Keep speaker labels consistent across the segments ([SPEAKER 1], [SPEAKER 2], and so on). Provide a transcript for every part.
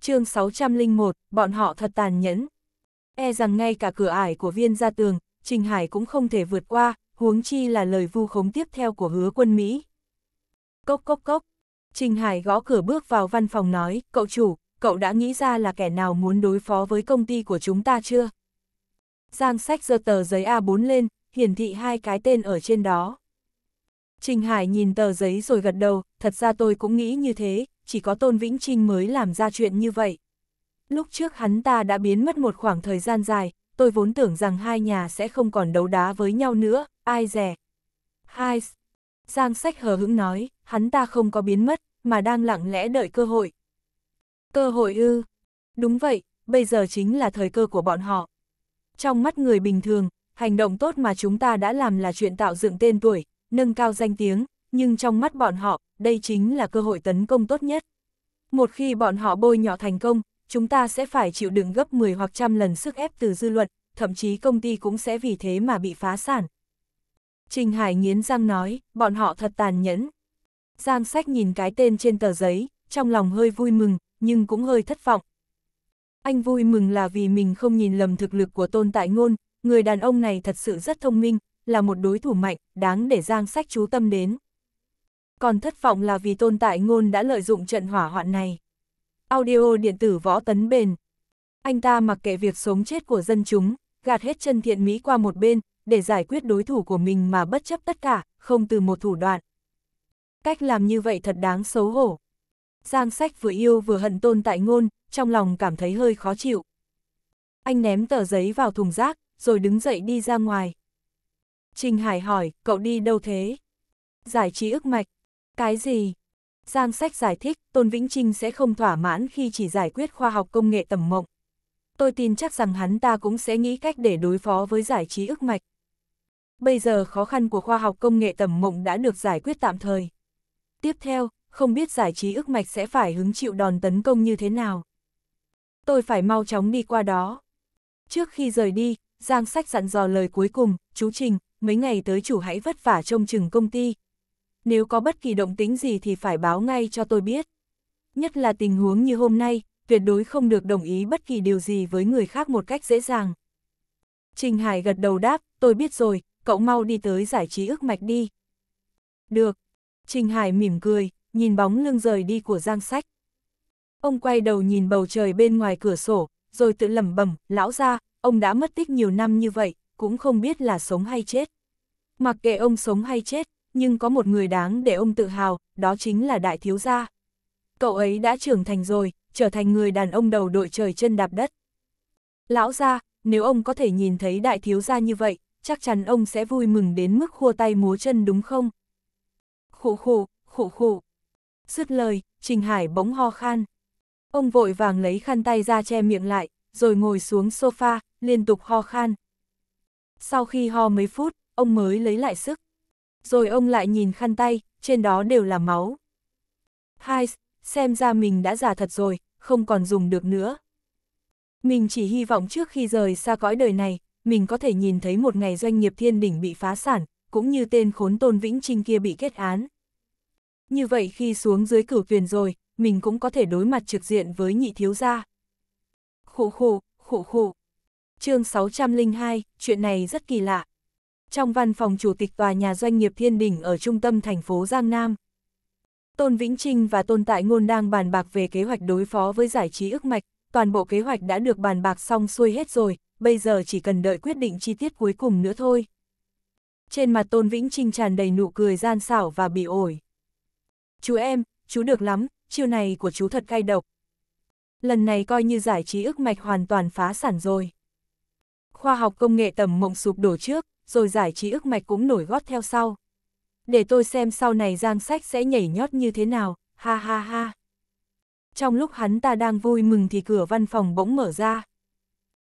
[SPEAKER 1] chương 601, bọn họ thật tàn nhẫn. E rằng ngay cả cửa ải của viên gia tường, Trình Hải cũng không thể vượt qua, huống chi là lời vu khống tiếp theo của hứa quân Mỹ. Cốc cốc cốc, Trình Hải gõ cửa bước vào văn phòng nói, cậu chủ, cậu đã nghĩ ra là kẻ nào muốn đối phó với công ty của chúng ta chưa? Giang sách giơ tờ giấy A4 lên, hiển thị hai cái tên ở trên đó. Trình Hải nhìn tờ giấy rồi gật đầu, thật ra tôi cũng nghĩ như thế, chỉ có Tôn Vĩnh Trinh mới làm ra chuyện như vậy. Lúc trước hắn ta đã biến mất một khoảng thời gian dài, tôi vốn tưởng rằng hai nhà sẽ không còn đấu đá với nhau nữa, ai dè. Hai, Giang sách hờ hững nói, hắn ta không có biến mất, mà đang lặng lẽ đợi cơ hội. Cơ hội ư? Đúng vậy, bây giờ chính là thời cơ của bọn họ. Trong mắt người bình thường, hành động tốt mà chúng ta đã làm là chuyện tạo dựng tên tuổi, nâng cao danh tiếng, nhưng trong mắt bọn họ, đây chính là cơ hội tấn công tốt nhất. Một khi bọn họ bôi nhỏ thành công, chúng ta sẽ phải chịu đựng gấp 10 hoặc trăm lần sức ép từ dư luận, thậm chí công ty cũng sẽ vì thế mà bị phá sản. Trình Hải nghiến răng nói, bọn họ thật tàn nhẫn. Giang sách nhìn cái tên trên tờ giấy, trong lòng hơi vui mừng, nhưng cũng hơi thất vọng. Anh vui mừng là vì mình không nhìn lầm thực lực của tôn tại ngôn, người đàn ông này thật sự rất thông minh, là một đối thủ mạnh, đáng để Giang sách chú tâm đến. Còn thất vọng là vì tôn tại ngôn đã lợi dụng trận hỏa hoạn này. Audio điện tử võ tấn bền. Anh ta mặc kệ việc sống chết của dân chúng, gạt hết chân thiện Mỹ qua một bên, để giải quyết đối thủ của mình mà bất chấp tất cả, không từ một thủ đoạn. Cách làm như vậy thật đáng xấu hổ. Giang sách vừa yêu vừa hận tôn tại ngôn, trong lòng cảm thấy hơi khó chịu. Anh ném tờ giấy vào thùng rác, rồi đứng dậy đi ra ngoài. Trình Hải hỏi, cậu đi đâu thế? Giải trí ức mạch. Cái gì? Giang sách giải thích, Tôn Vĩnh Trinh sẽ không thỏa mãn khi chỉ giải quyết khoa học công nghệ tầm mộng. Tôi tin chắc rằng hắn ta cũng sẽ nghĩ cách để đối phó với giải trí ức mạch. Bây giờ khó khăn của khoa học công nghệ tầm mộng đã được giải quyết tạm thời. Tiếp theo, không biết giải trí ức mạch sẽ phải hứng chịu đòn tấn công như thế nào. Tôi phải mau chóng đi qua đó. Trước khi rời đi, Giang Sách dặn dò lời cuối cùng, chú Trình, mấy ngày tới chủ hãy vất vả trông chừng công ty, nếu có bất kỳ động tính gì thì phải báo ngay cho tôi biết. Nhất là tình huống như hôm nay, tuyệt đối không được đồng ý bất kỳ điều gì với người khác một cách dễ dàng. Trình Hải gật đầu đáp, tôi biết rồi, cậu mau đi tới giải trí ức mạch đi. Được. Trình Hải mỉm cười, nhìn bóng lưng rời đi của Giang Sách. Ông quay đầu nhìn bầu trời bên ngoài cửa sổ, rồi tự lẩm bẩm, lão ra, ông đã mất tích nhiều năm như vậy, cũng không biết là sống hay chết. Mặc kệ ông sống hay chết, nhưng có một người đáng để ông tự hào, đó chính là đại thiếu gia. Cậu ấy đã trưởng thành rồi, trở thành người đàn ông đầu đội trời chân đạp đất. Lão gia, nếu ông có thể nhìn thấy đại thiếu gia như vậy, chắc chắn ông sẽ vui mừng đến mức khua tay múa chân đúng không? Khụ khụ, khụ khụ. Dứt lời, Trình Hải bỗng ho khan. Ông vội vàng lấy khăn tay ra che miệng lại, rồi ngồi xuống sofa, liên tục ho khan. Sau khi ho mấy phút, ông mới lấy lại sức rồi ông lại nhìn khăn tay, trên đó đều là máu. Hai, xem ra mình đã già thật rồi, không còn dùng được nữa. Mình chỉ hy vọng trước khi rời xa cõi đời này, mình có thể nhìn thấy một ngày doanh nghiệp thiên đỉnh bị phá sản, cũng như tên khốn tôn vĩnh trinh kia bị kết án. Như vậy khi xuống dưới cửu tuyển rồi, mình cũng có thể đối mặt trực diện với nhị thiếu gia. Khụ khụ, khụ khụ. Chương 602, chuyện này rất kỳ lạ, trong văn phòng chủ tịch tòa nhà doanh nghiệp Thiên Đình ở trung tâm thành phố Giang Nam. Tôn Vĩnh Trinh và Tôn Tại Ngôn đang bàn bạc về kế hoạch đối phó với giải trí ức mạch, toàn bộ kế hoạch đã được bàn bạc xong xuôi hết rồi, bây giờ chỉ cần đợi quyết định chi tiết cuối cùng nữa thôi. Trên mặt Tôn Vĩnh Trinh tràn đầy nụ cười gian xảo và bị ổi. Chú em, chú được lắm, chiêu này của chú thật cay độc. Lần này coi như giải trí ức mạch hoàn toàn phá sản rồi. Khoa học công nghệ tầm mộng sụp đổ trước, rồi giải trí ức mạch cũng nổi gót theo sau. Để tôi xem sau này Giang Sách sẽ nhảy nhót như thế nào, ha ha ha. Trong lúc hắn ta đang vui mừng thì cửa văn phòng bỗng mở ra.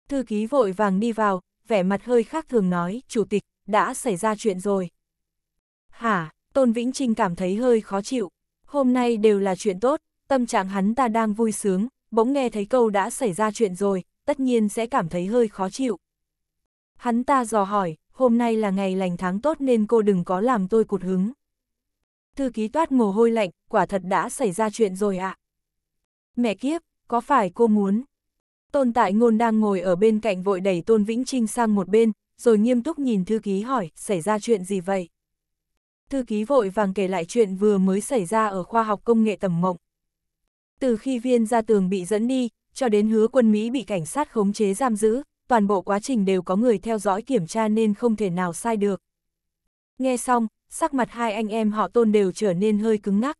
[SPEAKER 1] Thư ký vội vàng đi vào, vẻ mặt hơi khác thường nói, chủ tịch, đã xảy ra chuyện rồi. Hả, Tôn Vĩnh Trinh cảm thấy hơi khó chịu, hôm nay đều là chuyện tốt, tâm trạng hắn ta đang vui sướng, bỗng nghe thấy câu đã xảy ra chuyện rồi, tất nhiên sẽ cảm thấy hơi khó chịu. Hắn ta dò hỏi, hôm nay là ngày lành tháng tốt nên cô đừng có làm tôi cụt hứng. Thư ký toát mồ hôi lạnh, quả thật đã xảy ra chuyện rồi ạ. À. Mẹ kiếp, có phải cô muốn? Tôn tại ngôn đang ngồi ở bên cạnh vội đẩy Tôn Vĩnh Trinh sang một bên, rồi nghiêm túc nhìn thư ký hỏi, xảy ra chuyện gì vậy? Thư ký vội vàng kể lại chuyện vừa mới xảy ra ở khoa học công nghệ tầm mộng. Từ khi viên gia tường bị dẫn đi, cho đến hứa quân Mỹ bị cảnh sát khống chế giam giữ, toàn bộ quá trình đều có người theo dõi kiểm tra nên không thể nào sai được. Nghe xong, sắc mặt hai anh em họ tôn đều trở nên hơi cứng ngắc.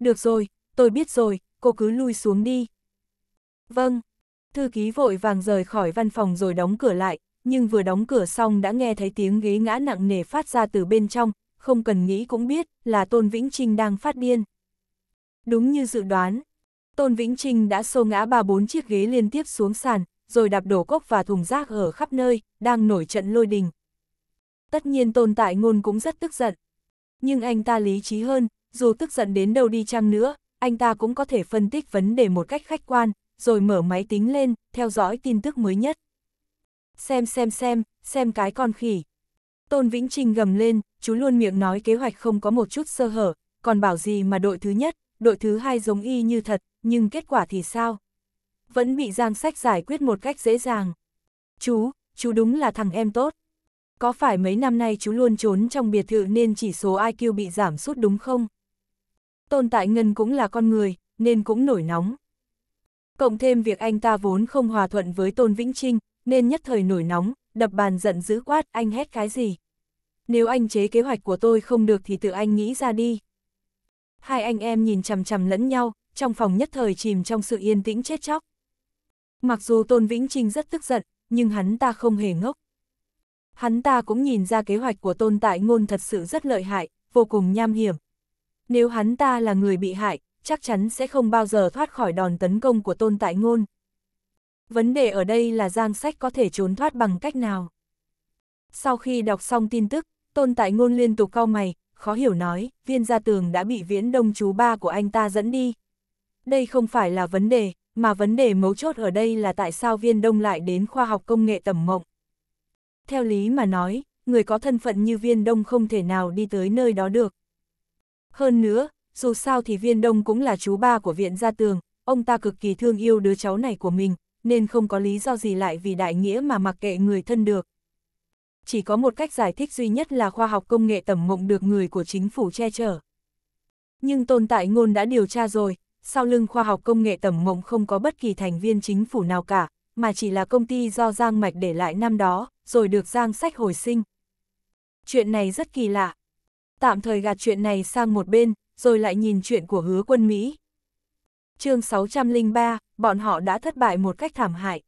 [SPEAKER 1] Được rồi, tôi biết rồi, cô cứ lui xuống đi. Vâng, thư ký vội vàng rời khỏi văn phòng rồi đóng cửa lại, nhưng vừa đóng cửa xong đã nghe thấy tiếng ghế ngã nặng nề phát ra từ bên trong, không cần nghĩ cũng biết là Tôn Vĩnh Trinh đang phát điên. Đúng như dự đoán, Tôn Vĩnh Trinh đã xô ngã ba bốn chiếc ghế liên tiếp xuống sàn, rồi đạp đổ cốc và thùng rác ở khắp nơi, đang nổi trận lôi đình. Tất nhiên tồn tại ngôn cũng rất tức giận. Nhưng anh ta lý trí hơn, dù tức giận đến đâu đi chăng nữa, anh ta cũng có thể phân tích vấn đề một cách khách quan, rồi mở máy tính lên, theo dõi tin tức mới nhất. Xem xem xem, xem cái con khỉ. Tôn Vĩnh Trinh gầm lên, chú luôn miệng nói kế hoạch không có một chút sơ hở, còn bảo gì mà đội thứ nhất, đội thứ hai giống y như thật, nhưng kết quả thì sao? vẫn bị Giang Sách giải quyết một cách dễ dàng. Chú, chú đúng là thằng em tốt. Có phải mấy năm nay chú luôn trốn trong biệt thự nên chỉ số IQ bị giảm sút đúng không? Tôn Tại Ngân cũng là con người, nên cũng nổi nóng. Cộng thêm việc anh ta vốn không hòa thuận với Tôn Vĩnh Trinh, nên nhất thời nổi nóng, đập bàn giận dữ quát anh hét cái gì. Nếu anh chế kế hoạch của tôi không được thì tự anh nghĩ ra đi. Hai anh em nhìn chằm chằm lẫn nhau, trong phòng nhất thời chìm trong sự yên tĩnh chết chóc. Mặc dù Tôn Vĩnh Trinh rất tức giận, nhưng hắn ta không hề ngốc. Hắn ta cũng nhìn ra kế hoạch của Tôn Tại Ngôn thật sự rất lợi hại, vô cùng nham hiểm. Nếu hắn ta là người bị hại, chắc chắn sẽ không bao giờ thoát khỏi đòn tấn công của Tôn Tại Ngôn. Vấn đề ở đây là Giang Sách có thể trốn thoát bằng cách nào. Sau khi đọc xong tin tức, Tôn Tại Ngôn liên tục cau mày, khó hiểu nói, viên gia tường đã bị viễn đông chú ba của anh ta dẫn đi. Đây không phải là vấn đề, mà vấn đề mấu chốt ở đây là tại sao viên đông lại đến khoa học công nghệ tầm mộng. Theo lý mà nói, người có thân phận như viên đông không thể nào đi tới nơi đó được. Hơn nữa, dù sao thì viên đông cũng là chú ba của viện gia tường, ông ta cực kỳ thương yêu đứa cháu này của mình, nên không có lý do gì lại vì đại nghĩa mà mặc kệ người thân được. Chỉ có một cách giải thích duy nhất là khoa học công nghệ tầm mộng được người của chính phủ che chở. Nhưng tồn tại ngôn đã điều tra rồi, sau lưng khoa học công nghệ tầm mộng không có bất kỳ thành viên chính phủ nào cả, mà chỉ là công ty do Giang Mạch để lại năm đó, rồi được Giang Sách hồi sinh. Chuyện này rất kỳ lạ. Tạm thời gạt chuyện này sang một bên, rồi lại nhìn chuyện của hứa quân Mỹ. chương 603, bọn họ đã thất bại một cách thảm hại.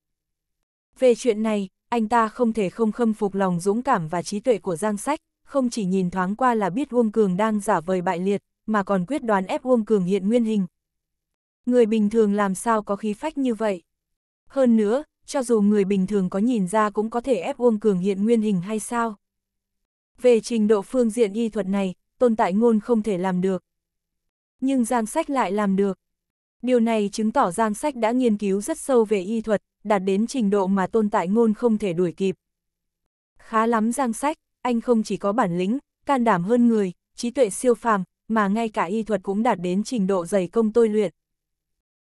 [SPEAKER 1] Về chuyện này, anh ta không thể không khâm phục lòng dũng cảm và trí tuệ của Giang Sách, không chỉ nhìn thoáng qua là biết Uông Cường đang giả vời bại liệt, mà còn quyết đoán ép Uông Cường hiện nguyên hình người bình thường làm sao có khí phách như vậy. Hơn nữa, cho dù người bình thường có nhìn ra cũng có thể ép Uông Cường hiện nguyên hình hay sao. Về trình độ phương diện y thuật này, tôn tại ngôn không thể làm được. Nhưng Giang Sách lại làm được. Điều này chứng tỏ Giang Sách đã nghiên cứu rất sâu về y thuật, đạt đến trình độ mà tôn tại ngôn không thể đuổi kịp. Khá lắm Giang Sách, anh không chỉ có bản lĩnh, can đảm hơn người, trí tuệ siêu phàm, mà ngay cả y thuật cũng đạt đến trình độ dày công tôi luyện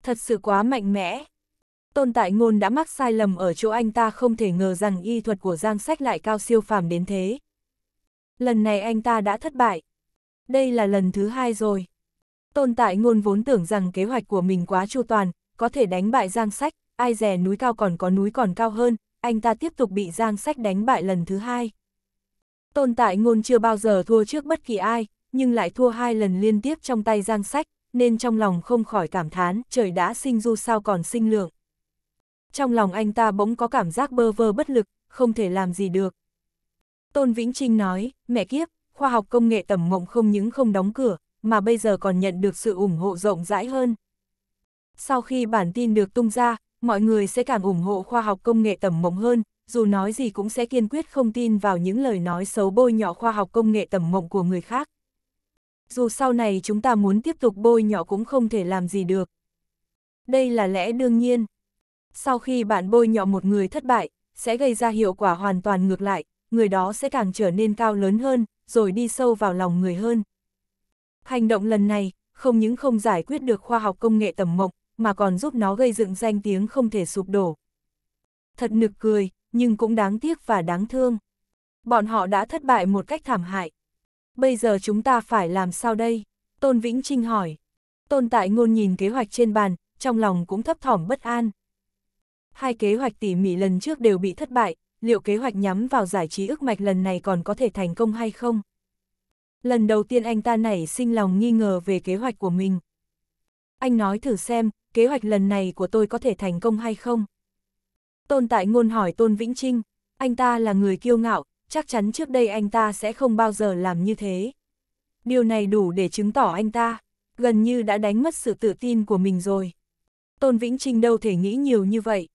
[SPEAKER 1] thật sự quá mạnh mẽ. Tôn Tại Ngôn đã mắc sai lầm ở chỗ anh ta không thể ngờ rằng y thuật của Giang Sách lại cao siêu phàm đến thế. Lần này anh ta đã thất bại. Đây là lần thứ hai rồi. Tôn Tại Ngôn vốn tưởng rằng kế hoạch của mình quá chu toàn, có thể đánh bại Giang Sách, ai dè núi cao còn có núi còn cao hơn, anh ta tiếp tục bị Giang Sách đánh bại lần thứ hai. Tôn Tại Ngôn chưa bao giờ thua trước bất kỳ ai, nhưng lại thua hai lần liên tiếp trong tay Giang Sách, nên trong lòng không khỏi cảm thán, trời đã sinh du sao còn sinh lượng. Trong lòng anh ta bỗng có cảm giác bơ vơ bất lực, không thể làm gì được. Tôn Vĩnh Trinh nói, mẹ kiếp, khoa học công nghệ tầm mộng không những không đóng cửa, mà bây giờ còn nhận được sự ủng hộ rộng rãi hơn. Sau khi bản tin được tung ra, mọi người sẽ càng ủng hộ khoa học công nghệ tầm mộng hơn, dù nói gì cũng sẽ kiên quyết không tin vào những lời nói xấu bôi nhọ khoa học công nghệ tầm mộng của người khác. Dù sau này chúng ta muốn tiếp tục bôi nhỏ cũng không thể làm gì được. Đây là lẽ đương nhiên. Sau khi bạn bôi nhọ một người thất bại, sẽ gây ra hiệu quả hoàn toàn ngược lại, người đó sẽ càng trở nên cao lớn hơn, rồi đi sâu vào lòng người hơn. Hành động lần này, không những không giải quyết được khoa học công nghệ tầm mộng, mà còn giúp nó gây dựng danh tiếng không thể sụp đổ. Thật nực cười, nhưng cũng đáng tiếc và đáng thương. Bọn họ đã thất bại một cách thảm hại, Bây giờ chúng ta phải làm sao đây? Tôn Vĩnh Trinh hỏi. Tôn Tại Ngôn nhìn kế hoạch trên bàn, trong lòng cũng thấp thỏm bất an. Hai kế hoạch tỉ mỉ lần trước đều bị thất bại, liệu kế hoạch nhắm vào giải trí ức mạch lần này còn có thể thành công hay không? Lần đầu tiên anh ta nảy sinh lòng nghi ngờ về kế hoạch của mình. Anh nói thử xem, kế hoạch lần này của tôi có thể thành công hay không? Tôn Tại Ngôn hỏi Tôn Vĩnh Trinh, anh ta là người kiêu ngạo, chắc chắn trước đây anh ta sẽ không bao giờ làm như thế. Điều này đủ để chứng tỏ anh ta, gần như đã đánh mất sự tự tin của mình rồi. Tôn Vĩnh Trinh đâu thể nghĩ nhiều như vậy.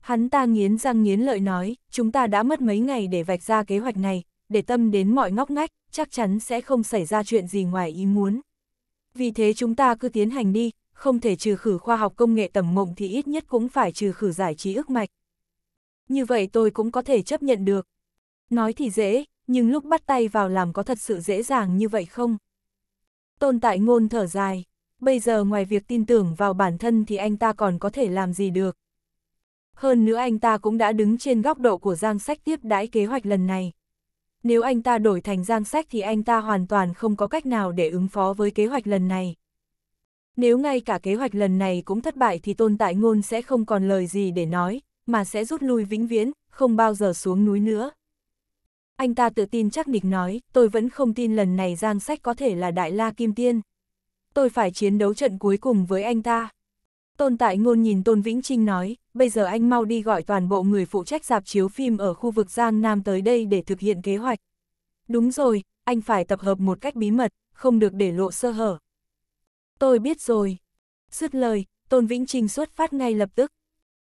[SPEAKER 1] Hắn ta nghiến răng nghiến lợi nói, chúng ta đã mất mấy ngày để vạch ra kế hoạch này, để tâm đến mọi ngóc ngách, chắc chắn sẽ không xảy ra chuyện gì ngoài ý muốn. Vì thế chúng ta cứ tiến hành đi, không thể trừ khử khoa học công nghệ tầm mộng thì ít nhất cũng phải trừ khử giải trí ức mạch. Như vậy tôi cũng có thể chấp nhận được, Nói thì dễ, nhưng lúc bắt tay vào làm có thật sự dễ dàng như vậy không? Tôn tại ngôn thở dài, bây giờ ngoài việc tin tưởng vào bản thân thì anh ta còn có thể làm gì được. Hơn nữa anh ta cũng đã đứng trên góc độ của Giang Sách tiếp đãi kế hoạch lần này. Nếu anh ta đổi thành Giang Sách thì anh ta hoàn toàn không có cách nào để ứng phó với kế hoạch lần này. Nếu ngay cả kế hoạch lần này cũng thất bại thì Tôn Tại Ngôn sẽ không còn lời gì để nói, mà sẽ rút lui vĩnh viễn, không bao giờ xuống núi nữa. Anh ta tự tin chắc nịch nói, tôi vẫn không tin lần này Giang Sách có thể là Đại La Kim Tiên. Tôi phải chiến đấu trận cuối cùng với anh ta. Tôn Tại Ngôn nhìn Tôn Vĩnh Trinh nói, bây giờ anh mau đi gọi toàn bộ người phụ trách dạp chiếu phim ở khu vực Giang Nam tới đây để thực hiện kế hoạch. Đúng rồi, anh phải tập hợp một cách bí mật, không được để lộ sơ hở. Tôi biết rồi. Dứt lời, Tôn Vĩnh Trinh xuất phát ngay lập tức.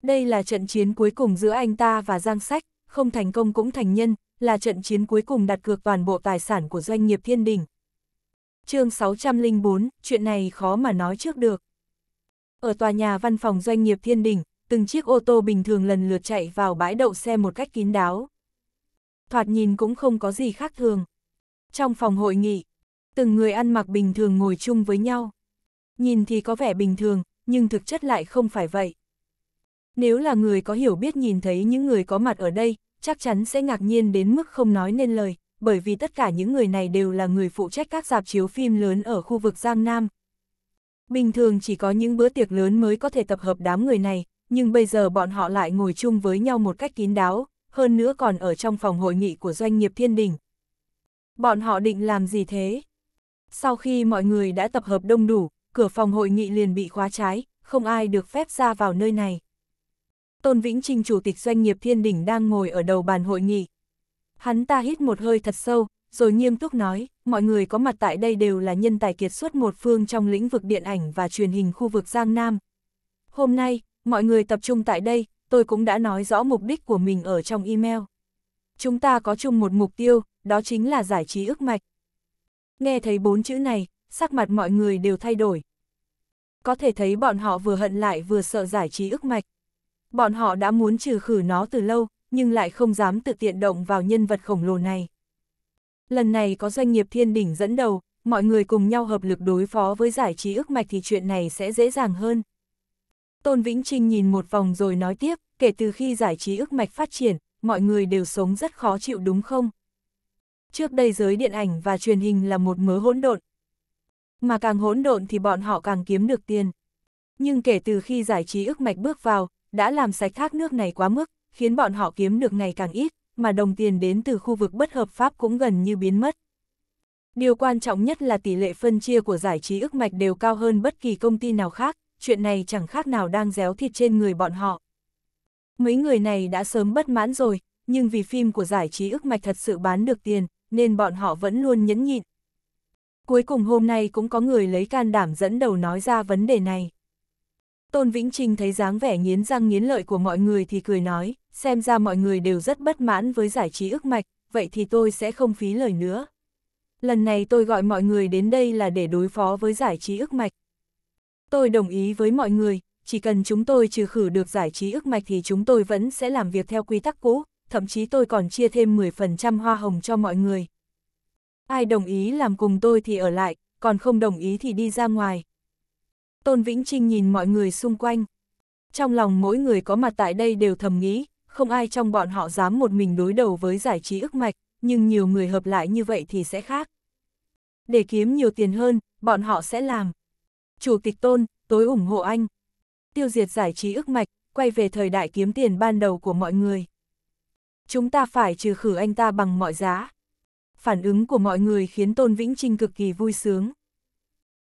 [SPEAKER 1] Đây là trận chiến cuối cùng giữa anh ta và Giang Sách, không thành công cũng thành nhân, là trận chiến cuối cùng đặt cược toàn bộ tài sản của doanh nghiệp thiên đình. chương 604, chuyện này khó mà nói trước được. Ở tòa nhà văn phòng doanh nghiệp thiên đình, từng chiếc ô tô bình thường lần lượt chạy vào bãi đậu xe một cách kín đáo. Thoạt nhìn cũng không có gì khác thường. Trong phòng hội nghị, từng người ăn mặc bình thường ngồi chung với nhau. Nhìn thì có vẻ bình thường, nhưng thực chất lại không phải vậy. Nếu là người có hiểu biết nhìn thấy những người có mặt ở đây, chắc chắn sẽ ngạc nhiên đến mức không nói nên lời, bởi vì tất cả những người này đều là người phụ trách các dạp chiếu phim lớn ở khu vực Giang Nam. Bình thường chỉ có những bữa tiệc lớn mới có thể tập hợp đám người này, nhưng bây giờ bọn họ lại ngồi chung với nhau một cách kín đáo, hơn nữa còn ở trong phòng hội nghị của doanh nghiệp thiên đình. Bọn họ định làm gì thế? Sau khi mọi người đã tập hợp đông đủ, cửa phòng hội nghị liền bị khóa trái, không ai được phép ra vào nơi này. Tôn Vĩnh Trinh chủ tịch doanh nghiệp Thiên Đỉnh đang ngồi ở đầu bàn hội nghị. Hắn ta hít một hơi thật sâu, rồi nghiêm túc nói, mọi người có mặt tại đây đều là nhân tài kiệt xuất một phương trong lĩnh vực điện ảnh và truyền hình khu vực Giang Nam. Hôm nay, mọi người tập trung tại đây, tôi cũng đã nói rõ mục đích của mình ở trong email. Chúng ta có chung một mục tiêu, đó chính là giải trí ước mạch. Nghe thấy bốn chữ này, sắc mặt mọi người đều thay đổi. Có thể thấy bọn họ vừa hận lại vừa sợ giải trí ước mạch. Bọn họ đã muốn trừ khử nó từ lâu, nhưng lại không dám tự tiện động vào nhân vật khổng lồ này. Lần này có doanh nghiệp thiên đỉnh dẫn đầu, mọi người cùng nhau hợp lực đối phó với giải trí ức mạch thì chuyện này sẽ dễ dàng hơn. Tôn Vĩnh Trinh nhìn một vòng rồi nói tiếp, kể từ khi giải trí ức mạch phát triển, mọi người đều sống rất khó chịu đúng không? Trước đây giới điện ảnh và truyền hình là một mớ hỗn độn. Mà càng hỗn độn thì bọn họ càng kiếm được tiền. Nhưng kể từ khi giải trí ức mạch bước vào, đã làm sạch thác nước này quá mức, khiến bọn họ kiếm được ngày càng ít, mà đồng tiền đến từ khu vực bất hợp pháp cũng gần như biến mất. Điều quan trọng nhất là tỷ lệ phân chia của giải trí ức mạch đều cao hơn bất kỳ công ty nào khác, chuyện này chẳng khác nào đang réo thịt trên người bọn họ. Mấy người này đã sớm bất mãn rồi, nhưng vì phim của giải trí ức mạch thật sự bán được tiền, nên bọn họ vẫn luôn nhẫn nhịn. Cuối cùng hôm nay cũng có người lấy can đảm dẫn đầu nói ra vấn đề này. Tôn Vĩnh Trinh thấy dáng vẻ nghiến răng nghiến lợi của mọi người thì cười nói, xem ra mọi người đều rất bất mãn với giải trí ức mạch, vậy thì tôi sẽ không phí lời nữa. Lần này tôi gọi mọi người đến đây là để đối phó với giải trí ức mạch. Tôi đồng ý với mọi người, chỉ cần chúng tôi trừ khử được giải trí ức mạch thì chúng tôi vẫn sẽ làm việc theo quy tắc cũ, thậm chí tôi còn chia thêm 10% hoa hồng cho mọi người. Ai đồng ý làm cùng tôi thì ở lại, còn không đồng ý thì đi ra ngoài. Tôn Vĩnh Trinh nhìn mọi người xung quanh. Trong lòng mỗi người có mặt tại đây đều thầm nghĩ, không ai trong bọn họ dám một mình đối đầu với giải trí ức mạch, nhưng nhiều người hợp lại như vậy thì sẽ khác. Để kiếm nhiều tiền hơn, bọn họ sẽ làm. Chủ tịch Tôn, tối ủng hộ anh. Tiêu diệt giải trí ức mạch, quay về thời đại kiếm tiền ban đầu của mọi người. Chúng ta phải trừ khử anh ta bằng mọi giá. Phản ứng của mọi người khiến Tôn Vĩnh Trinh cực kỳ vui sướng.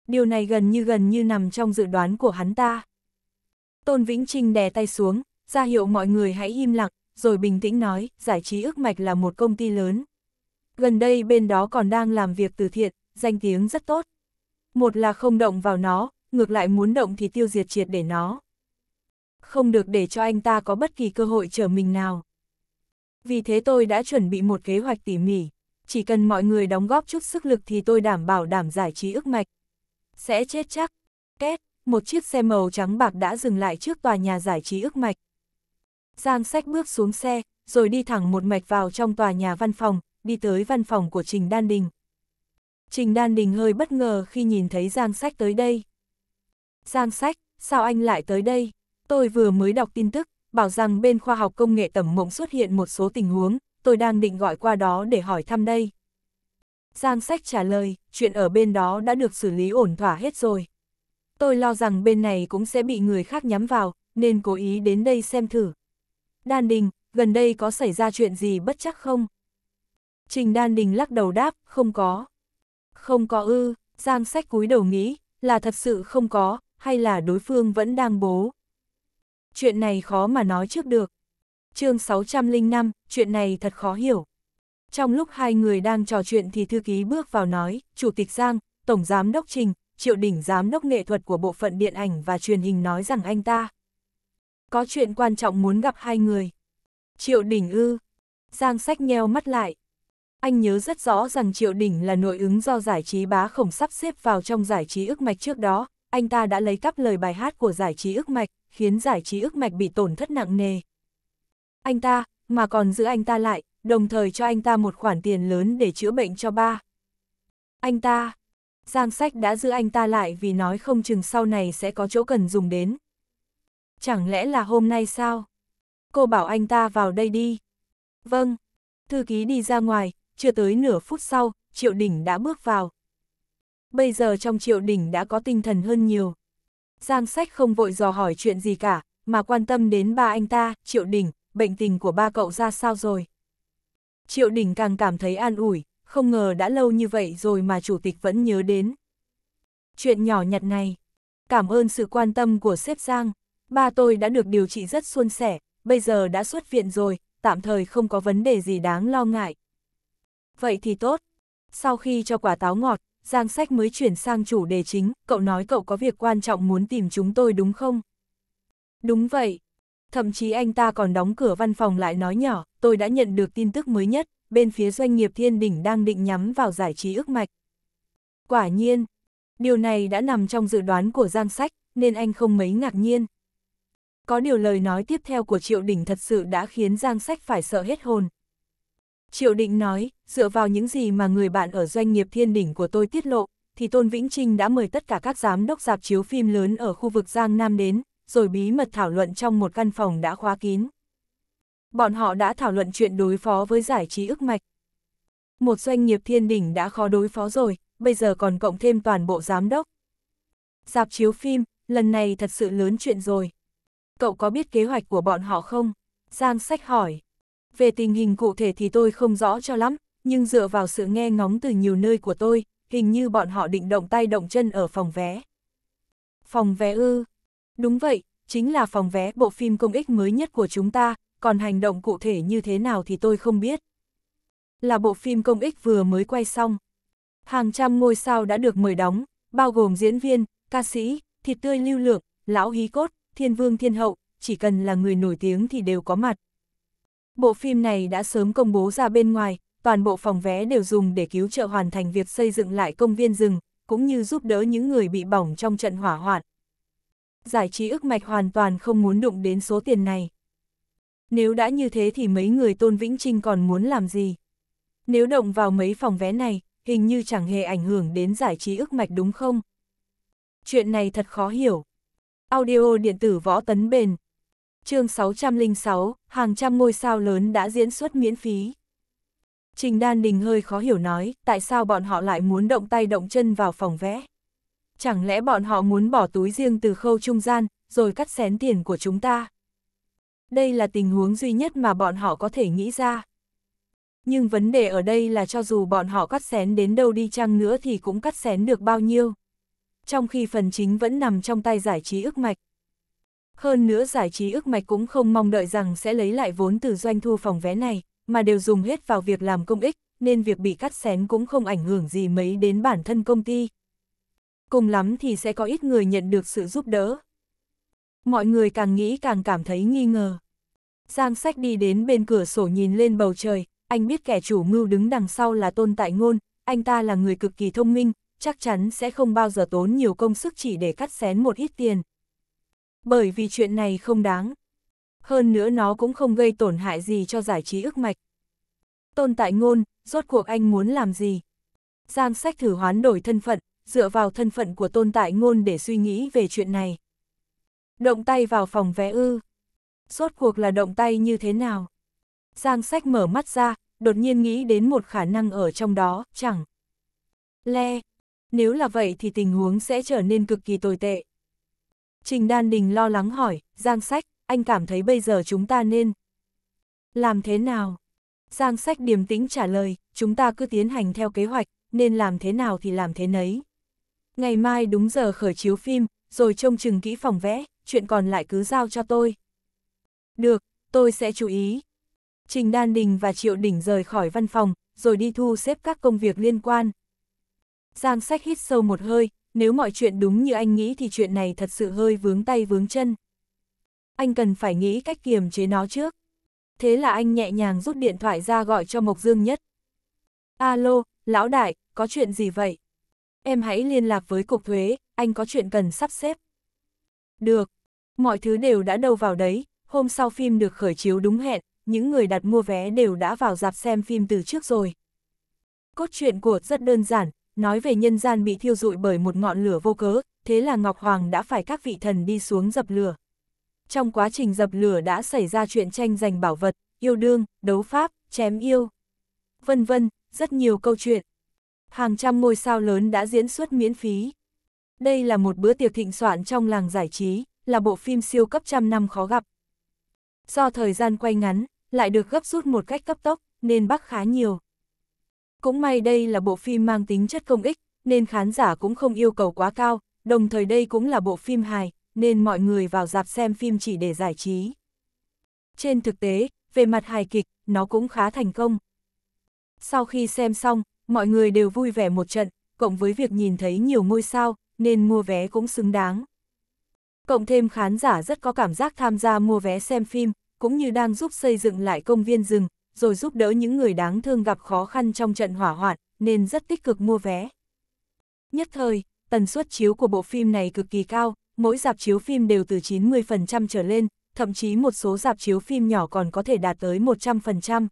[SPEAKER 1] Điều này gần như gần như nằm trong dự đoán của hắn ta. Tôn Vĩnh Trinh đè tay xuống, ra hiệu mọi người hãy im lặng, rồi bình tĩnh nói, giải trí ức mạch là một công ty lớn. Gần đây bên đó còn đang làm việc từ thiện, danh tiếng rất tốt. Một là không động vào nó, ngược lại muốn động thì tiêu diệt triệt để nó. Không được để cho anh ta có bất kỳ cơ hội chờ mình nào. Vì thế tôi đã chuẩn bị một kế hoạch tỉ mỉ, chỉ cần mọi người đóng góp chút sức lực thì tôi đảm bảo đảm giải trí ức mạch, sẽ chết chắc. Két, một chiếc xe màu trắng bạc đã dừng lại trước tòa nhà giải trí ức mạch. Giang sách bước xuống xe, rồi đi thẳng một mạch vào trong tòa nhà văn phòng, đi tới văn phòng của Trình Đan Đình. Trình Đan Đình hơi bất ngờ khi nhìn thấy Giang sách tới đây. Giang sách, sao anh lại tới đây? Tôi vừa mới đọc tin tức, bảo rằng bên khoa học công nghệ tẩm mộng xuất hiện một số tình huống, tôi đang định gọi qua đó để hỏi thăm đây. Giang sách trả lời, chuyện ở bên đó đã được xử lý ổn thỏa hết rồi. Tôi lo rằng bên này cũng sẽ bị người khác nhắm vào, nên cố ý đến đây xem thử. Đan Đình, gần đây có xảy ra chuyện gì bất chắc không? Trình Đan Đình lắc đầu đáp, không có. Không có ư, Giang sách cúi đầu nghĩ, là thật sự không có, hay là đối phương vẫn đang bố. Chuyện này khó mà nói trước được. chương 605, chuyện này thật khó hiểu. Trong lúc hai người đang trò chuyện thì thư ký bước vào nói, Chủ tịch Giang, Tổng Giám Đốc Trình, Triệu Đỉnh Giám Đốc Nghệ thuật của Bộ phận Điện ảnh và Truyền hình nói rằng anh ta có chuyện quan trọng muốn gặp hai người. Triệu Đỉnh ư. Giang sách nheo mắt lại. Anh nhớ rất rõ rằng Triệu Đỉnh là nội ứng do giải trí bá khổng sắp xếp vào trong giải trí ức mạch trước đó. Anh ta đã lấy cắp lời bài hát của giải trí ức mạch, khiến giải trí ức mạch bị tổn thất nặng nề. Anh ta, mà còn giữ anh ta lại, đồng thời cho anh ta một khoản tiền lớn để chữa bệnh cho ba. Anh ta, Giang Sách đã giữ anh ta lại vì nói không chừng sau này sẽ có chỗ cần dùng đến. Chẳng lẽ là hôm nay sao? Cô bảo anh ta vào đây đi. Vâng, thư ký đi ra ngoài, chưa tới nửa phút sau, Triệu Đỉnh đã bước vào. Bây giờ trong Triệu Đỉnh đã có tinh thần hơn nhiều. Giang Sách không vội dò hỏi chuyện gì cả, mà quan tâm đến ba anh ta, Triệu Đỉnh, bệnh tình của ba cậu ra sao rồi. Triệu Đình càng cảm thấy an ủi, không ngờ đã lâu như vậy rồi mà chủ tịch vẫn nhớ đến. Chuyện nhỏ nhặt này, cảm ơn sự quan tâm của sếp Giang, ba tôi đã được điều trị rất suôn sẻ, bây giờ đã xuất viện rồi, tạm thời không có vấn đề gì đáng lo ngại. Vậy thì tốt. Sau khi cho quả táo ngọt, Giang Sách mới chuyển sang chủ đề chính, cậu nói cậu có việc quan trọng muốn tìm chúng tôi đúng không? Đúng vậy, Thậm chí anh ta còn đóng cửa văn phòng lại nói nhỏ, tôi đã nhận được tin tức mới nhất, bên phía doanh nghiệp thiên đỉnh đang định nhắm vào giải trí ước mạch. Quả nhiên, điều này đã nằm trong dự đoán của Giang Sách, nên anh không mấy ngạc nhiên. Có điều lời nói tiếp theo của Triệu Đỉnh thật sự đã khiến Giang Sách phải sợ hết hồn. Triệu Đỉnh nói, dựa vào những gì mà người bạn ở doanh nghiệp thiên đỉnh của tôi tiết lộ, thì Tôn Vĩnh Trinh đã mời tất cả các giám đốc dạp chiếu phim lớn ở khu vực Giang Nam đến, rồi bí mật thảo luận trong một căn phòng đã khóa kín. Bọn họ đã thảo luận chuyện đối phó với giải trí ức mạch. Một doanh nghiệp thiên đỉnh đã khó đối phó rồi, bây giờ còn cộng thêm toàn bộ giám đốc. Dạp chiếu phim, lần này thật sự lớn chuyện rồi. Cậu có biết kế hoạch của bọn họ không? Giang sách hỏi. Về tình hình cụ thể thì tôi không rõ cho lắm, nhưng dựa vào sự nghe ngóng từ nhiều nơi của tôi, hình như bọn họ định động tay động chân ở phòng vé. Phòng vé ư, Đúng vậy, chính là phòng vé bộ phim công ích mới nhất của chúng ta, còn hành động cụ thể như thế nào thì tôi không biết. Là bộ phim công ích vừa mới quay xong. Hàng trăm ngôi sao đã được mời đóng, bao gồm diễn viên, ca sĩ, thịt tươi lưu lượng, lão hí cốt, thiên vương thiên hậu, chỉ cần là người nổi tiếng thì đều có mặt. Bộ phim này đã sớm công bố ra bên ngoài, toàn bộ phòng vé đều dùng để cứu trợ hoàn thành việc xây dựng lại công viên rừng, cũng như giúp đỡ những người bị bỏng trong trận hỏa hoạn giải trí ức mạch hoàn toàn không muốn đụng đến số tiền này. Nếu đã như thế thì mấy người Tôn Vĩnh Trinh còn muốn làm gì? Nếu động vào mấy phòng vé này, hình như chẳng hề ảnh hưởng đến giải trí ức mạch đúng không? Chuyện này thật khó hiểu. Audio điện tử võ tấn bền. chương 606, hàng trăm ngôi sao lớn đã diễn xuất miễn phí. Trình Đan Đình hơi khó hiểu nói, tại sao bọn họ lại muốn động tay động chân vào phòng vé? chẳng lẽ bọn họ muốn bỏ túi riêng từ khâu trung gian, rồi cắt xén tiền của chúng ta? Đây là tình huống duy nhất mà bọn họ có thể nghĩ ra. Nhưng vấn đề ở đây là cho dù bọn họ cắt xén đến đâu đi chăng nữa thì cũng cắt xén được bao nhiêu. Trong khi phần chính vẫn nằm trong tay giải trí ức mạch. Hơn nữa giải trí ức mạch cũng không mong đợi rằng sẽ lấy lại vốn từ doanh thu phòng vé này, mà đều dùng hết vào việc làm công ích, nên việc bị cắt xén cũng không ảnh hưởng gì mấy đến bản thân công ty, cùng lắm thì sẽ có ít người nhận được sự giúp đỡ. Mọi người càng nghĩ càng cảm thấy nghi ngờ. Giang sách đi đến bên cửa sổ nhìn lên bầu trời, anh biết kẻ chủ mưu đứng đằng sau là tôn tại ngôn, anh ta là người cực kỳ thông minh, chắc chắn sẽ không bao giờ tốn nhiều công sức chỉ để cắt xén một ít tiền. Bởi vì chuyện này không đáng. Hơn nữa nó cũng không gây tổn hại gì cho giải trí ức mạch. Tôn tại ngôn, rốt cuộc anh muốn làm gì? Giang sách thử hoán đổi thân phận, dựa vào thân phận của tôn tại ngôn để suy nghĩ về chuyện này. Động tay vào phòng vé ư. Rốt cuộc là động tay như thế nào? Giang sách mở mắt ra, đột nhiên nghĩ đến một khả năng ở trong đó, chẳng. Le, nếu là vậy thì tình huống sẽ trở nên cực kỳ tồi tệ. Trình Đan Đình lo lắng hỏi, Giang Sách, anh cảm thấy bây giờ chúng ta nên làm thế nào? Giang Sách điềm tĩnh trả lời, chúng ta cứ tiến hành theo kế hoạch, nên làm thế nào thì làm thế nấy. Ngày mai đúng giờ khởi chiếu phim, rồi trông chừng kỹ phòng vẽ, chuyện còn lại cứ giao cho tôi. Được, tôi sẽ chú ý. Trình Đan Đình và Triệu Đỉnh rời khỏi văn phòng, rồi đi thu xếp các công việc liên quan. Giang sách hít sâu một hơi, nếu mọi chuyện đúng như anh nghĩ thì chuyện này thật sự hơi vướng tay vướng chân. Anh cần phải nghĩ cách kiềm chế nó trước. Thế là anh nhẹ nhàng rút điện thoại ra gọi cho Mộc Dương Nhất. Alo, lão đại, có chuyện gì vậy? em hãy liên lạc với cục thuế, anh có chuyện cần sắp xếp. Được, mọi thứ đều đã đâu vào đấy, hôm sau phim được khởi chiếu đúng hẹn, những người đặt mua vé đều đã vào dạp xem phim từ trước rồi. Cốt truyện của rất đơn giản, nói về nhân gian bị thiêu rụi bởi một ngọn lửa vô cớ, thế là Ngọc Hoàng đã phải các vị thần đi xuống dập lửa. Trong quá trình dập lửa đã xảy ra chuyện tranh giành bảo vật, yêu đương, đấu pháp, chém yêu, vân vân, rất nhiều câu chuyện hàng trăm ngôi sao lớn đã diễn xuất miễn phí. Đây là một bữa tiệc thịnh soạn trong làng giải trí, là bộ phim siêu cấp trăm năm khó gặp. Do thời gian quay ngắn, lại được gấp rút một cách cấp tốc, nên bắc khá nhiều. Cũng may đây là bộ phim mang tính chất công ích, nên khán giả cũng không yêu cầu quá cao, đồng thời đây cũng là bộ phim hài, nên mọi người vào dạp xem phim chỉ để giải trí. Trên thực tế, về mặt hài kịch, nó cũng khá thành công. Sau khi xem xong, mọi người đều vui vẻ một trận, cộng với việc nhìn thấy nhiều ngôi sao, nên mua vé cũng xứng đáng. Cộng thêm khán giả rất có cảm giác tham gia mua vé xem phim, cũng như đang giúp xây dựng lại công viên rừng, rồi giúp đỡ những người đáng thương gặp khó khăn trong trận hỏa hoạn, nên rất tích cực mua vé. Nhất thời, tần suất chiếu của bộ phim này cực kỳ cao, mỗi dạp chiếu phim đều từ 90% trở lên, thậm chí một số dạp chiếu phim nhỏ còn có thể đạt tới 100%.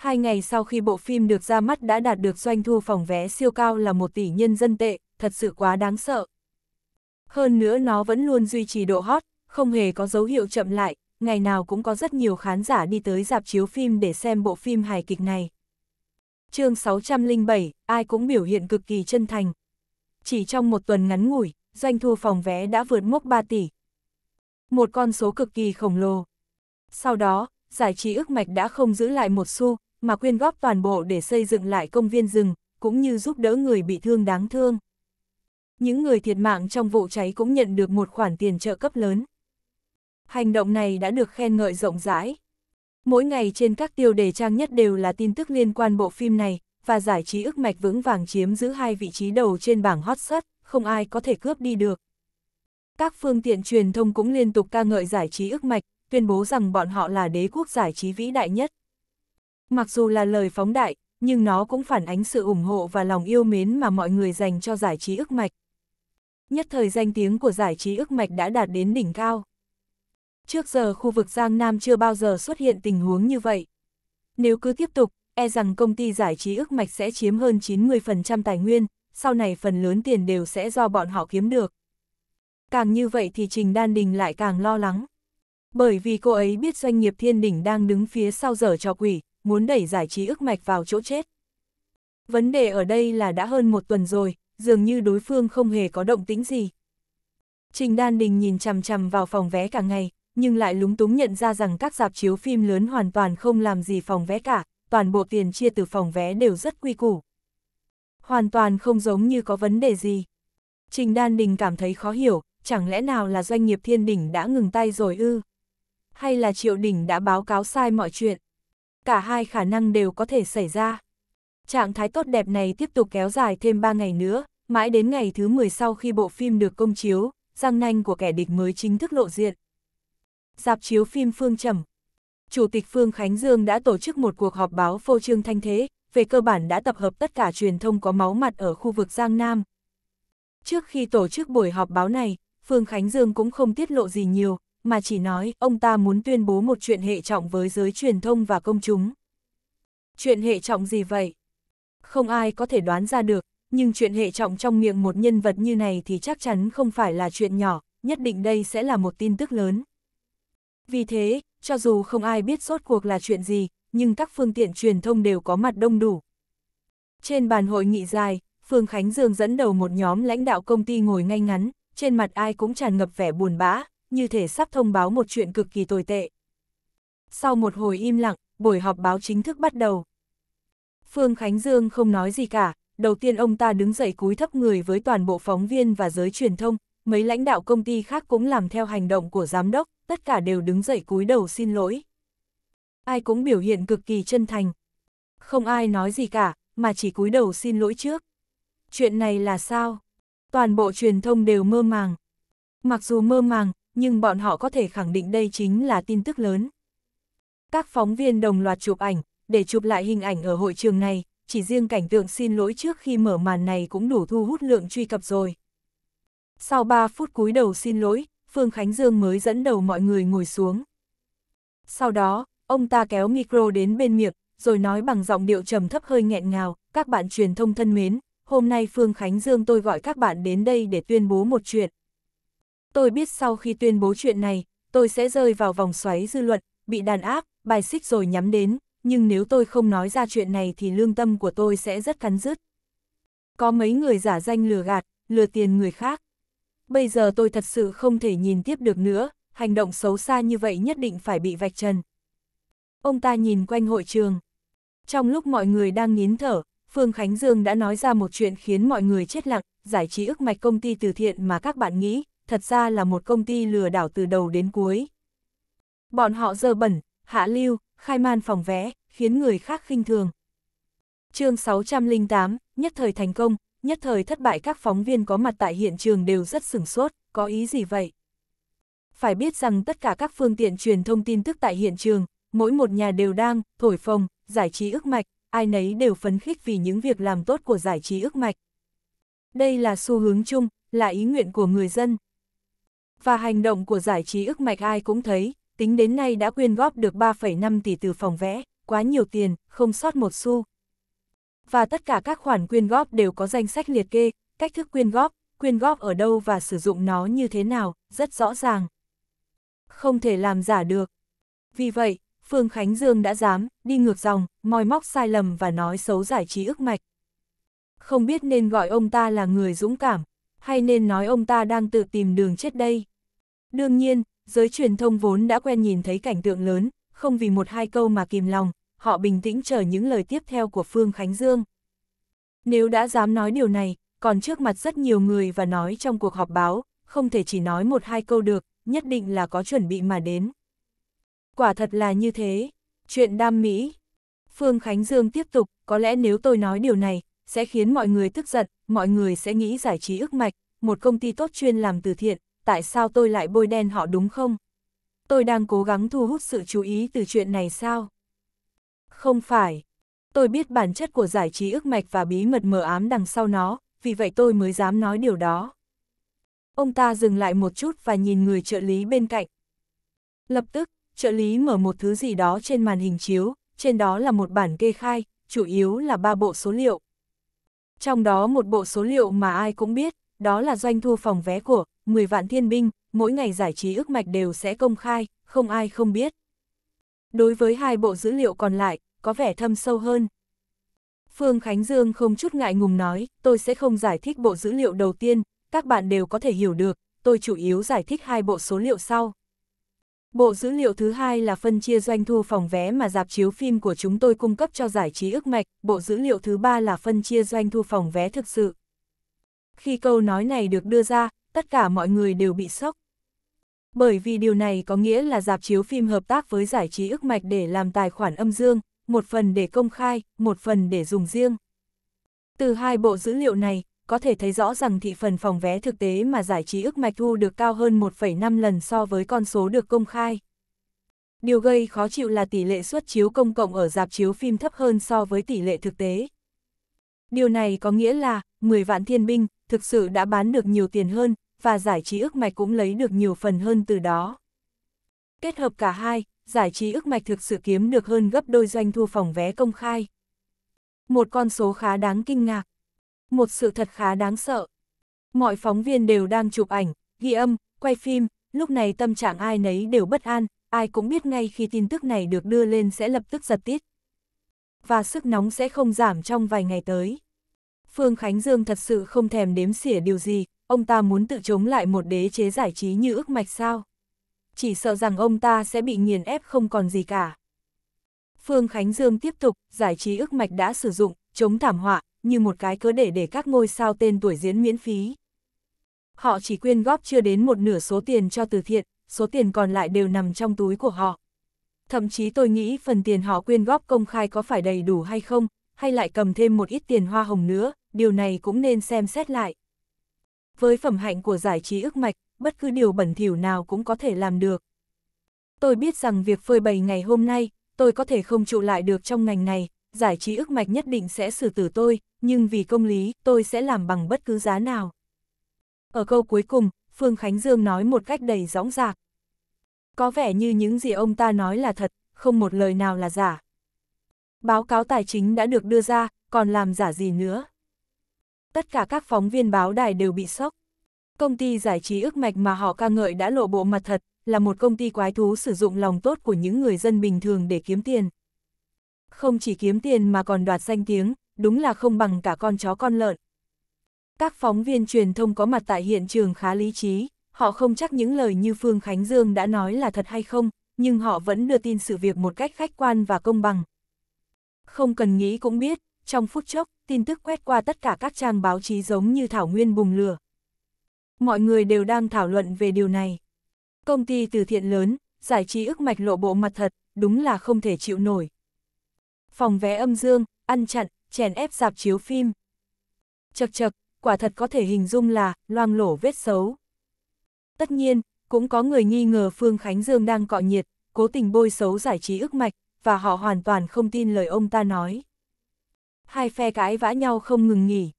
[SPEAKER 1] Hai ngày sau khi bộ phim được ra mắt đã đạt được doanh thu phòng vé siêu cao là một tỷ nhân dân tệ, thật sự quá đáng sợ. Hơn nữa nó vẫn luôn duy trì độ hot, không hề có dấu hiệu chậm lại, ngày nào cũng có rất nhiều khán giả đi tới dạp chiếu phim để xem bộ phim hài kịch này. chương 607, ai cũng biểu hiện cực kỳ chân thành. Chỉ trong một tuần ngắn ngủi, doanh thu phòng vé đã vượt mốc 3 tỷ. Một con số cực kỳ khổng lồ. Sau đó, giải trí ước mạch đã không giữ lại một xu, mà quyên góp toàn bộ để xây dựng lại công viên rừng, cũng như giúp đỡ người bị thương đáng thương. Những người thiệt mạng trong vụ cháy cũng nhận được một khoản tiền trợ cấp lớn. Hành động này đã được khen ngợi rộng rãi. Mỗi ngày trên các tiêu đề trang nhất đều là tin tức liên quan bộ phim này, và giải trí ức mạch vững vàng chiếm giữ hai vị trí đầu trên bảng hot search, không ai có thể cướp đi được. Các phương tiện truyền thông cũng liên tục ca ngợi giải trí ức mạch, tuyên bố rằng bọn họ là đế quốc giải trí vĩ đại nhất. Mặc dù là lời phóng đại, nhưng nó cũng phản ánh sự ủng hộ và lòng yêu mến mà mọi người dành cho giải trí ức mạch. Nhất thời danh tiếng của giải trí ức mạch đã đạt đến đỉnh cao. Trước giờ khu vực Giang Nam chưa bao giờ xuất hiện tình huống như vậy. Nếu cứ tiếp tục, e rằng công ty giải trí ức mạch sẽ chiếm hơn 90% tài nguyên, sau này phần lớn tiền đều sẽ do bọn họ kiếm được. Càng như vậy thì Trình Đan Đình lại càng lo lắng. Bởi vì cô ấy biết doanh nghiệp thiên đỉnh đang đứng phía sau giờ cho quỷ, muốn đẩy giải trí ức mạch vào chỗ chết. Vấn đề ở đây là đã hơn một tuần rồi, dường như đối phương không hề có động tĩnh gì. Trình Đan Đình nhìn chằm chằm vào phòng vé cả ngày, nhưng lại lúng túng nhận ra rằng các dạp chiếu phim lớn hoàn toàn không làm gì phòng vé cả, toàn bộ tiền chia từ phòng vé đều rất quy củ. Hoàn toàn không giống như có vấn đề gì. Trình Đan Đình cảm thấy khó hiểu, chẳng lẽ nào là doanh nghiệp thiên đỉnh đã ngừng tay rồi ư? Hay là triệu đỉnh đã báo cáo sai mọi chuyện? cả hai khả năng đều có thể xảy ra. Trạng thái tốt đẹp này tiếp tục kéo dài thêm 3 ngày nữa, mãi đến ngày thứ 10 sau khi bộ phim được công chiếu, răng nanh của kẻ địch mới chính thức lộ diện. Dạp chiếu phim Phương Trầm Chủ tịch Phương Khánh Dương đã tổ chức một cuộc họp báo phô trương thanh thế, về cơ bản đã tập hợp tất cả truyền thông có máu mặt ở khu vực Giang Nam. Trước khi tổ chức buổi họp báo này, Phương Khánh Dương cũng không tiết lộ gì nhiều, mà chỉ nói ông ta muốn tuyên bố một chuyện hệ trọng với giới truyền thông và công chúng. Chuyện hệ trọng gì vậy? Không ai có thể đoán ra được, nhưng chuyện hệ trọng trong miệng một nhân vật như này thì chắc chắn không phải là chuyện nhỏ, nhất định đây sẽ là một tin tức lớn. Vì thế, cho dù không ai biết sốt cuộc là chuyện gì, nhưng các phương tiện truyền thông đều có mặt đông đủ. Trên bàn hội nghị dài, Phương Khánh Dương dẫn đầu một nhóm lãnh đạo công ty ngồi ngay ngắn, trên mặt ai cũng tràn ngập vẻ buồn bã, như thể sắp thông báo một chuyện cực kỳ tồi tệ. Sau một hồi im lặng, buổi họp báo chính thức bắt đầu. Phương Khánh Dương không nói gì cả, đầu tiên ông ta đứng dậy cúi thấp người với toàn bộ phóng viên và giới truyền thông, mấy lãnh đạo công ty khác cũng làm theo hành động của giám đốc, tất cả đều đứng dậy cúi đầu xin lỗi. Ai cũng biểu hiện cực kỳ chân thành. Không ai nói gì cả, mà chỉ cúi đầu xin lỗi trước. Chuyện này là sao? Toàn bộ truyền thông đều mơ màng. Mặc dù mơ màng, nhưng bọn họ có thể khẳng định đây chính là tin tức lớn. Các phóng viên đồng loạt chụp ảnh, để chụp lại hình ảnh ở hội trường này, chỉ riêng cảnh tượng xin lỗi trước khi mở màn này cũng đủ thu hút lượng truy cập rồi. Sau 3 phút cúi đầu xin lỗi, Phương Khánh Dương mới dẫn đầu mọi người ngồi xuống. Sau đó, ông ta kéo micro đến bên miệng, rồi nói bằng giọng điệu trầm thấp hơi nghẹn ngào, các bạn truyền thông thân mến, hôm nay Phương Khánh Dương tôi gọi các bạn đến đây để tuyên bố một chuyện, Tôi biết sau khi tuyên bố chuyện này, tôi sẽ rơi vào vòng xoáy dư luận, bị đàn áp, bài xích rồi nhắm đến, nhưng nếu tôi không nói ra chuyện này thì lương tâm của tôi sẽ rất cắn rứt. Có mấy người giả danh lừa gạt, lừa tiền người khác. Bây giờ tôi thật sự không thể nhìn tiếp được nữa, hành động xấu xa như vậy nhất định phải bị vạch trần. Ông ta nhìn quanh hội trường. Trong lúc mọi người đang nín thở, Phương Khánh Dương đã nói ra một chuyện khiến mọi người chết lặng, giải trí ức mạch công ty từ thiện mà các bạn nghĩ, thật ra là một công ty lừa đảo từ đầu đến cuối. Bọn họ dơ bẩn, hạ lưu, khai man phòng vẽ, khiến người khác khinh thường. chương 608, nhất thời thành công, nhất thời thất bại các phóng viên có mặt tại hiện trường đều rất sửng sốt, có ý gì vậy? Phải biết rằng tất cả các phương tiện truyền thông tin tức tại hiện trường, mỗi một nhà đều đang, thổi phồng, giải trí ức mạch, ai nấy đều phấn khích vì những việc làm tốt của giải trí ức mạch. Đây là xu hướng chung, là ý nguyện của người dân, và hành động của giải trí ức mạch ai cũng thấy, tính đến nay đã quyên góp được 3,5 tỷ từ phòng vẽ, quá nhiều tiền, không sót một xu. Và tất cả các khoản quyên góp đều có danh sách liệt kê, cách thức quyên góp, quyên góp ở đâu và sử dụng nó như thế nào, rất rõ ràng. Không thể làm giả được. Vì vậy, Phương Khánh Dương đã dám, đi ngược dòng, moi móc sai lầm và nói xấu giải trí ức mạch. Không biết nên gọi ông ta là người dũng cảm, hay nên nói ông ta đang tự tìm đường chết đây. Đương nhiên, giới truyền thông vốn đã quen nhìn thấy cảnh tượng lớn, không vì một hai câu mà kìm lòng, họ bình tĩnh chờ những lời tiếp theo của Phương Khánh Dương. Nếu đã dám nói điều này, còn trước mặt rất nhiều người và nói trong cuộc họp báo, không thể chỉ nói một hai câu được, nhất định là có chuẩn bị mà đến. Quả thật là như thế, chuyện đam mỹ. Phương Khánh Dương tiếp tục, có lẽ nếu tôi nói điều này, sẽ khiến mọi người tức giận, mọi người sẽ nghĩ giải trí ức mạch, một công ty tốt chuyên làm từ thiện, tại sao tôi lại bôi đen họ đúng không? Tôi đang cố gắng thu hút sự chú ý từ chuyện này sao? Không phải. Tôi biết bản chất của giải trí ước mạch và bí mật mờ ám đằng sau nó, vì vậy tôi mới dám nói điều đó. Ông ta dừng lại một chút và nhìn người trợ lý bên cạnh. Lập tức, trợ lý mở một thứ gì đó trên màn hình chiếu, trên đó là một bản kê khai, chủ yếu là ba bộ số liệu. Trong đó một bộ số liệu mà ai cũng biết, đó là doanh thu phòng vé của 10 vạn thiên binh, mỗi ngày giải trí ước mạch đều sẽ công khai, không ai không biết. Đối với hai bộ dữ liệu còn lại, có vẻ thâm sâu hơn. Phương Khánh Dương không chút ngại ngùng nói, tôi sẽ không giải thích bộ dữ liệu đầu tiên, các bạn đều có thể hiểu được, tôi chủ yếu giải thích hai bộ số liệu sau. Bộ dữ liệu thứ hai là phân chia doanh thu phòng vé mà dạp chiếu phim của chúng tôi cung cấp cho giải trí ước mạch, bộ dữ liệu thứ ba là phân chia doanh thu phòng vé thực sự. Khi câu nói này được đưa ra, tất cả mọi người đều bị sốc. Bởi vì điều này có nghĩa là dạp chiếu phim hợp tác với giải trí ức mạch để làm tài khoản âm dương, một phần để công khai, một phần để dùng riêng. Từ hai bộ dữ liệu này, có thể thấy rõ rằng thị phần phòng vé thực tế mà giải trí ức mạch thu được cao hơn 1,5 lần so với con số được công khai. Điều gây khó chịu là tỷ lệ suất chiếu công cộng ở dạp chiếu phim thấp hơn so với tỷ lệ thực tế. Điều này có nghĩa là, 10 vạn thiên binh, thực sự đã bán được nhiều tiền hơn, và giải trí ức mạch cũng lấy được nhiều phần hơn từ đó. Kết hợp cả hai, giải trí ức mạch thực sự kiếm được hơn gấp đôi doanh thu phòng vé công khai. Một con số khá đáng kinh ngạc. Một sự thật khá đáng sợ. Mọi phóng viên đều đang chụp ảnh, ghi âm, quay phim, lúc này tâm trạng ai nấy đều bất an, ai cũng biết ngay khi tin tức này được đưa lên sẽ lập tức giật tít. Và sức nóng sẽ không giảm trong vài ngày tới. Phương Khánh Dương thật sự không thèm đếm xỉa điều gì, ông ta muốn tự chống lại một đế chế giải trí như ước mạch sao. Chỉ sợ rằng ông ta sẽ bị nghiền ép không còn gì cả. Phương Khánh Dương tiếp tục, giải trí ước mạch đã sử dụng, chống thảm họa, như một cái cớ để để các ngôi sao tên tuổi diễn miễn phí. Họ chỉ quyên góp chưa đến một nửa số tiền cho từ thiện, số tiền còn lại đều nằm trong túi của họ. Thậm chí tôi nghĩ phần tiền họ quyên góp công khai có phải đầy đủ hay không, hay lại cầm thêm một ít tiền hoa hồng nữa, điều này cũng nên xem xét lại. Với phẩm hạnh của giải trí ức mạch, bất cứ điều bẩn thỉu nào cũng có thể làm được. Tôi biết rằng việc phơi bày ngày hôm nay, tôi có thể không trụ lại được trong ngành này, giải trí ức mạch nhất định sẽ xử tử tôi, nhưng vì công lý, tôi sẽ làm bằng bất cứ giá nào. Ở câu cuối cùng, Phương Khánh Dương nói một cách đầy rõ rạc. Có vẻ như những gì ông ta nói là thật, không một lời nào là giả. Báo cáo tài chính đã được đưa ra, còn làm giả gì nữa? Tất cả các phóng viên báo đài đều bị sốc. Công ty giải trí ước mạch mà họ ca ngợi đã lộ bộ mặt thật, là một công ty quái thú sử dụng lòng tốt của những người dân bình thường để kiếm tiền. Không chỉ kiếm tiền mà còn đoạt danh tiếng, đúng là không bằng cả con chó con lợn. Các phóng viên truyền thông có mặt tại hiện trường khá lý trí, họ không chắc những lời như Phương Khánh Dương đã nói là thật hay không, nhưng họ vẫn đưa tin sự việc một cách khách quan và công bằng. Không cần nghĩ cũng biết, trong phút chốc, tin tức quét qua tất cả các trang báo chí giống như thảo nguyên bùng lửa. Mọi người đều đang thảo luận về điều này. Công ty từ thiện lớn, giải trí ức mạch lộ bộ mặt thật, đúng là không thể chịu nổi. Phòng vé âm dương, ăn chặn, chèn ép dạp chiếu phim. Chật chật, quả thật có thể hình dung là loang lổ vết xấu. Tất nhiên, cũng có người nghi ngờ Phương Khánh Dương đang cọ nhiệt, cố tình bôi xấu giải trí ức mạch, và họ hoàn toàn không tin lời ông ta nói. Hai phe cãi vã nhau không ngừng nghỉ.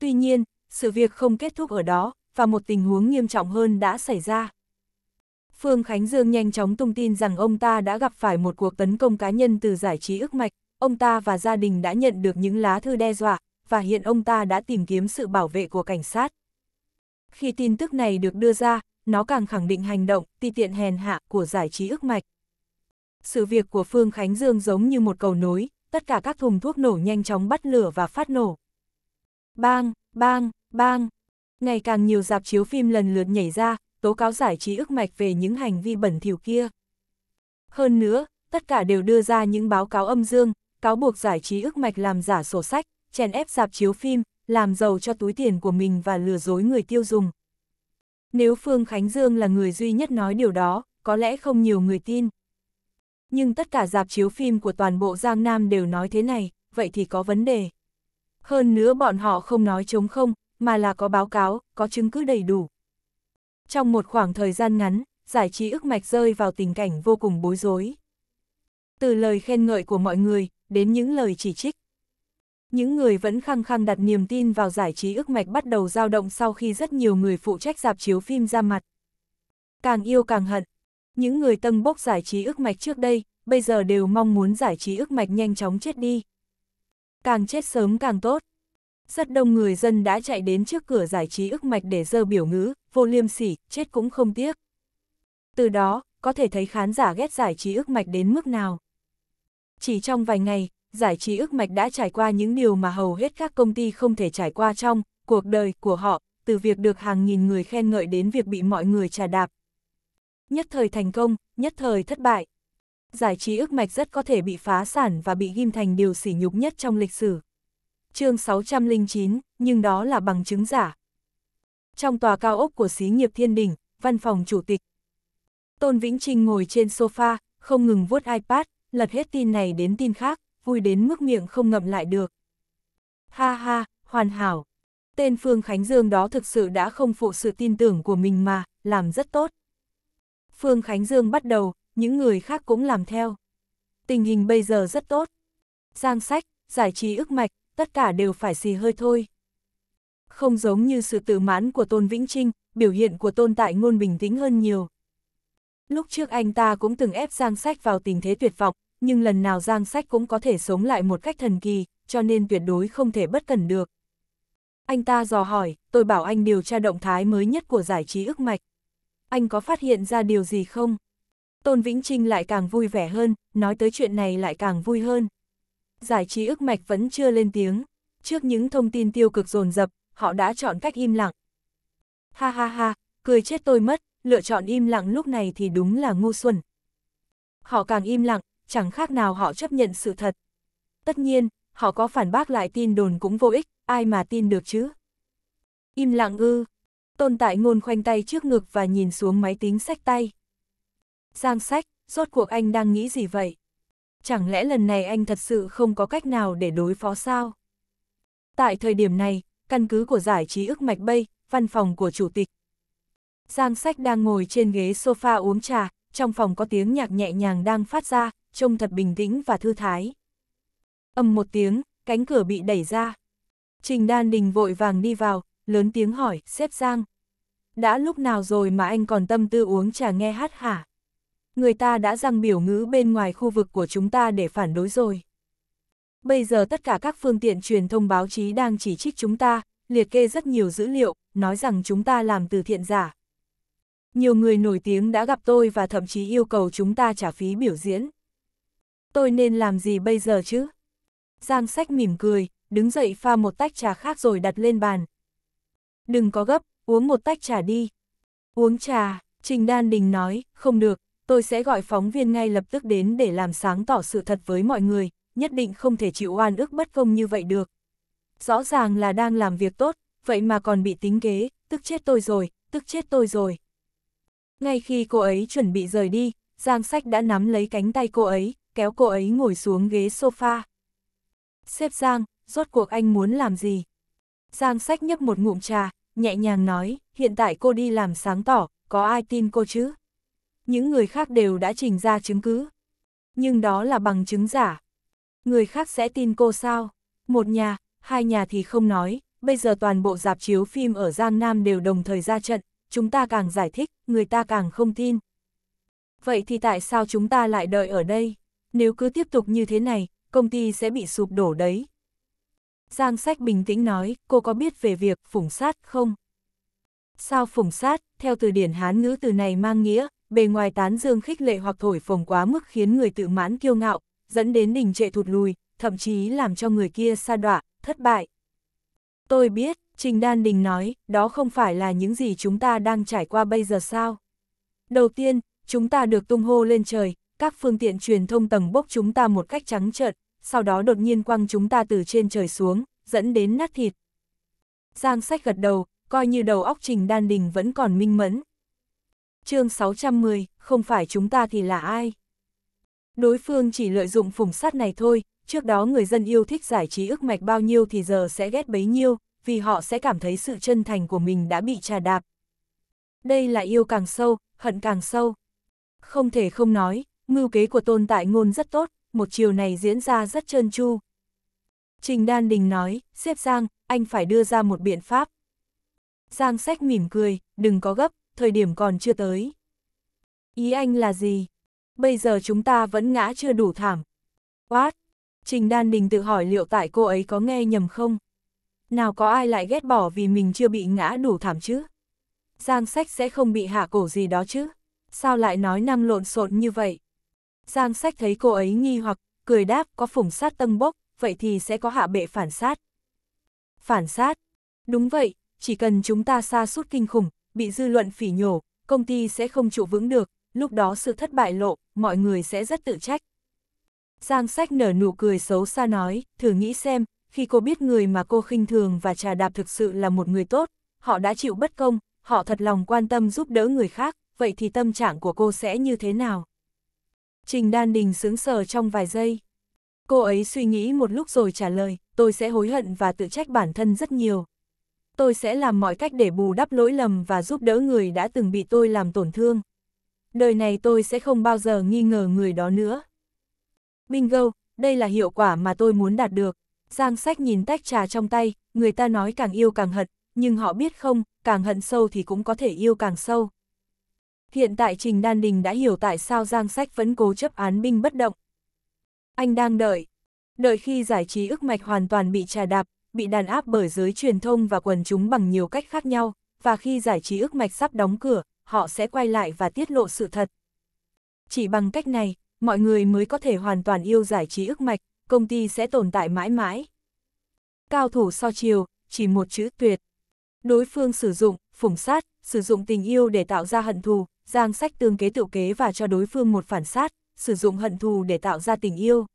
[SPEAKER 1] Tuy nhiên, sự việc không kết thúc ở đó, và một tình huống nghiêm trọng hơn đã xảy ra. Phương Khánh Dương nhanh chóng tung tin rằng ông ta đã gặp phải một cuộc tấn công cá nhân từ giải trí ức mạch, ông ta và gia đình đã nhận được những lá thư đe dọa, và hiện ông ta đã tìm kiếm sự bảo vệ của cảnh sát. Khi tin tức này được đưa ra, nó càng khẳng định hành động ti tiện hèn hạ của giải trí ức mạch sự việc của Phương Khánh Dương giống như một cầu nối, tất cả các thùng thuốc nổ nhanh chóng bắt lửa và phát nổ. Bang, bang, bang. Ngày càng nhiều dạp chiếu phim lần lượt nhảy ra, tố cáo giải trí ức mạch về những hành vi bẩn thỉu kia. Hơn nữa, tất cả đều đưa ra những báo cáo âm dương, cáo buộc giải trí ức mạch làm giả sổ sách, chèn ép dạp chiếu phim, làm giàu cho túi tiền của mình và lừa dối người tiêu dùng. Nếu Phương Khánh Dương là người duy nhất nói điều đó, có lẽ không nhiều người tin nhưng tất cả dạp chiếu phim của toàn bộ Giang Nam đều nói thế này, vậy thì có vấn đề. Hơn nữa bọn họ không nói chống không, mà là có báo cáo, có chứng cứ đầy đủ. Trong một khoảng thời gian ngắn, giải trí ức mạch rơi vào tình cảnh vô cùng bối rối. Từ lời khen ngợi của mọi người, đến những lời chỉ trích. Những người vẫn khăng khăng đặt niềm tin vào giải trí ức mạch bắt đầu dao động sau khi rất nhiều người phụ trách dạp chiếu phim ra mặt. Càng yêu càng hận, những người tâng bốc giải trí ức mạch trước đây, bây giờ đều mong muốn giải trí ức mạch nhanh chóng chết đi. Càng chết sớm càng tốt. Rất đông người dân đã chạy đến trước cửa giải trí ức mạch để dơ biểu ngữ, vô liêm sỉ, chết cũng không tiếc. Từ đó, có thể thấy khán giả ghét giải trí ức mạch đến mức nào. Chỉ trong vài ngày, giải trí ức mạch đã trải qua những điều mà hầu hết các công ty không thể trải qua trong cuộc đời của họ, từ việc được hàng nghìn người khen ngợi đến việc bị mọi người trà đạp, nhất thời thành công, nhất thời thất bại. Giải trí ức mạch rất có thể bị phá sản và bị ghim thành điều sỉ nhục nhất trong lịch sử. chương 609, nhưng đó là bằng chứng giả. Trong tòa cao ốc của xí nghiệp thiên đỉnh, văn phòng chủ tịch, Tôn Vĩnh Trinh ngồi trên sofa, không ngừng vuốt iPad, lật hết tin này đến tin khác, vui đến mức miệng không ngậm lại được. Ha ha, hoàn hảo. Tên Phương Khánh Dương đó thực sự đã không phụ sự tin tưởng của mình mà, làm rất tốt. Phương Khánh Dương bắt đầu, những người khác cũng làm theo. Tình hình bây giờ rất tốt. Giang sách, giải trí ức mạch, tất cả đều phải xì hơi thôi. Không giống như sự tự mãn của Tôn Vĩnh Trinh, biểu hiện của Tôn Tại Ngôn bình tĩnh hơn nhiều. Lúc trước anh ta cũng từng ép Giang Sách vào tình thế tuyệt vọng, nhưng lần nào Giang Sách cũng có thể sống lại một cách thần kỳ, cho nên tuyệt đối không thể bất cần được. Anh ta dò hỏi, tôi bảo anh điều tra động thái mới nhất của giải trí ức mạch anh có phát hiện ra điều gì không? Tôn Vĩnh Trinh lại càng vui vẻ hơn, nói tới chuyện này lại càng vui hơn. Giải trí ức mạch vẫn chưa lên tiếng, trước những thông tin tiêu cực dồn dập, họ đã chọn cách im lặng. Ha ha ha, cười chết tôi mất, lựa chọn im lặng lúc này thì đúng là ngu xuẩn. Họ càng im lặng, chẳng khác nào họ chấp nhận sự thật. Tất nhiên, họ có phản bác lại tin đồn cũng vô ích, ai mà tin được chứ? Im lặng ư, tôn tại ngôn khoanh tay trước ngực và nhìn xuống máy tính sách tay. Giang sách, rốt cuộc anh đang nghĩ gì vậy? Chẳng lẽ lần này anh thật sự không có cách nào để đối phó sao? Tại thời điểm này, căn cứ của giải trí ức mạch bay, văn phòng của chủ tịch. Giang sách đang ngồi trên ghế sofa uống trà, trong phòng có tiếng nhạc nhẹ nhàng đang phát ra, trông thật bình tĩnh và thư thái. Âm một tiếng, cánh cửa bị đẩy ra. Trình Đan Đình vội vàng đi vào, lớn tiếng hỏi, xếp Giang, đã lúc nào rồi mà anh còn tâm tư uống trà nghe hát hả? Người ta đã răng biểu ngữ bên ngoài khu vực của chúng ta để phản đối rồi. Bây giờ tất cả các phương tiện truyền thông báo chí đang chỉ trích chúng ta, liệt kê rất nhiều dữ liệu, nói rằng chúng ta làm từ thiện giả. Nhiều người nổi tiếng đã gặp tôi và thậm chí yêu cầu chúng ta trả phí biểu diễn. Tôi nên làm gì bây giờ chứ? Giang sách mỉm cười, đứng dậy pha một tách trà khác rồi đặt lên bàn. Đừng có gấp, uống một tách trà đi. Uống trà, Trình Đan Đình nói, không được, tôi sẽ gọi phóng viên ngay lập tức đến để làm sáng tỏ sự thật với mọi người, nhất định không thể chịu oan ức bất công như vậy được. Rõ ràng là đang làm việc tốt, vậy mà còn bị tính kế, tức chết tôi rồi, tức chết tôi rồi. Ngay khi cô ấy chuẩn bị rời đi, Giang Sách đã nắm lấy cánh tay cô ấy, kéo cô ấy ngồi xuống ghế sofa. Xếp Giang, rốt cuộc anh muốn làm gì? Giang Sách nhấp một ngụm trà, nhẹ nhàng nói, hiện tại cô đi làm sáng tỏ, có ai tin cô chứ? Những người khác đều đã trình ra chứng cứ. Nhưng đó là bằng chứng giả. Người khác sẽ tin cô sao? Một nhà, hai nhà thì không nói, bây giờ toàn bộ dạp chiếu phim ở Giang Nam đều đồng thời ra trận, chúng ta càng giải thích, người ta càng không tin. Vậy thì tại sao chúng ta lại đợi ở đây? Nếu cứ tiếp tục như thế này, công ty sẽ bị sụp đổ đấy, Giang sách bình tĩnh nói, cô có biết về việc phủng sát không? Sao phủng sát, theo từ điển Hán ngữ từ này mang nghĩa, bề ngoài tán dương khích lệ hoặc thổi phồng quá mức khiến người tự mãn kiêu ngạo, dẫn đến đình trệ thụt lùi, thậm chí làm cho người kia sa đọa, thất bại. Tôi biết, Trình Đan Đình nói, đó không phải là những gì chúng ta đang trải qua bây giờ sao? Đầu tiên, chúng ta được tung hô lên trời, các phương tiện truyền thông tầng bốc chúng ta một cách trắng trợn, sau đó đột nhiên quăng chúng ta từ trên trời xuống, dẫn đến nát thịt. Giang sách gật đầu, coi như đầu óc trình đan đình vẫn còn minh mẫn. chương 610, không phải chúng ta thì là ai? Đối phương chỉ lợi dụng phủng sát này thôi, trước đó người dân yêu thích giải trí ức mạch bao nhiêu thì giờ sẽ ghét bấy nhiêu, vì họ sẽ cảm thấy sự chân thành của mình đã bị trà đạp. Đây là yêu càng sâu, hận càng sâu. Không thể không nói, mưu kế của tôn tại ngôn rất tốt, một chiều này diễn ra rất trơn tru. Trình Đan Đình nói, xếp Giang, anh phải đưa ra một biện pháp. Giang sách mỉm cười, đừng có gấp, thời điểm còn chưa tới. Ý anh là gì? Bây giờ chúng ta vẫn ngã chưa đủ thảm. What? Trình Đan Đình tự hỏi liệu tại cô ấy có nghe nhầm không? Nào có ai lại ghét bỏ vì mình chưa bị ngã đủ thảm chứ? Giang sách sẽ không bị hạ cổ gì đó chứ? Sao lại nói năng lộn xộn như vậy? Giang sách thấy cô ấy nghi hoặc, cười đáp có phủng sát tân bốc, vậy thì sẽ có hạ bệ phản sát. Phản sát? Đúng vậy, chỉ cần chúng ta xa suốt kinh khủng, bị dư luận phỉ nhổ, công ty sẽ không trụ vững được, lúc đó sự thất bại lộ, mọi người sẽ rất tự trách. Giang sách nở nụ cười xấu xa nói, thử nghĩ xem, khi cô biết người mà cô khinh thường và trà đạp thực sự là một người tốt, họ đã chịu bất công, họ thật lòng quan tâm giúp đỡ người khác, vậy thì tâm trạng của cô sẽ như thế nào? Trình Đan Đình sững sờ trong vài giây. Cô ấy suy nghĩ một lúc rồi trả lời, tôi sẽ hối hận và tự trách bản thân rất nhiều. Tôi sẽ làm mọi cách để bù đắp lỗi lầm và giúp đỡ người đã từng bị tôi làm tổn thương. Đời này tôi sẽ không bao giờ nghi ngờ người đó nữa. Bingo, đây là hiệu quả mà tôi muốn đạt được. Giang sách nhìn tách trà trong tay, người ta nói càng yêu càng hận, nhưng họ biết không, càng hận sâu thì cũng có thể yêu càng sâu. Hiện tại Trình Đan Đình đã hiểu tại sao Giang Sách vẫn cố chấp án binh bất động. Anh đang đợi. Đợi khi giải trí ức mạch hoàn toàn bị trà đạp, bị đàn áp bởi giới truyền thông và quần chúng bằng nhiều cách khác nhau, và khi giải trí ức mạch sắp đóng cửa, họ sẽ quay lại và tiết lộ sự thật. Chỉ bằng cách này, mọi người mới có thể hoàn toàn yêu giải trí ức mạch, công ty sẽ tồn tại mãi mãi. Cao thủ so chiều, chỉ một chữ tuyệt. Đối phương sử dụng, phủng sát, sử dụng tình yêu để tạo ra hận thù, Giang sách tương kế tự kế và cho đối phương một phản sát, sử dụng hận thù để tạo ra tình yêu.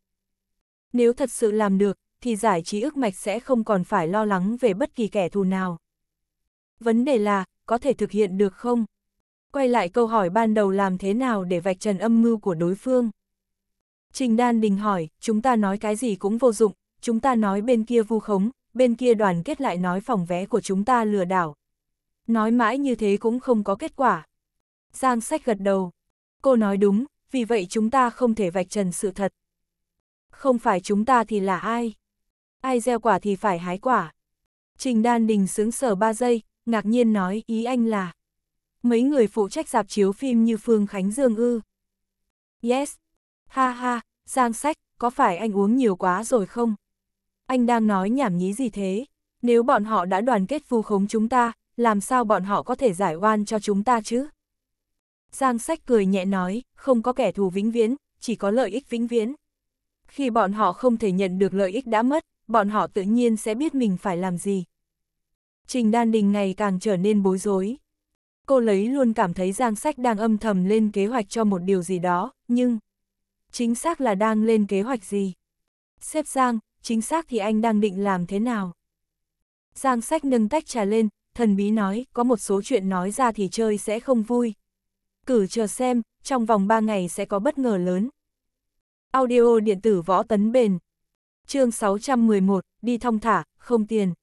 [SPEAKER 1] Nếu thật sự làm được, thì giải trí ước mạch sẽ không còn phải lo lắng về bất kỳ kẻ thù nào. Vấn đề là, có thể thực hiện được không? Quay lại câu hỏi ban đầu làm thế nào để vạch trần âm mưu của đối phương? Trình Đan Đình hỏi, chúng ta nói cái gì cũng vô dụng, chúng ta nói bên kia vu khống, bên kia đoàn kết lại nói phòng vé của chúng ta lừa đảo. Nói mãi như thế cũng không có kết quả. Giang sách gật đầu. Cô nói đúng, vì vậy chúng ta không thể vạch trần sự thật. Không phải chúng ta thì là ai? Ai gieo quả thì phải hái quả. Trình Đan Đình sướng sở ba giây, ngạc nhiên nói ý anh là. Mấy người phụ trách dạp chiếu phim như Phương Khánh Dương ư. Yes. Ha ha, Giang sách, có phải anh uống nhiều quá rồi không? Anh đang nói nhảm nhí gì thế? Nếu bọn họ đã đoàn kết vu khống chúng ta, làm sao bọn họ có thể giải oan cho chúng ta chứ? Giang sách cười nhẹ nói, không có kẻ thù vĩnh viễn, chỉ có lợi ích vĩnh viễn. Khi bọn họ không thể nhận được lợi ích đã mất, bọn họ tự nhiên sẽ biết mình phải làm gì. Trình Đan Đình ngày càng trở nên bối rối. Cô lấy luôn cảm thấy Giang Sách đang âm thầm lên kế hoạch cho một điều gì đó, nhưng... Chính xác là đang lên kế hoạch gì? Xếp Giang, chính xác thì anh đang định làm thế nào? Giang Sách nâng tách trà lên, thần bí nói, có một số chuyện nói ra thì chơi sẽ không vui, cử chờ xem, trong vòng 3 ngày sẽ có bất ngờ lớn. Audio điện tử võ tấn bền. Chương 611, đi thong thả, không tiền.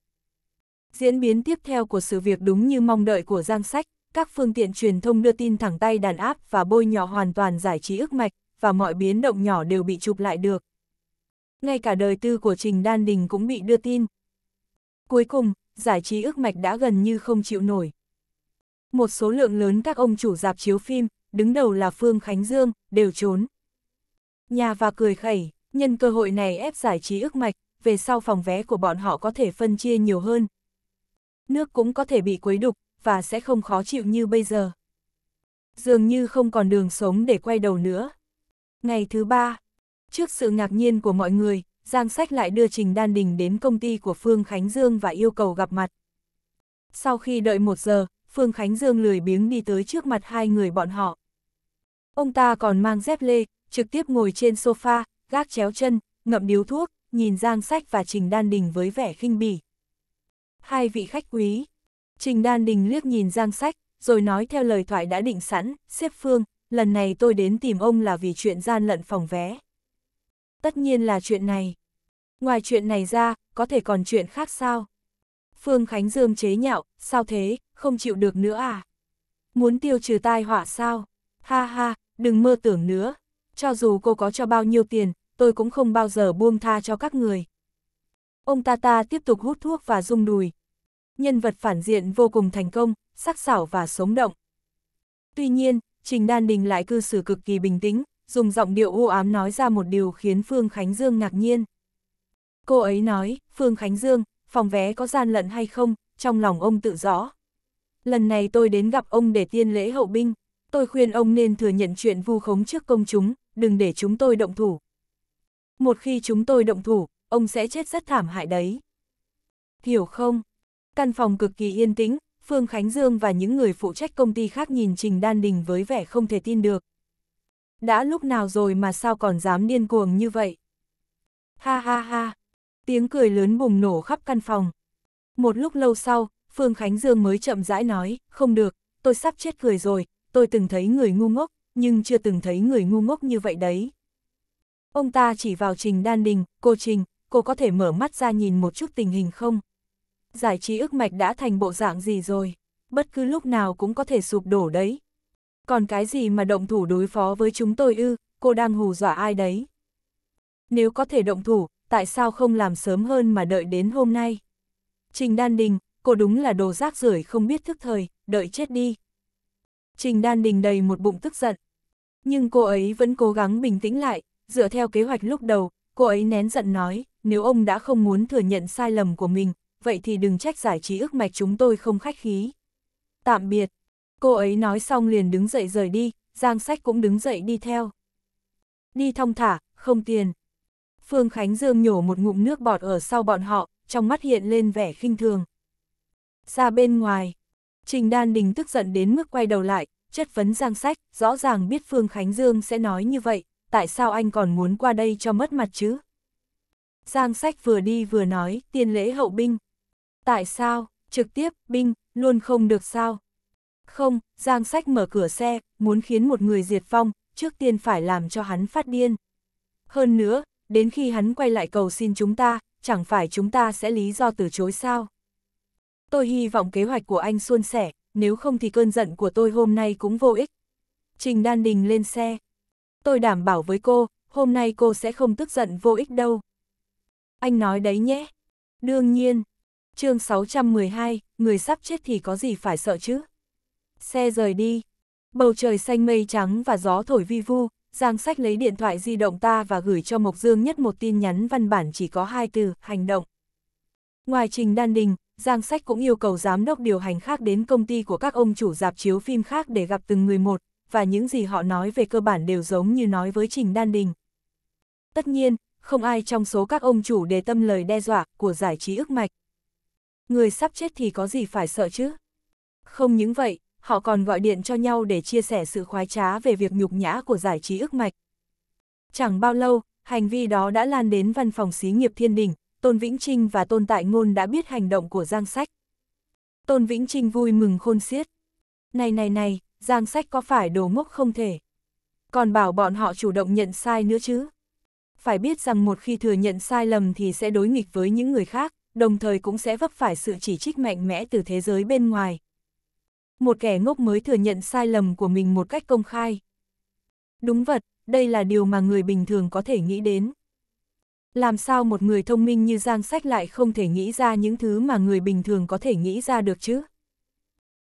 [SPEAKER 1] Diễn biến tiếp theo của sự việc đúng như mong đợi của Giang Sách, các phương tiện truyền thông đưa tin thẳng tay đàn áp và bôi nhỏ hoàn toàn giải trí ức mạch, và mọi biến động nhỏ đều bị chụp lại được. Ngay cả đời tư của Trình Đan Đình cũng bị đưa tin. Cuối cùng, giải trí ức mạch đã gần như không chịu nổi, một số lượng lớn các ông chủ dạp chiếu phim, đứng đầu là Phương Khánh Dương, đều trốn. Nhà và cười khẩy, nhân cơ hội này ép giải trí ức mạch, về sau phòng vé của bọn họ có thể phân chia nhiều hơn. Nước cũng có thể bị quấy đục, và sẽ không khó chịu như bây giờ. Dường như không còn đường sống để quay đầu nữa. Ngày thứ ba, trước sự ngạc nhiên của mọi người, Giang Sách lại đưa Trình Đan Đình đến công ty của Phương Khánh Dương và yêu cầu gặp mặt. Sau khi đợi một giờ, Phương Khánh Dương lười biếng đi tới trước mặt hai người bọn họ. Ông ta còn mang dép lê, trực tiếp ngồi trên sofa, gác chéo chân, ngậm điếu thuốc, nhìn Giang Sách và Trình Đan Đình với vẻ khinh bỉ. Hai vị khách quý. Trình Đan Đình liếc nhìn Giang Sách, rồi nói theo lời thoại đã định sẵn, xếp Phương, lần này tôi đến tìm ông là vì chuyện gian lận phòng vé. Tất nhiên là chuyện này. Ngoài chuyện này ra, có thể còn chuyện khác sao? Phương Khánh Dương chế nhạo, sao thế, không chịu được nữa à? Muốn tiêu trừ tai họa sao? Ha ha, đừng mơ tưởng nữa. Cho dù cô có cho bao nhiêu tiền, tôi cũng không bao giờ buông tha cho các người. Ông ta ta tiếp tục hút thuốc và rung đùi. Nhân vật phản diện vô cùng thành công, sắc sảo và sống động. Tuy nhiên, Trình Đan Đình lại cư xử cực kỳ bình tĩnh, dùng giọng điệu u ám nói ra một điều khiến Phương Khánh Dương ngạc nhiên. Cô ấy nói, Phương Khánh Dương, phòng vé có gian lận hay không, trong lòng ông tự rõ lần này tôi đến gặp ông để tiên lễ hậu binh, tôi khuyên ông nên thừa nhận chuyện vu khống trước công chúng, đừng để chúng tôi động thủ. Một khi chúng tôi động thủ, ông sẽ chết rất thảm hại đấy. Hiểu không? Căn phòng cực kỳ yên tĩnh, Phương Khánh Dương và những người phụ trách công ty khác nhìn Trình Đan Đình với vẻ không thể tin được. Đã lúc nào rồi mà sao còn dám điên cuồng như vậy? Ha ha ha! Tiếng cười lớn bùng nổ khắp căn phòng. Một lúc lâu sau, Phương Khánh Dương mới chậm rãi nói, không được, tôi sắp chết cười rồi, tôi từng thấy người ngu ngốc, nhưng chưa từng thấy người ngu ngốc như vậy đấy. Ông ta chỉ vào Trình Đan Đình, cô Trình, cô có thể mở mắt ra nhìn một chút tình hình không? Giải trí ức mạch đã thành bộ dạng gì rồi, bất cứ lúc nào cũng có thể sụp đổ đấy. Còn cái gì mà động thủ đối phó với chúng tôi ư, cô đang hù dọa ai đấy? Nếu có thể động thủ, tại sao không làm sớm hơn mà đợi đến hôm nay? Trình Đan Đình, cô đúng là đồ rác rưởi không biết thức thời, đợi chết đi. Trình Đan Đình đầy một bụng tức giận. Nhưng cô ấy vẫn cố gắng bình tĩnh lại, dựa theo kế hoạch lúc đầu, cô ấy nén giận nói, nếu ông đã không muốn thừa nhận sai lầm của mình, vậy thì đừng trách giải trí ức mạch chúng tôi không khách khí. Tạm biệt. Cô ấy nói xong liền đứng dậy rời đi, Giang Sách cũng đứng dậy đi theo. Đi thong thả, không tiền. Phương Khánh Dương nhổ một ngụm nước bọt ở sau bọn họ, trong mắt hiện lên vẻ khinh thường ra bên ngoài. Trình Đan Đình tức giận đến mức quay đầu lại, chất vấn Giang Sách, rõ ràng biết Phương Khánh Dương sẽ nói như vậy, tại sao anh còn muốn qua đây cho mất mặt chứ? Giang Sách vừa đi vừa nói, tiên lễ hậu binh. Tại sao, trực tiếp, binh, luôn không được sao? Không, Giang Sách mở cửa xe, muốn khiến một người diệt phong trước tiên phải làm cho hắn phát điên. Hơn nữa, đến khi hắn quay lại cầu xin chúng ta, chẳng phải chúng ta sẽ lý do từ chối sao? tôi hy vọng kế hoạch của anh suôn sẻ, nếu không thì cơn giận của tôi hôm nay cũng vô ích. Trình Đan Đình lên xe. Tôi đảm bảo với cô, hôm nay cô sẽ không tức giận vô ích đâu. Anh nói đấy nhé. Đương nhiên. chương 612, người sắp chết thì có gì phải sợ chứ. Xe rời đi. Bầu trời xanh mây trắng và gió thổi vi vu, Giang Sách lấy điện thoại di động ta và gửi cho Mộc Dương Nhất một tin nhắn văn bản chỉ có hai từ, hành động. Ngoài Trình Đan Đình, Giang Sách cũng yêu cầu giám đốc điều hành khác đến công ty của các ông chủ dạp chiếu phim khác để gặp từng người một, và những gì họ nói về cơ bản đều giống như nói với Trình Đan Đình. Tất nhiên, không ai trong số các ông chủ đề tâm lời đe dọa của giải trí ức mạch. Người sắp chết thì có gì phải sợ chứ? Không những vậy, họ còn gọi điện cho nhau để chia sẻ sự khoái trá về việc nhục nhã của giải trí ức mạch. Chẳng bao lâu, hành vi đó đã lan đến văn phòng xí nghiệp thiên đình, Tôn Vĩnh Trinh và Tôn Tại Ngôn đã biết hành động của Giang Sách. Tôn Vĩnh Trinh vui mừng khôn xiết. Này này này, Giang Sách có phải đồ ngốc không thể? Còn bảo bọn họ chủ động nhận sai nữa chứ? Phải biết rằng một khi thừa nhận sai lầm thì sẽ đối nghịch với những người khác, đồng thời cũng sẽ vấp phải sự chỉ trích mạnh mẽ từ thế giới bên ngoài. Một kẻ ngốc mới thừa nhận sai lầm của mình một cách công khai. Đúng vật, đây là điều mà người bình thường có thể nghĩ đến làm sao một người thông minh như Giang Sách lại không thể nghĩ ra những thứ mà người bình thường có thể nghĩ ra được chứ?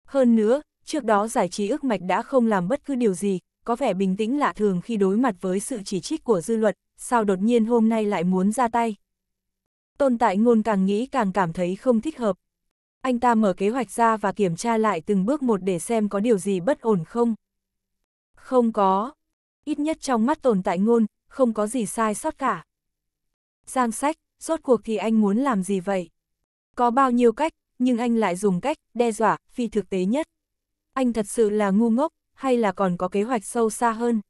[SPEAKER 1] Hơn nữa, trước đó giải trí ước mạch đã không làm bất cứ điều gì, có vẻ bình tĩnh lạ thường khi đối mặt với sự chỉ trích của dư luận, sao đột nhiên hôm nay lại muốn ra tay? Tôn tại ngôn càng nghĩ càng cảm thấy không thích hợp. Anh ta mở kế hoạch ra và kiểm tra lại từng bước một để xem có điều gì bất ổn không. Không có. Ít nhất trong mắt tồn tại ngôn, không có gì sai sót cả. Giang sách, rốt cuộc thì anh muốn làm gì vậy? Có bao nhiêu cách, nhưng anh lại dùng cách, đe dọa, phi thực tế nhất. Anh thật sự là ngu ngốc, hay là còn có kế hoạch sâu xa hơn?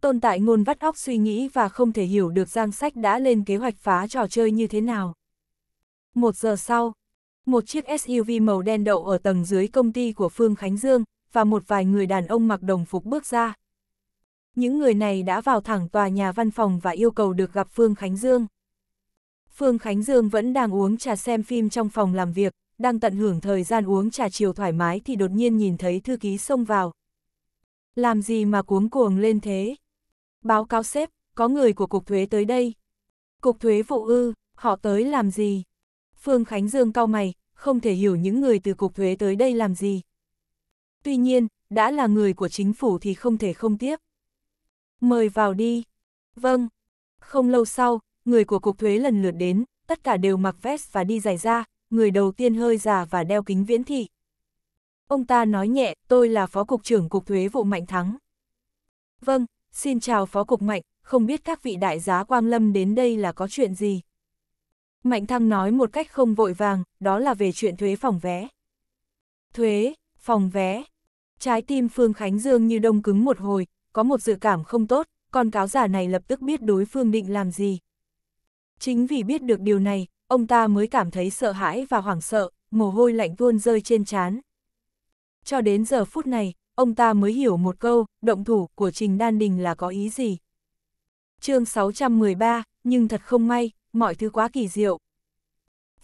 [SPEAKER 1] Tôn tại ngôn vắt óc suy nghĩ và không thể hiểu được Giang Sách đã lên kế hoạch phá trò chơi như thế nào. Một giờ sau, một chiếc SUV màu đen đậu ở tầng dưới công ty của Phương Khánh Dương, và một vài người đàn ông mặc đồng phục bước ra, những người này đã vào thẳng tòa nhà văn phòng và yêu cầu được gặp Phương Khánh Dương. Phương Khánh Dương vẫn đang uống trà xem phim trong phòng làm việc, đang tận hưởng thời gian uống trà chiều thoải mái thì đột nhiên nhìn thấy thư ký xông vào. Làm gì mà cuống cuồng lên thế? Báo cáo sếp, có người của Cục Thuế tới đây. Cục Thuế vụ ư, họ tới làm gì? Phương Khánh Dương cau mày, không thể hiểu những người từ Cục Thuế tới đây làm gì. Tuy nhiên, đã là người của chính phủ thì không thể không tiếp. Mời vào đi. Vâng. Không lâu sau, người của cục thuế lần lượt đến, tất cả đều mặc vest và đi giày da, người đầu tiên hơi già và đeo kính viễn thị. Ông ta nói nhẹ, tôi là phó cục trưởng cục thuế vụ Mạnh Thắng. Vâng, xin chào phó cục Mạnh, không biết các vị đại giá Quang Lâm đến đây là có chuyện gì? Mạnh Thăng nói một cách không vội vàng, đó là về chuyện thuế phòng vé. Thuế, phòng vé. Trái tim Phương Khánh Dương như đông cứng một hồi, có một dự cảm không tốt, con cáo giả này lập tức biết đối phương định làm gì. Chính vì biết được điều này, ông ta mới cảm thấy sợ hãi và hoảng sợ, mồ hôi lạnh tuôn rơi trên trán. Cho đến giờ phút này, ông ta mới hiểu một câu, động thủ của Trình Đan Đình là có ý gì. chương 613, nhưng thật không may, mọi thứ quá kỳ diệu.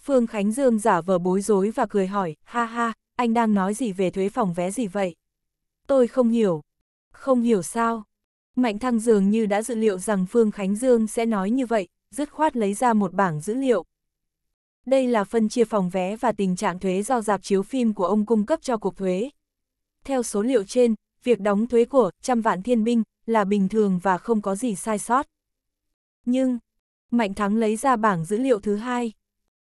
[SPEAKER 1] Phương Khánh Dương giả vờ bối rối và cười hỏi, ha ha, anh đang nói gì về thuế phòng vé gì vậy? Tôi không hiểu, không hiểu sao. Mạnh thăng dường như đã dự liệu rằng Phương Khánh Dương sẽ nói như vậy, dứt khoát lấy ra một bảng dữ liệu. Đây là phân chia phòng vé và tình trạng thuế do dạp chiếu phim của ông cung cấp cho cục thuế. Theo số liệu trên, việc đóng thuế của trăm vạn thiên binh là bình thường và không có gì sai sót. Nhưng, Mạnh Thắng lấy ra bảng dữ liệu thứ hai.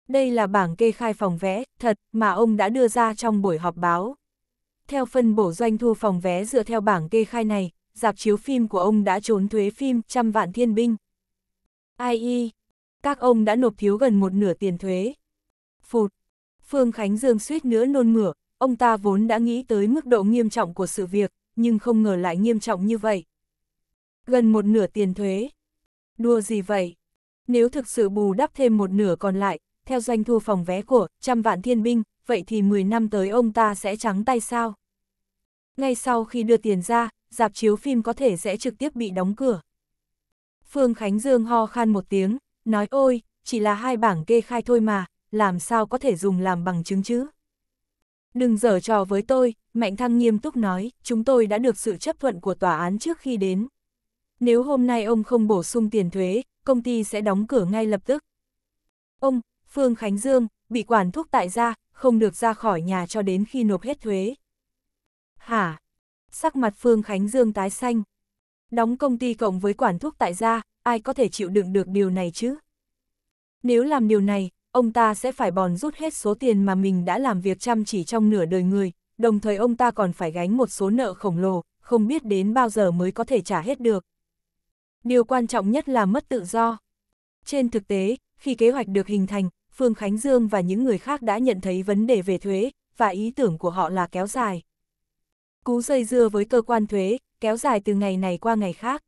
[SPEAKER 1] Đây là bảng kê khai phòng vé, thật, mà ông đã đưa ra trong buổi họp báo. Theo phân bổ doanh thu phòng vé dựa theo bảng kê khai này, dạp chiếu phim của ông đã trốn thuế phim trăm vạn thiên binh. IE, các ông đã nộp thiếu gần một nửa tiền thuế. Phụt, Phương Khánh Dương suýt nữa nôn mửa, ông ta vốn đã nghĩ tới mức độ nghiêm trọng của sự việc, nhưng không ngờ lại nghiêm trọng như vậy. Gần một nửa tiền thuế. Đùa gì vậy? Nếu thực sự bù đắp thêm một nửa còn lại, theo doanh thu phòng vé của trăm vạn thiên binh, vậy thì 10 năm tới ông ta sẽ trắng tay sao? Ngay sau khi đưa tiền ra, dạp chiếu phim có thể sẽ trực tiếp bị đóng cửa. Phương Khánh Dương ho khan một tiếng, nói ôi, chỉ là hai bảng kê khai thôi mà, làm sao có thể dùng làm bằng chứng chứ? Đừng dở trò với tôi, Mạnh Thăng nghiêm túc nói, chúng tôi đã được sự chấp thuận của tòa án trước khi đến. Nếu hôm nay ông không bổ sung tiền thuế, công ty sẽ đóng cửa ngay lập tức. Ông, Phương Khánh Dương, bị quản thúc tại gia, không được ra khỏi nhà cho đến khi nộp hết thuế. Hả? Sắc mặt Phương Khánh Dương tái xanh. Đóng công ty cộng với quản thúc tại gia, ai có thể chịu đựng được điều này chứ? Nếu làm điều này, ông ta sẽ phải bòn rút hết số tiền mà mình đã làm việc chăm chỉ trong nửa đời người, đồng thời ông ta còn phải gánh một số nợ khổng lồ, không biết đến bao giờ mới có thể trả hết được. Điều quan trọng nhất là mất tự do. Trên thực tế, khi kế hoạch được hình thành, Phương Khánh Dương và những người khác đã nhận thấy vấn đề về thuế, và ý tưởng của họ là kéo dài. Cú dây dưa với cơ quan thuế, kéo dài từ ngày này qua ngày khác.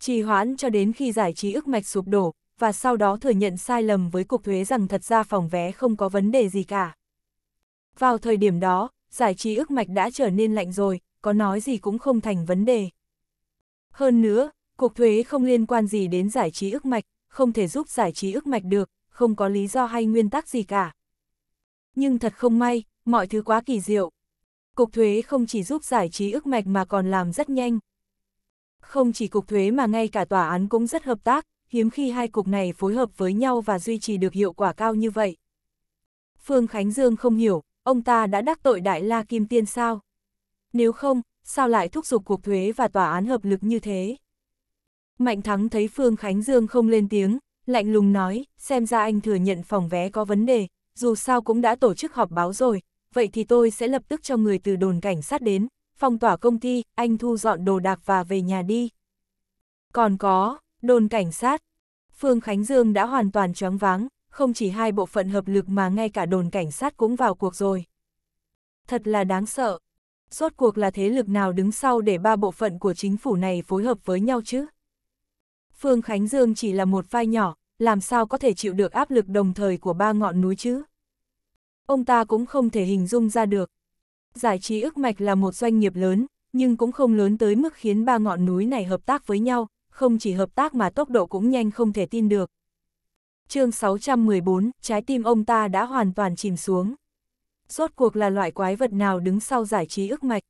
[SPEAKER 1] Trì hoãn cho đến khi giải trí ức mạch sụp đổ, và sau đó thừa nhận sai lầm với cục thuế rằng thật ra phòng vé không có vấn đề gì cả. Vào thời điểm đó, giải trí ức mạch đã trở nên lạnh rồi, có nói gì cũng không thành vấn đề. Hơn nữa, cục thuế không liên quan gì đến giải trí ức mạch, không thể giúp giải trí ức mạch được, không có lý do hay nguyên tắc gì cả. Nhưng thật không may, mọi thứ quá kỳ diệu. Cục thuế không chỉ giúp giải trí ức mạch mà còn làm rất nhanh. Không chỉ cục thuế mà ngay cả tòa án cũng rất hợp tác, hiếm khi hai cục này phối hợp với nhau và duy trì được hiệu quả cao như vậy. Phương Khánh Dương không hiểu, ông ta đã đắc tội Đại La Kim Tiên sao? Nếu không, sao lại thúc giục cục thuế và tòa án hợp lực như thế? Mạnh Thắng thấy Phương Khánh Dương không lên tiếng, lạnh lùng nói, xem ra anh thừa nhận phòng vé có vấn đề, dù sao cũng đã tổ chức họp báo rồi, vậy thì tôi sẽ lập tức cho người từ đồn cảnh sát đến, phong tỏa công ty, anh thu dọn đồ đạc và về nhà đi. Còn có, đồn cảnh sát. Phương Khánh Dương đã hoàn toàn choáng váng, không chỉ hai bộ phận hợp lực mà ngay cả đồn cảnh sát cũng vào cuộc rồi. Thật là đáng sợ. Rốt cuộc là thế lực nào đứng sau để ba bộ phận của chính phủ này phối hợp với nhau chứ? Phương Khánh Dương chỉ là một vai nhỏ, làm sao có thể chịu được áp lực đồng thời của ba ngọn núi chứ? Ông ta cũng không thể hình dung ra được. Giải trí ức mạch là một doanh nghiệp lớn, nhưng cũng không lớn tới mức khiến ba ngọn núi này hợp tác với nhau, không chỉ hợp tác mà tốc độ cũng nhanh không thể tin được. chương 614, trái tim ông ta đã hoàn toàn chìm xuống. Rốt cuộc là loại quái vật nào đứng sau giải trí ức mạch?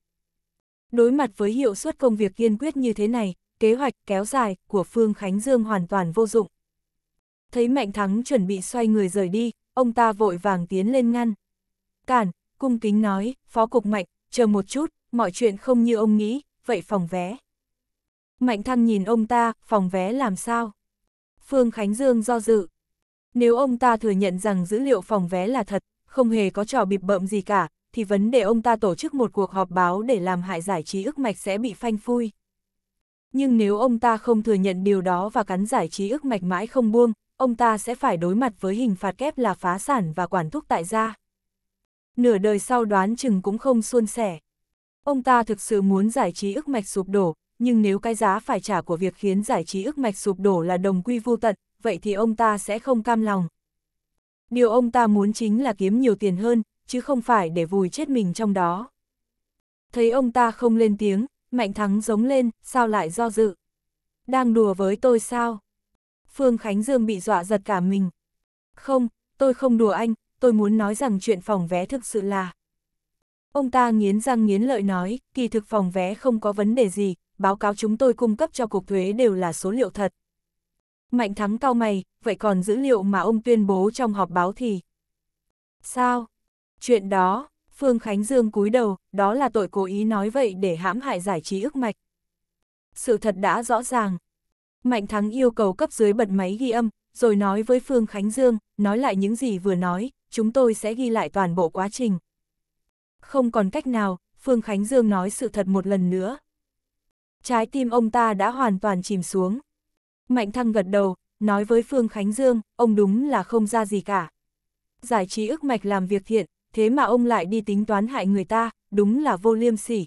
[SPEAKER 1] Đối mặt với hiệu suất công việc kiên quyết như thế này, kế hoạch kéo dài của Phương Khánh Dương hoàn toàn vô dụng. Thấy Mạnh Thắng chuẩn bị xoay người rời đi, ông ta vội vàng tiến lên ngăn. Cản, cung kính nói, Phó Cục Mạnh, chờ một chút, mọi chuyện không như ông nghĩ, vậy phòng vé. Mạnh Thăng nhìn ông ta, phòng vé làm sao? Phương Khánh Dương do dự. Nếu ông ta thừa nhận rằng dữ liệu phòng vé là thật, không hề có trò bịp bợm gì cả, thì vấn đề ông ta tổ chức một cuộc họp báo để làm hại giải trí ức mạch sẽ bị phanh phui nhưng nếu ông ta không thừa nhận điều đó và cắn giải trí ức mạch mãi không buông, ông ta sẽ phải đối mặt với hình phạt kép là phá sản và quản thúc tại gia. Nửa đời sau đoán chừng cũng không suôn sẻ. Ông ta thực sự muốn giải trí ức mạch sụp đổ, nhưng nếu cái giá phải trả của việc khiến giải trí ức mạch sụp đổ là đồng quy vô tận, vậy thì ông ta sẽ không cam lòng. Điều ông ta muốn chính là kiếm nhiều tiền hơn, chứ không phải để vùi chết mình trong đó. Thấy ông ta không lên tiếng, Mạnh thắng giống lên, sao lại do dự? Đang đùa với tôi sao? Phương Khánh Dương bị dọa giật cả mình. Không, tôi không đùa anh, tôi muốn nói rằng chuyện phòng vé thực sự là... Ông ta nghiến răng nghiến lợi nói, kỳ thực phòng vé không có vấn đề gì, báo cáo chúng tôi cung cấp cho Cục Thuế đều là số liệu thật. Mạnh thắng cao mày, vậy còn dữ liệu mà ông tuyên bố trong họp báo thì... Sao? Chuyện đó, Phương Khánh Dương cúi đầu, đó là tội cố ý nói vậy để hãm hại giải trí ức mạch. Sự thật đã rõ ràng. Mạnh Thắng yêu cầu cấp dưới bật máy ghi âm, rồi nói với Phương Khánh Dương, nói lại những gì vừa nói, chúng tôi sẽ ghi lại toàn bộ quá trình. Không còn cách nào, Phương Khánh Dương nói sự thật một lần nữa. Trái tim ông ta đã hoàn toàn chìm xuống. Mạnh Thăng gật đầu, nói với Phương Khánh Dương, ông đúng là không ra gì cả. Giải trí ức mạch làm việc thiện, thế mà ông lại đi tính toán hại người ta, đúng là vô liêm sỉ.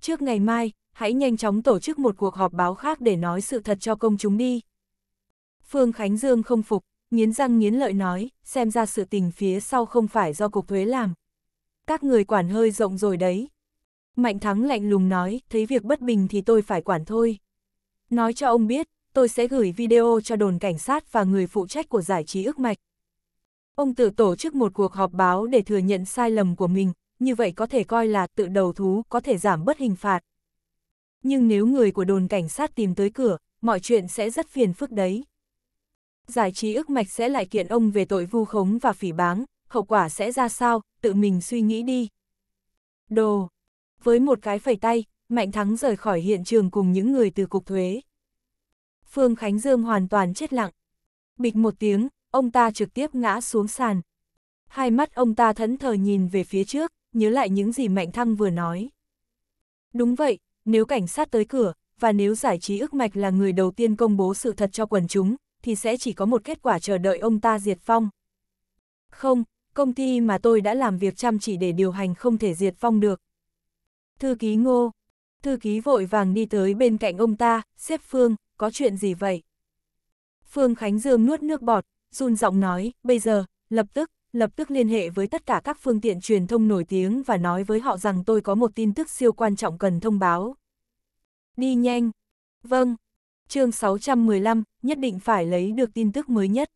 [SPEAKER 1] Trước ngày mai, hãy nhanh chóng tổ chức một cuộc họp báo khác để nói sự thật cho công chúng đi. Phương Khánh Dương không phục, nghiến răng nghiến lợi nói, xem ra sự tình phía sau không phải do cục thuế làm. Các người quản hơi rộng rồi đấy. Mạnh Thắng lạnh lùng nói, thấy việc bất bình thì tôi phải quản thôi. Nói cho ông biết, tôi sẽ gửi video cho đồn cảnh sát và người phụ trách của giải trí ức mạch. Ông tự tổ chức một cuộc họp báo để thừa nhận sai lầm của mình, như vậy có thể coi là tự đầu thú có thể giảm bớt hình phạt. Nhưng nếu người của đồn cảnh sát tìm tới cửa, mọi chuyện sẽ rất phiền phức đấy. Giải trí ức mạch sẽ lại kiện ông về tội vu khống và phỉ báng, hậu quả sẽ ra sao, tự mình suy nghĩ đi. Đồ! Với một cái phẩy tay, Mạnh Thắng rời khỏi hiện trường cùng những người từ cục thuế. Phương Khánh Dương hoàn toàn chết lặng. Bịch một tiếng, ông ta trực tiếp ngã xuống sàn. Hai mắt ông ta thẫn thờ nhìn về phía trước, nhớ lại những gì Mạnh Thăng vừa nói. Đúng vậy, nếu cảnh sát tới cửa, và nếu giải trí ức mạch là người đầu tiên công bố sự thật cho quần chúng, thì sẽ chỉ có một kết quả chờ đợi ông ta diệt phong. Không, công ty mà tôi đã làm việc chăm chỉ để điều hành không thể diệt phong được. Thư ký ngô, thư ký vội vàng đi tới bên cạnh ông ta, xếp Phương, có chuyện gì vậy? Phương Khánh Dương nuốt nước bọt, run giọng nói, bây giờ, lập tức, lập tức liên hệ với tất cả các phương tiện truyền thông nổi tiếng và nói với họ rằng tôi có một tin tức siêu quan trọng cần thông báo. Đi nhanh. Vâng. chương 615, nhất định phải lấy được tin tức mới nhất.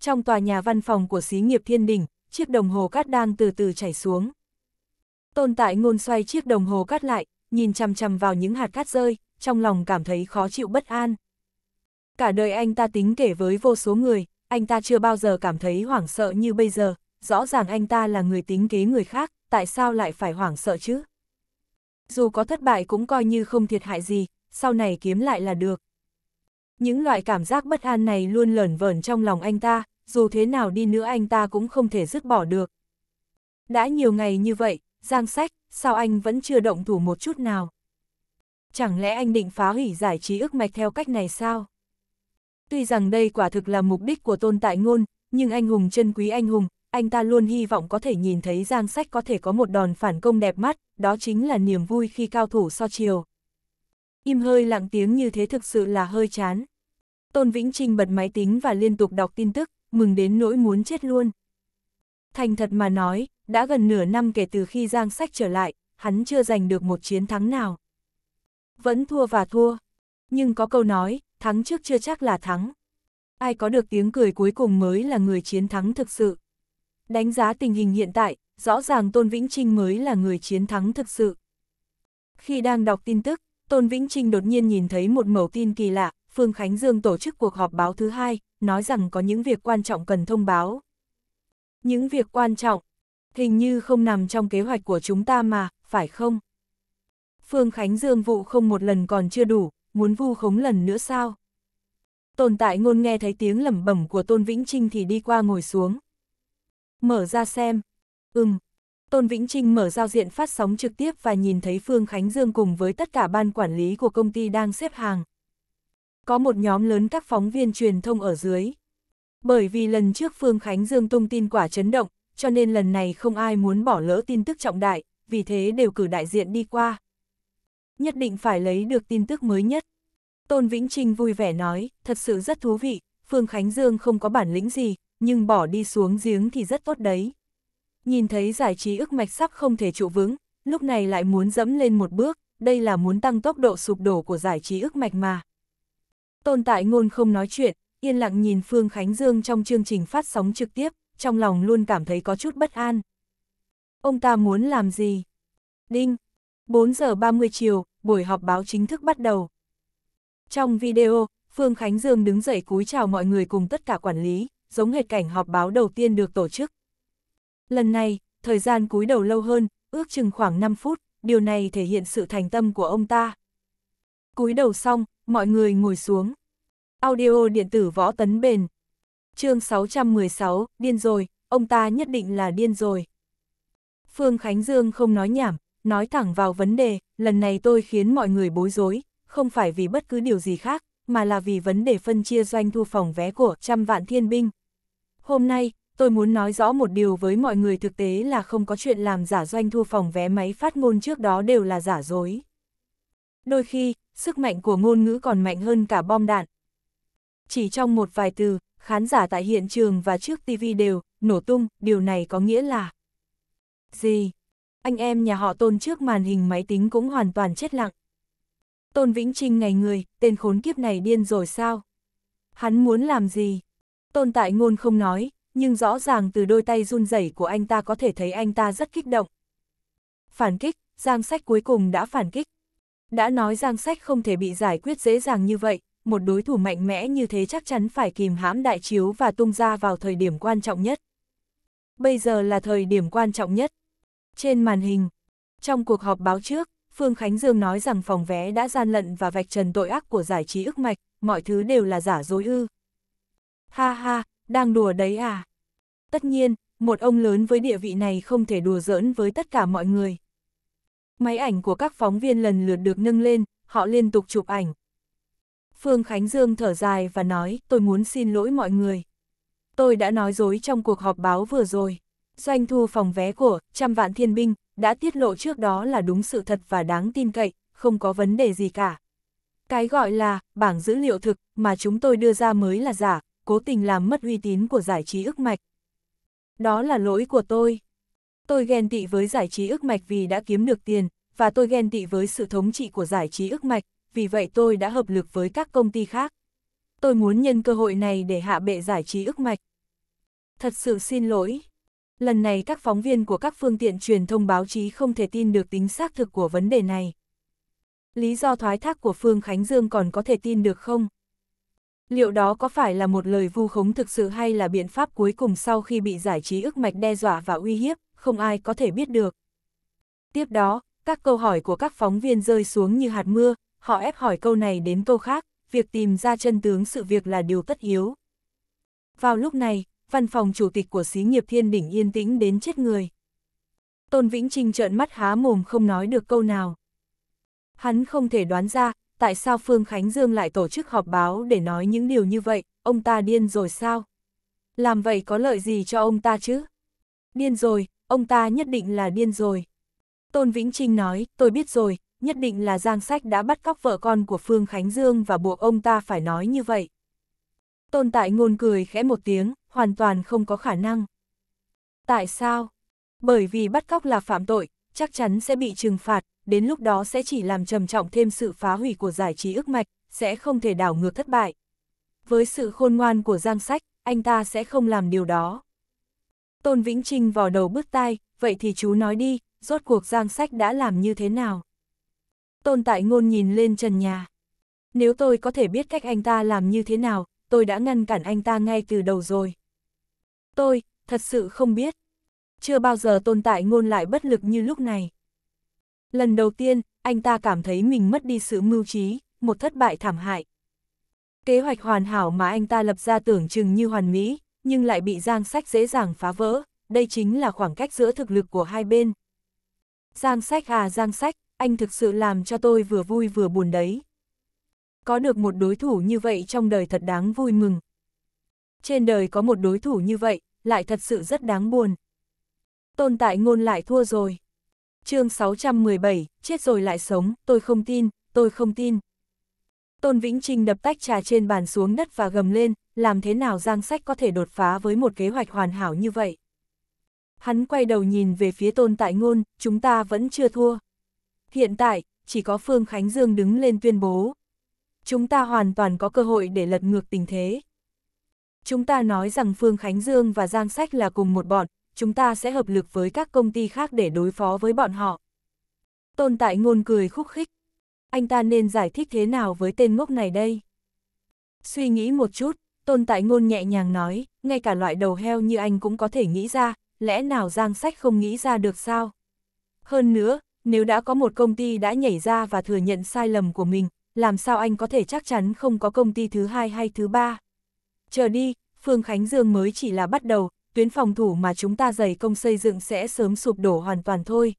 [SPEAKER 1] Trong tòa nhà văn phòng của xí nghiệp thiên đình, chiếc đồng hồ cát đang từ từ chảy xuống. Tôn tại ngôn xoay chiếc đồng hồ cát lại, nhìn chằm chằm vào những hạt cát rơi, trong lòng cảm thấy khó chịu bất an cả đời anh ta tính kể với vô số người, anh ta chưa bao giờ cảm thấy hoảng sợ như bây giờ, rõ ràng anh ta là người tính kế người khác, tại sao lại phải hoảng sợ chứ? Dù có thất bại cũng coi như không thiệt hại gì, sau này kiếm lại là được. Những loại cảm giác bất an này luôn lởn vởn trong lòng anh ta, dù thế nào đi nữa anh ta cũng không thể dứt bỏ được. Đã nhiều ngày như vậy, Giang Sách, sao anh vẫn chưa động thủ một chút nào? Chẳng lẽ anh định phá hủy giải trí ức mạch theo cách này sao? Tuy rằng đây quả thực là mục đích của tôn tại ngôn, nhưng anh hùng chân quý anh hùng, anh ta luôn hy vọng có thể nhìn thấy Giang Sách có thể có một đòn phản công đẹp mắt, đó chính là niềm vui khi cao thủ so chiều. Im hơi lặng tiếng như thế thực sự là hơi chán. Tôn Vĩnh Trinh bật máy tính và liên tục đọc tin tức, mừng đến nỗi muốn chết luôn. Thành thật mà nói, đã gần nửa năm kể từ khi Giang Sách trở lại, hắn chưa giành được một chiến thắng nào. Vẫn thua và thua. Nhưng có câu nói, thắng trước chưa chắc là thắng. Ai có được tiếng cười cuối cùng mới là người chiến thắng thực sự. Đánh giá tình hình hiện tại, rõ ràng Tôn Vĩnh Trinh mới là người chiến thắng thực sự. Khi đang đọc tin tức, Tôn Vĩnh Trinh đột nhiên nhìn thấy một mẫu tin kỳ lạ, Phương Khánh Dương tổ chức cuộc họp báo thứ hai, nói rằng có những việc quan trọng cần thông báo. Những việc quan trọng, hình như không nằm trong kế hoạch của chúng ta mà, phải không? Phương Khánh Dương vụ không một lần còn chưa đủ, muốn vu khống lần nữa sao? Tồn tại ngôn nghe thấy tiếng lẩm bẩm của Tôn Vĩnh Trinh thì đi qua ngồi xuống. Mở ra xem. Ừm. Tôn Vĩnh Trinh mở giao diện phát sóng trực tiếp và nhìn thấy Phương Khánh Dương cùng với tất cả ban quản lý của công ty đang xếp hàng. Có một nhóm lớn các phóng viên truyền thông ở dưới. Bởi vì lần trước Phương Khánh Dương tung tin quả chấn động, cho nên lần này không ai muốn bỏ lỡ tin tức trọng đại, vì thế đều cử đại diện đi qua nhất định phải lấy được tin tức mới nhất. Tôn Vĩnh Trinh vui vẻ nói, thật sự rất thú vị, Phương Khánh Dương không có bản lĩnh gì, nhưng bỏ đi xuống giếng thì rất tốt đấy. Nhìn thấy giải trí ức mạch sắp không thể trụ vững, lúc này lại muốn dẫm lên một bước, đây là muốn tăng tốc độ sụp đổ của giải trí ức mạch mà. Tôn Tại Ngôn không nói chuyện, yên lặng nhìn Phương Khánh Dương trong chương trình phát sóng trực tiếp, trong lòng luôn cảm thấy có chút bất an. Ông ta muốn làm gì? Đinh, 4 giờ 30 chiều, buổi họp báo chính thức bắt đầu. Trong video, Phương Khánh Dương đứng dậy cúi chào mọi người cùng tất cả quản lý, giống hệt cảnh họp báo đầu tiên được tổ chức. Lần này, thời gian cúi đầu lâu hơn, ước chừng khoảng 5 phút, điều này thể hiện sự thành tâm của ông ta. Cúi đầu xong, mọi người ngồi xuống. Audio điện tử võ tấn bền. chương 616, điên rồi, ông ta nhất định là điên rồi. Phương Khánh Dương không nói nhảm, Nói thẳng vào vấn đề, lần này tôi khiến mọi người bối rối, không phải vì bất cứ điều gì khác, mà là vì vấn đề phân chia doanh thu phòng vé của trăm vạn thiên binh. Hôm nay, tôi muốn nói rõ một điều với mọi người thực tế là không có chuyện làm giả doanh thu phòng vé máy phát ngôn trước đó đều là giả dối. Đôi khi, sức mạnh của ngôn ngữ còn mạnh hơn cả bom đạn. Chỉ trong một vài từ, khán giả tại hiện trường và trước TV đều nổ tung, điều này có nghĩa là gì? anh em nhà họ tôn trước màn hình máy tính cũng hoàn toàn chết lặng. Tôn Vĩnh Trinh ngày người, tên khốn kiếp này điên rồi sao? Hắn muốn làm gì? Tôn Tại Ngôn không nói, nhưng rõ ràng từ đôi tay run rẩy của anh ta có thể thấy anh ta rất kích động. Phản kích, Giang Sách cuối cùng đã phản kích. Đã nói Giang Sách không thể bị giải quyết dễ dàng như vậy, một đối thủ mạnh mẽ như thế chắc chắn phải kìm hãm đại chiếu và tung ra vào thời điểm quan trọng nhất. Bây giờ là thời điểm quan trọng nhất, trên màn hình, trong cuộc họp báo trước, Phương Khánh Dương nói rằng phòng vé đã gian lận và vạch trần tội ác của giải trí ức mạch, mọi thứ đều là giả dối ư. Ha ha, đang đùa đấy à? Tất nhiên, một ông lớn với địa vị này không thể đùa giỡn với tất cả mọi người. Máy ảnh của các phóng viên lần lượt được nâng lên, họ liên tục chụp ảnh. Phương Khánh Dương thở dài và nói, tôi muốn xin lỗi mọi người. Tôi đã nói dối trong cuộc họp báo vừa rồi. Doanh thu phòng vé của trăm vạn thiên binh đã tiết lộ trước đó là đúng sự thật và đáng tin cậy, không có vấn đề gì cả. Cái gọi là bảng dữ liệu thực mà chúng tôi đưa ra mới là giả, cố tình làm mất uy tín của giải trí ức mạch. Đó là lỗi của tôi. Tôi ghen tị với giải trí ức mạch vì đã kiếm được tiền, và tôi ghen tị với sự thống trị của giải trí ức mạch, vì vậy tôi đã hợp lực với các công ty khác. Tôi muốn nhân cơ hội này để hạ bệ giải trí ức mạch. Thật sự xin lỗi lần này các phóng viên của các phương tiện truyền thông báo chí không thể tin được tính xác thực của vấn đề này. Lý do thoái thác của Phương Khánh Dương còn có thể tin được không? Liệu đó có phải là một lời vu khống thực sự hay là biện pháp cuối cùng sau khi bị giải trí ức mạch đe dọa và uy hiếp, không ai có thể biết được. Tiếp đó, các câu hỏi của các phóng viên rơi xuống như hạt mưa, họ ép hỏi câu này đến câu khác, việc tìm ra chân tướng sự việc là điều tất yếu. Vào lúc này, văn phòng chủ tịch của xí nghiệp thiên đỉnh yên tĩnh đến chết người. Tôn Vĩnh Trinh trợn mắt há mồm không nói được câu nào. Hắn không thể đoán ra, tại sao Phương Khánh Dương lại tổ chức họp báo để nói những điều như vậy, ông ta điên rồi sao? Làm vậy có lợi gì cho ông ta chứ? Điên rồi, ông ta nhất định là điên rồi. Tôn Vĩnh Trinh nói, tôi biết rồi, nhất định là Giang Sách đã bắt cóc vợ con của Phương Khánh Dương và buộc ông ta phải nói như vậy. Tôn Tại Ngôn cười khẽ một tiếng, hoàn toàn không có khả năng. Tại sao? Bởi vì bắt cóc là phạm tội, chắc chắn sẽ bị trừng phạt, đến lúc đó sẽ chỉ làm trầm trọng thêm sự phá hủy của giải trí ước mạch, sẽ không thể đảo ngược thất bại. Với sự khôn ngoan của Giang Sách, anh ta sẽ không làm điều đó. Tôn Vĩnh Trinh vò đầu bứt tai, vậy thì chú nói đi, rốt cuộc Giang Sách đã làm như thế nào? Tôn Tại Ngôn nhìn lên trần nhà. Nếu tôi có thể biết cách anh ta làm như thế nào, tôi đã ngăn cản anh ta ngay từ đầu rồi. Tôi, thật sự không biết. Chưa bao giờ tồn tại ngôn lại bất lực như lúc này. Lần đầu tiên, anh ta cảm thấy mình mất đi sự mưu trí, một thất bại thảm hại. Kế hoạch hoàn hảo mà anh ta lập ra tưởng chừng như hoàn mỹ, nhưng lại bị Giang Sách dễ dàng phá vỡ, đây chính là khoảng cách giữa thực lực của hai bên. Giang Sách à Giang Sách, anh thực sự làm cho tôi vừa vui vừa buồn đấy có được một đối thủ như vậy trong đời thật đáng vui mừng. Trên đời có một đối thủ như vậy, lại thật sự rất đáng buồn. Tôn tại ngôn lại thua rồi. chương 617, chết rồi lại sống, tôi không tin, tôi không tin. Tôn Vĩnh Trinh đập tách trà trên bàn xuống đất và gầm lên, làm thế nào Giang Sách có thể đột phá với một kế hoạch hoàn hảo như vậy. Hắn quay đầu nhìn về phía tôn tại ngôn, chúng ta vẫn chưa thua. Hiện tại, chỉ có Phương Khánh Dương đứng lên tuyên bố, chúng ta hoàn toàn có cơ hội để lật ngược tình thế. Chúng ta nói rằng Phương Khánh Dương và Giang Sách là cùng một bọn, chúng ta sẽ hợp lực với các công ty khác để đối phó với bọn họ. tồn Tại Ngôn cười khúc khích. Anh ta nên giải thích thế nào với tên ngốc này đây? Suy nghĩ một chút, tồn Tại Ngôn nhẹ nhàng nói, ngay cả loại đầu heo như anh cũng có thể nghĩ ra, lẽ nào Giang Sách không nghĩ ra được sao? Hơn nữa, nếu đã có một công ty đã nhảy ra và thừa nhận sai lầm của mình, làm sao anh có thể chắc chắn không có công ty thứ hai hay thứ ba. Chờ đi, Phương Khánh Dương mới chỉ là bắt đầu, tuyến phòng thủ mà chúng ta dày công xây dựng sẽ sớm sụp đổ hoàn toàn thôi.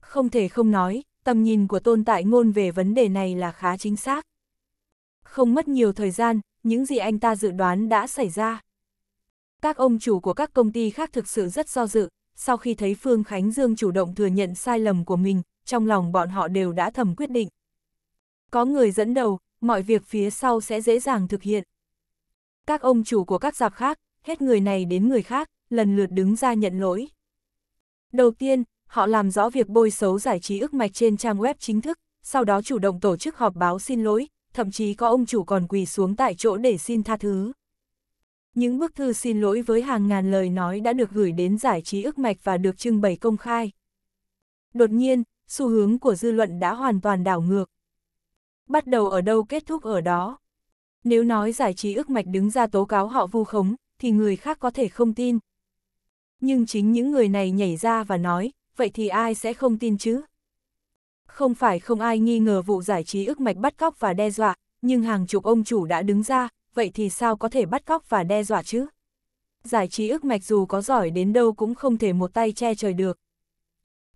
[SPEAKER 1] Không thể không nói, tầm nhìn của tôn tại ngôn về vấn đề này là khá chính xác. Không mất nhiều thời gian, những gì anh ta dự đoán đã xảy ra. Các ông chủ của các công ty khác thực sự rất do dự, sau khi thấy Phương Khánh Dương chủ động thừa nhận sai lầm của mình, trong lòng bọn họ đều đã thầm quyết định. Có người dẫn đầu, mọi việc phía sau sẽ dễ dàng thực hiện. Các ông chủ của các dạp khác, hết người này đến người khác, lần lượt đứng ra nhận lỗi. Đầu tiên, họ làm rõ việc bôi xấu giải trí ức mạch trên trang web chính thức, sau đó chủ động tổ chức họp báo xin lỗi, thậm chí có ông chủ còn quỳ xuống tại chỗ để xin tha thứ. Những bức thư xin lỗi với hàng ngàn lời nói đã được gửi đến giải trí ức mạch và được trưng bày công khai. Đột nhiên, xu hướng của dư luận đã hoàn toàn đảo ngược bắt đầu ở đâu kết thúc ở đó. Nếu nói giải trí ức mạch đứng ra tố cáo họ vu khống, thì người khác có thể không tin. Nhưng chính những người này nhảy ra và nói, vậy thì ai sẽ không tin chứ? Không phải không ai nghi ngờ vụ giải trí ức mạch bắt cóc và đe dọa, nhưng hàng chục ông chủ đã đứng ra, vậy thì sao có thể bắt cóc và đe dọa chứ? Giải trí ức mạch dù có giỏi đến đâu cũng không thể một tay che trời được,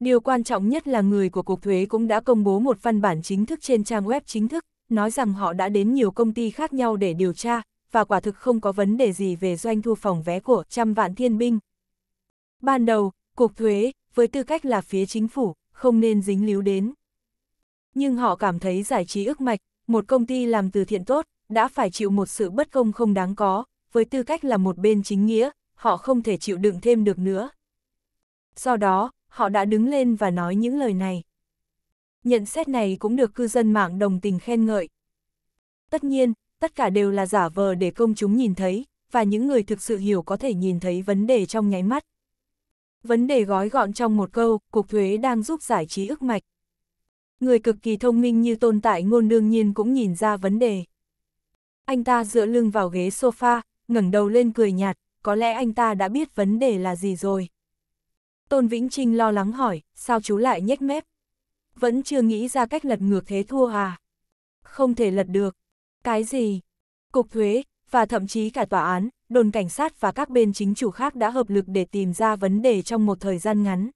[SPEAKER 1] Điều quan trọng nhất là người của Cục Thuế cũng đã công bố một văn bản chính thức trên trang web chính thức, nói rằng họ đã đến nhiều công ty khác nhau để điều tra, và quả thực không có vấn đề gì về doanh thu phòng vé của trăm vạn thiên binh. Ban đầu, Cục Thuế, với tư cách là phía chính phủ, không nên dính líu đến. Nhưng họ cảm thấy giải trí ức mạch, một công ty làm từ thiện tốt, đã phải chịu một sự bất công không đáng có, với tư cách là một bên chính nghĩa, họ không thể chịu đựng thêm được nữa. Do đó, họ đã đứng lên và nói những lời này. Nhận xét này cũng được cư dân mạng đồng tình khen ngợi. Tất nhiên, tất cả đều là giả vờ để công chúng nhìn thấy, và những người thực sự hiểu có thể nhìn thấy vấn đề trong nháy mắt. Vấn đề gói gọn trong một câu, Cục Thuế đang giúp giải trí ức mạch. Người cực kỳ thông minh như tồn tại ngôn đương nhiên cũng nhìn ra vấn đề. Anh ta dựa lưng vào ghế sofa, ngẩng đầu lên cười nhạt, có lẽ anh ta đã biết vấn đề là gì rồi. Tôn Vĩnh Trinh lo lắng hỏi, sao chú lại nhếch mép? Vẫn chưa nghĩ ra cách lật ngược thế thua à? Không thể lật được. Cái gì? Cục thuế, và thậm chí cả tòa án, đồn cảnh sát và các bên chính chủ khác đã hợp lực để tìm ra vấn đề trong một thời gian ngắn.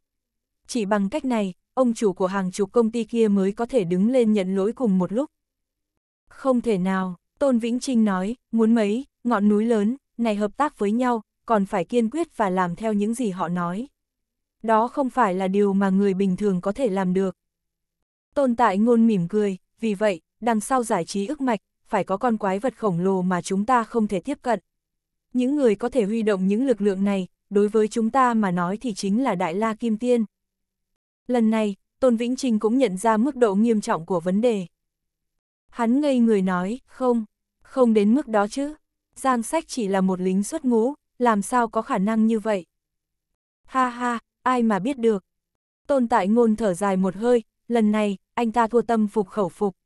[SPEAKER 1] Chỉ bằng cách này, ông chủ của hàng chục công ty kia mới có thể đứng lên nhận lỗi cùng một lúc. Không thể nào, Tôn Vĩnh Trinh nói, muốn mấy, ngọn núi lớn, này hợp tác với nhau, còn phải kiên quyết và làm theo những gì họ nói đó không phải là điều mà người bình thường có thể làm được. Tồn tại ngôn mỉm cười, vì vậy, đằng sau giải trí ức mạch, phải có con quái vật khổng lồ mà chúng ta không thể tiếp cận. Những người có thể huy động những lực lượng này, đối với chúng ta mà nói thì chính là Đại La Kim Tiên. Lần này, Tôn Vĩnh Trinh cũng nhận ra mức độ nghiêm trọng của vấn đề. Hắn ngây người nói, không, không đến mức đó chứ. Giang sách chỉ là một lính xuất ngũ, làm sao có khả năng như vậy? Ha ha, ai mà biết được. Tôn tại ngôn thở dài một hơi, lần này, anh ta thua tâm phục khẩu phục.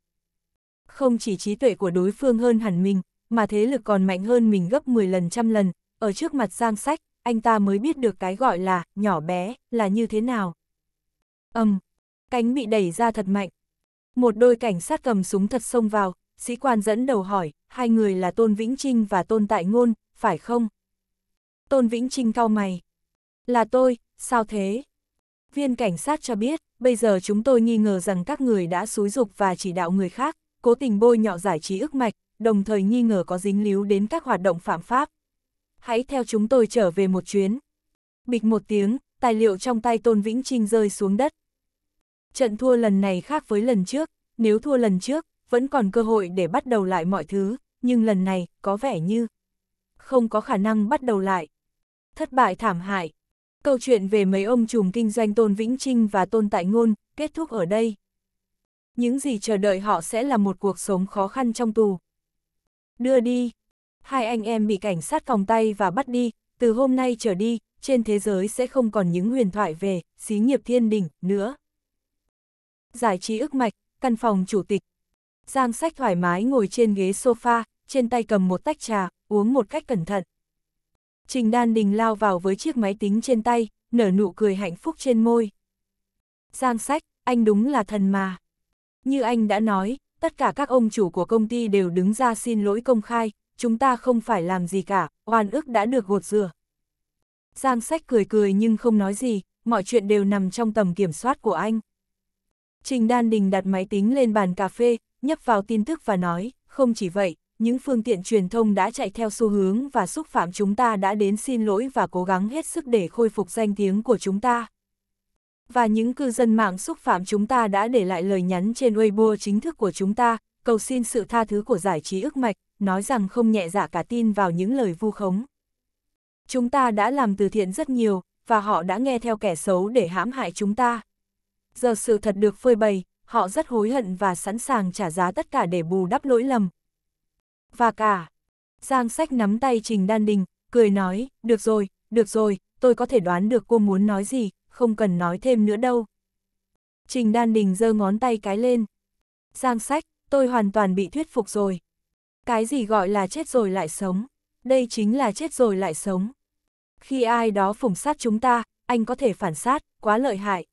[SPEAKER 1] Không chỉ trí tuệ của đối phương hơn hẳn mình, mà thế lực còn mạnh hơn mình gấp 10 lần trăm lần, ở trước mặt giang sách, anh ta mới biết được cái gọi là nhỏ bé là như thế nào. Âm, um, cánh bị đẩy ra thật mạnh. Một đôi cảnh sát cầm súng thật xông vào, sĩ quan dẫn đầu hỏi, hai người là Tôn Vĩnh Trinh và Tôn Tại Ngôn, phải không? Tôn Vĩnh Trinh cau mày. Là tôi, sao thế? Viên cảnh sát cho biết, bây giờ chúng tôi nghi ngờ rằng các người đã xúi dục và chỉ đạo người khác, cố tình bôi nhọ giải trí ức mạch, đồng thời nghi ngờ có dính líu đến các hoạt động phạm pháp. Hãy theo chúng tôi trở về một chuyến. Bịch một tiếng, tài liệu trong tay Tôn Vĩnh Trinh rơi xuống đất. Trận thua lần này khác với lần trước, nếu thua lần trước, vẫn còn cơ hội để bắt đầu lại mọi thứ, nhưng lần này, có vẻ như không có khả năng bắt đầu lại. Thất bại thảm hại, Câu chuyện về mấy ông trùm kinh doanh Tôn Vĩnh Trinh và Tôn Tại Ngôn kết thúc ở đây. Những gì chờ đợi họ sẽ là một cuộc sống khó khăn trong tù. Đưa đi. Hai anh em bị cảnh sát còng tay và bắt đi, từ hôm nay trở đi, trên thế giới sẽ không còn những huyền thoại về xí nghiệp thiên đỉnh nữa. Giải trí ức mạch, căn phòng chủ tịch. Giang sách thoải mái ngồi trên ghế sofa, trên tay cầm một tách trà, uống một cách cẩn thận. Trình Đan Đình lao vào với chiếc máy tính trên tay, nở nụ cười hạnh phúc trên môi. Giang sách, anh đúng là thần mà. Như anh đã nói, tất cả các ông chủ của công ty đều đứng ra xin lỗi công khai, chúng ta không phải làm gì cả, oan ức đã được gột rửa. Giang sách cười cười nhưng không nói gì, mọi chuyện đều nằm trong tầm kiểm soát của anh. Trình Đan Đình đặt máy tính lên bàn cà phê, nhấp vào tin tức và nói, không chỉ vậy, những phương tiện truyền thông đã chạy theo xu hướng và xúc phạm chúng ta đã đến xin lỗi và cố gắng hết sức để khôi phục danh tiếng của chúng ta. Và những cư dân mạng xúc phạm chúng ta đã để lại lời nhắn trên Weibo chính thức của chúng ta, cầu xin sự tha thứ của giải trí ức mạch, nói rằng không nhẹ dạ cả tin vào những lời vu khống. Chúng ta đã làm từ thiện rất nhiều, và họ đã nghe theo kẻ xấu để hãm hại chúng ta. Giờ sự thật được phơi bày, họ rất hối hận và sẵn sàng trả giá tất cả để bù đắp lỗi lầm, và cả. Giang sách nắm tay Trình Đan Đình, cười nói, được rồi, được rồi, tôi có thể đoán được cô muốn nói gì, không cần nói thêm nữa đâu. Trình Đan Đình giơ ngón tay cái lên. Giang sách, tôi hoàn toàn bị thuyết phục rồi. Cái gì gọi là chết rồi lại sống, đây chính là chết rồi lại sống. Khi ai đó phủng sát chúng ta, anh có thể phản sát, quá lợi hại.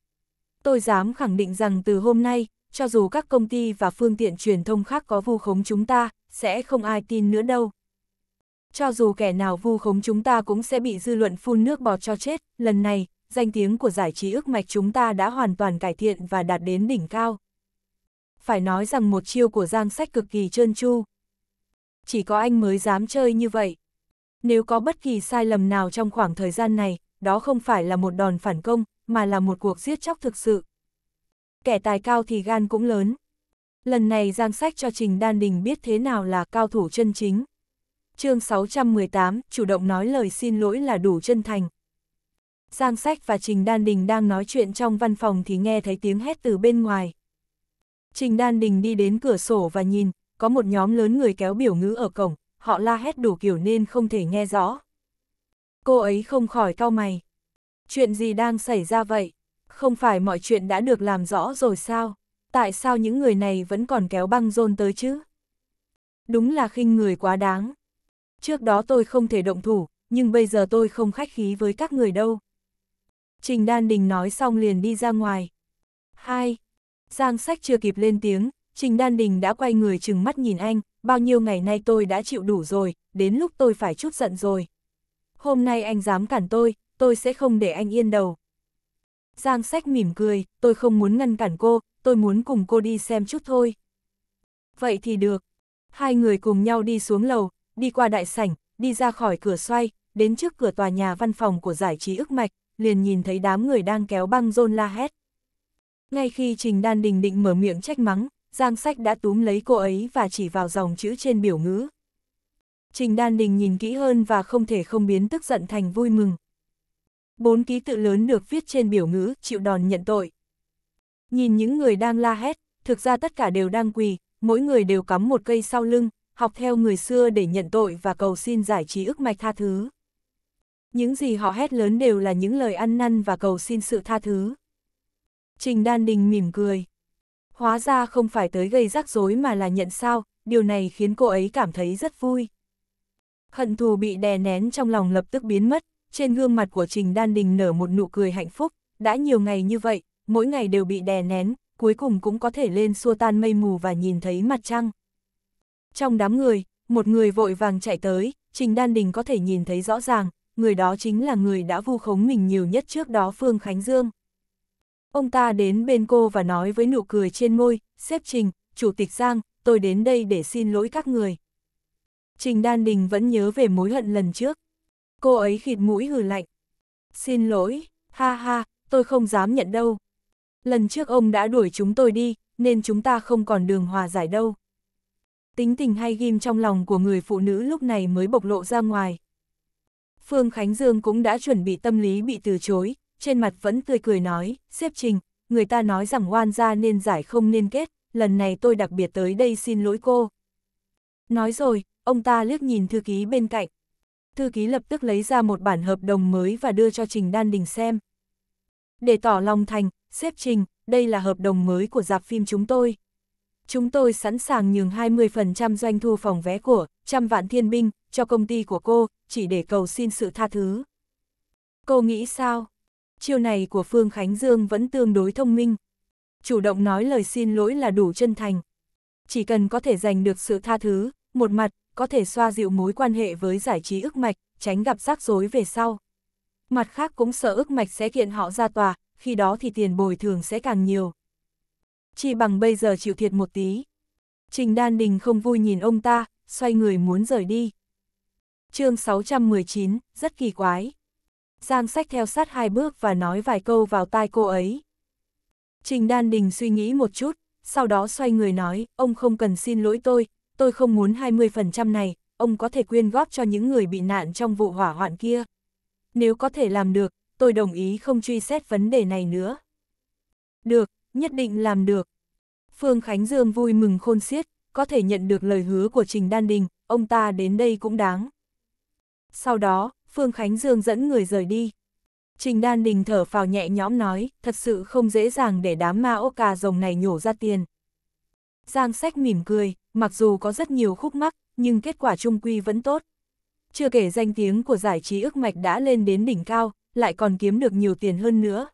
[SPEAKER 1] Tôi dám khẳng định rằng từ hôm nay, cho dù các công ty và phương tiện truyền thông khác có vu khống chúng ta, sẽ không ai tin nữa đâu. Cho dù kẻ nào vu khống chúng ta cũng sẽ bị dư luận phun nước bọt cho chết, lần này, danh tiếng của giải trí ước mạch chúng ta đã hoàn toàn cải thiện và đạt đến đỉnh cao. Phải nói rằng một chiêu của Giang Sách cực kỳ trơn tru. Chỉ có anh mới dám chơi như vậy. Nếu có bất kỳ sai lầm nào trong khoảng thời gian này, đó không phải là một đòn phản công, mà là một cuộc giết chóc thực sự. Kẻ tài cao thì gan cũng lớn. Lần này giang sách cho Trình Đan Đình biết thế nào là cao thủ chân chính. chương 618, chủ động nói lời xin lỗi là đủ chân thành. Giang sách và Trình Đan Đình đang nói chuyện trong văn phòng thì nghe thấy tiếng hét từ bên ngoài. Trình Đan Đình đi đến cửa sổ và nhìn, có một nhóm lớn người kéo biểu ngữ ở cổng, họ la hét đủ kiểu nên không thể nghe rõ. Cô ấy không khỏi cau mày. Chuyện gì đang xảy ra vậy? Không phải mọi chuyện đã được làm rõ rồi sao? tại sao những người này vẫn còn kéo băng rôn tới chứ? Đúng là khinh người quá đáng. Trước đó tôi không thể động thủ, nhưng bây giờ tôi không khách khí với các người đâu. Trình Đan Đình nói xong liền đi ra ngoài. Hai, Giang sách chưa kịp lên tiếng, Trình Đan Đình đã quay người chừng mắt nhìn anh, bao nhiêu ngày nay tôi đã chịu đủ rồi, đến lúc tôi phải chút giận rồi. Hôm nay anh dám cản tôi, tôi sẽ không để anh yên đầu. Giang sách mỉm cười, tôi không muốn ngăn cản cô, tôi muốn cùng cô đi xem chút thôi. Vậy thì được. Hai người cùng nhau đi xuống lầu, đi qua đại sảnh, đi ra khỏi cửa xoay, đến trước cửa tòa nhà văn phòng của giải trí ức mạch, liền nhìn thấy đám người đang kéo băng rôn la hét. Ngay khi Trình Đan Đình định mở miệng trách mắng, Giang Sách đã túm lấy cô ấy và chỉ vào dòng chữ trên biểu ngữ. Trình Đan Đình nhìn kỹ hơn và không thể không biến tức giận thành vui mừng. Bốn ký tự lớn được viết trên biểu ngữ, chịu đòn nhận tội. Nhìn những người đang la hét, thực ra tất cả đều đang quỳ, mỗi người đều cắm một cây sau lưng, học theo người xưa để nhận tội và cầu xin giải trí ức mạch tha thứ. Những gì họ hét lớn đều là những lời ăn năn và cầu xin sự tha thứ. Trình Đan Đình mỉm cười. Hóa ra không phải tới gây rắc rối mà là nhận sao, điều này khiến cô ấy cảm thấy rất vui. Hận thù bị đè nén trong lòng lập tức biến mất, trên gương mặt của Trình Đan Đình nở một nụ cười hạnh phúc, đã nhiều ngày như vậy, mỗi ngày đều bị đè nén, cuối cùng cũng có thể lên xua tan mây mù và nhìn thấy mặt trăng. Trong đám người, một người vội vàng chạy tới, Trình Đan Đình có thể nhìn thấy rõ ràng, người đó chính là người đã vu khống mình nhiều nhất trước đó Phương Khánh Dương. Ông ta đến bên cô và nói với nụ cười trên môi, xếp Trình, Chủ tịch Giang, tôi đến đây để xin lỗi các người. Trình Đan Đình vẫn nhớ về mối hận lần trước. Cô ấy khịt mũi hừ lạnh. Xin lỗi, ha ha, tôi không dám nhận đâu, lần trước ông đã đuổi chúng tôi đi, nên chúng ta không còn đường hòa giải đâu. Tính tình hay ghim trong lòng của người phụ nữ lúc này mới bộc lộ ra ngoài. Phương Khánh Dương cũng đã chuẩn bị tâm lý bị từ chối, trên mặt vẫn tươi cười nói, xếp trình, người ta nói rằng oan gia nên giải không nên kết, lần này tôi đặc biệt tới đây xin lỗi cô. Nói rồi, ông ta liếc nhìn thư ký bên cạnh. Thư ký lập tức lấy ra một bản hợp đồng mới và đưa cho Trình Đan Đình xem. Để tỏ lòng thành, xếp trình, đây là hợp đồng mới của dạp phim chúng tôi. Chúng tôi sẵn sàng nhường 20% doanh thu phòng vé của trăm vạn thiên binh cho công ty của cô, chỉ để cầu xin sự tha thứ. Cô nghĩ sao? Chiêu này của Phương Khánh Dương vẫn tương đối thông minh. Chủ động nói lời xin lỗi là đủ chân thành. Chỉ cần có thể giành được sự tha thứ, một mặt, có thể xoa dịu mối quan hệ với giải trí ức mạch, tránh gặp rắc rối về sau. Mặt khác cũng sợ ức mạch sẽ kiện họ ra tòa, khi đó thì tiền bồi thường sẽ càng nhiều. Chỉ bằng bây giờ chịu thiệt một tí. Trình Đan Đình không vui nhìn ông ta, xoay người muốn rời đi. chương 619, rất kỳ quái. Giang sách theo sát hai bước và nói vài câu vào tai cô ấy. Trình Đan Đình suy nghĩ một chút, sau đó xoay người nói, ông không cần xin lỗi tôi, tôi không muốn 20% này, ông có thể quyên góp cho những người bị nạn trong vụ hỏa hoạn kia. Nếu có thể làm được, tôi đồng ý không truy xét vấn đề này nữa. Được, nhất định làm được. Phương Khánh Dương vui mừng khôn xiết, có thể nhận được lời hứa của Trình Đan Đình, ông ta đến đây cũng đáng. Sau đó, Phương Khánh Dương dẫn người rời đi. Trình Đan Đình thở phào nhẹ nhõm nói, thật sự không dễ dàng để đám ma ốc cà rồng này nhổ ra tiền. Giang sách mỉm cười, mặc dù có rất nhiều khúc mắc, nhưng kết quả trung quy vẫn tốt. Chưa kể danh tiếng của giải trí ước mạch đã lên đến đỉnh cao, lại còn kiếm được nhiều tiền hơn nữa.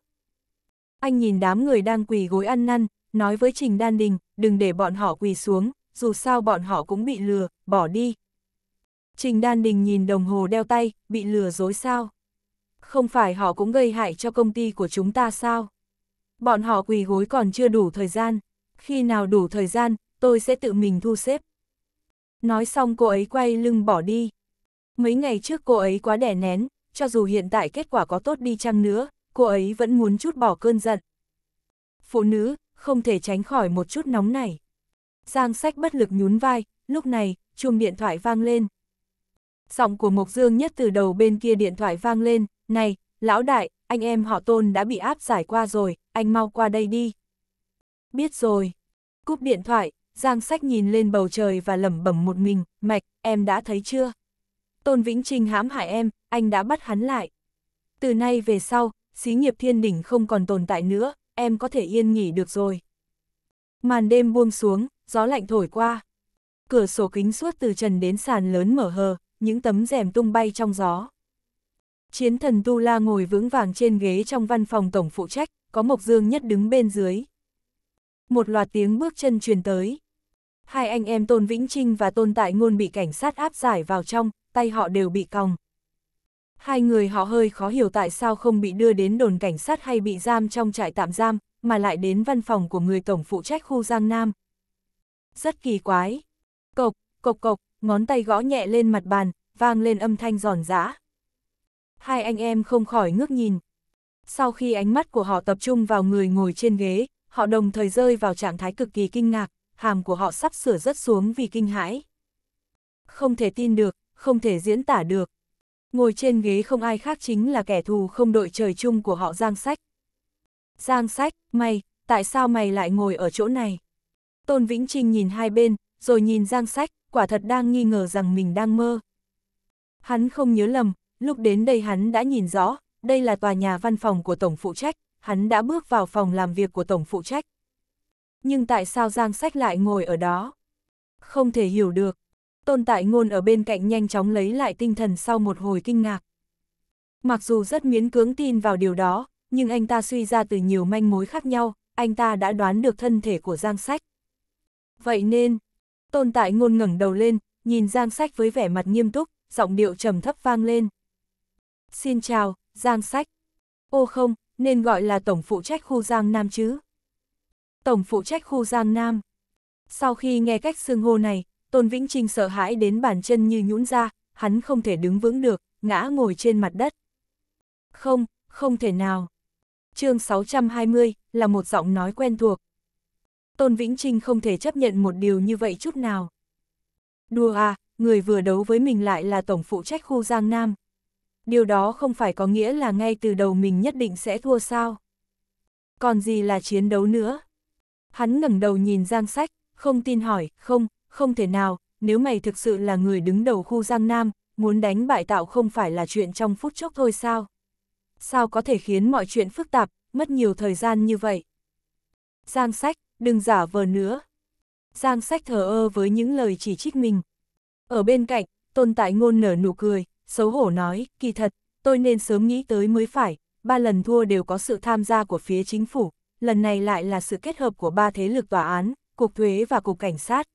[SPEAKER 1] Anh nhìn đám người đang quỳ gối ăn năn, nói với Trình Đan Đình, đừng để bọn họ quỳ xuống, dù sao bọn họ cũng bị lừa, bỏ đi. Trình Đan Đình nhìn đồng hồ đeo tay, bị lừa dối sao? Không phải họ cũng gây hại cho công ty của chúng ta sao? Bọn họ quỳ gối còn chưa đủ thời gian, khi nào đủ thời gian, tôi sẽ tự mình thu xếp. Nói xong cô ấy quay lưng bỏ đi. Mấy ngày trước cô ấy quá đẻ nén, cho dù hiện tại kết quả có tốt đi chăng nữa, cô ấy vẫn muốn chút bỏ cơn giận. Phụ nữ, không thể tránh khỏi một chút nóng này. Giang sách bất lực nhún vai, lúc này, chuông điện thoại vang lên. Giọng của Mộc Dương nhất từ đầu bên kia điện thoại vang lên, này, lão đại, anh em họ tôn đã bị áp giải qua rồi, anh mau qua đây đi. Biết rồi. Cúp điện thoại, Giang sách nhìn lên bầu trời và lẩm bẩm một mình, mạch, em đã thấy chưa? Tôn Vĩnh Trinh hãm hại em, anh đã bắt hắn lại. Từ nay về sau, xí nghiệp thiên đỉnh không còn tồn tại nữa, em có thể yên nghỉ được rồi. Màn đêm buông xuống, gió lạnh thổi qua. Cửa sổ kính suốt từ trần đến sàn lớn mở hờ, những tấm rèm tung bay trong gió. Chiến thần Tu La ngồi vững vàng trên ghế trong văn phòng tổng phụ trách, có Mộc Dương Nhất đứng bên dưới. Một loạt tiếng bước chân truyền tới. Hai anh em Tôn Vĩnh Trinh và Tôn Tại Ngôn bị cảnh sát áp giải vào trong, tay họ đều bị còng hai người họ hơi khó hiểu tại sao không bị đưa đến đồn cảnh sát hay bị giam trong trại tạm giam, mà lại đến văn phòng của người tổng phụ trách khu Giang Nam. Rất kỳ quái. Cộc, cộc cộc, ngón tay gõ nhẹ lên mặt bàn, vang lên âm thanh giòn giã. Hai anh em không khỏi ngước nhìn. Sau khi ánh mắt của họ tập trung vào người ngồi trên ghế, họ đồng thời rơi vào trạng thái cực kỳ kinh ngạc, hàm của họ sắp sửa rớt xuống vì kinh hãi. Không thể tin được, không thể diễn tả được ngồi trên ghế không ai khác chính là kẻ thù không đội trời chung của họ Giang Sách. Giang Sách, mày, tại sao mày lại ngồi ở chỗ này? Tôn Vĩnh Trinh nhìn hai bên, rồi nhìn Giang Sách, quả thật đang nghi ngờ rằng mình đang mơ. Hắn không nhớ lầm, lúc đến đây hắn đã nhìn rõ, đây là tòa nhà văn phòng của Tổng phụ trách, hắn đã bước vào phòng làm việc của Tổng phụ trách. Nhưng tại sao Giang Sách lại ngồi ở đó? Không thể hiểu được, Tôn tại ngôn ở bên cạnh nhanh chóng lấy lại tinh thần sau một hồi kinh ngạc. Mặc dù rất miễn cưỡng tin vào điều đó, nhưng anh ta suy ra từ nhiều manh mối khác nhau, anh ta đã đoán được thân thể của Giang Sách. Vậy nên, tôn tại ngôn ngẩng đầu lên, nhìn Giang Sách với vẻ mặt nghiêm túc, giọng điệu trầm thấp vang lên. Xin chào, Giang Sách. Ô không, nên gọi là Tổng phụ trách khu Giang Nam chứ. Tổng phụ trách khu Giang Nam. Sau khi nghe cách xưng hô này, Tôn Vĩnh Trinh sợ hãi đến bàn chân như nhũn ra, hắn không thể đứng vững được, ngã ngồi trên mặt đất. Không, không thể nào. chương 620 là một giọng nói quen thuộc. Tôn Vĩnh Trinh không thể chấp nhận một điều như vậy chút nào. Đùa à, người vừa đấu với mình lại là tổng phụ trách khu Giang Nam. Điều đó không phải có nghĩa là ngay từ đầu mình nhất định sẽ thua sao. Còn gì là chiến đấu nữa? Hắn ngẩng đầu nhìn Giang Sách, không tin hỏi, không, không thể nào, nếu mày thực sự là người đứng đầu khu Giang Nam, muốn đánh bại tạo không phải là chuyện trong phút chốc thôi sao? Sao có thể khiến mọi chuyện phức tạp, mất nhiều thời gian như vậy? Giang sách, đừng giả vờ nữa. Giang sách thờ ơ với những lời chỉ trích mình. Ở bên cạnh, tồn tại ngôn nở nụ cười, xấu hổ nói, kỳ thật, tôi nên sớm nghĩ tới mới phải, ba lần thua đều có sự tham gia của phía chính phủ, lần này lại là sự kết hợp của ba thế lực tòa án, cục thuế và cục cảnh sát,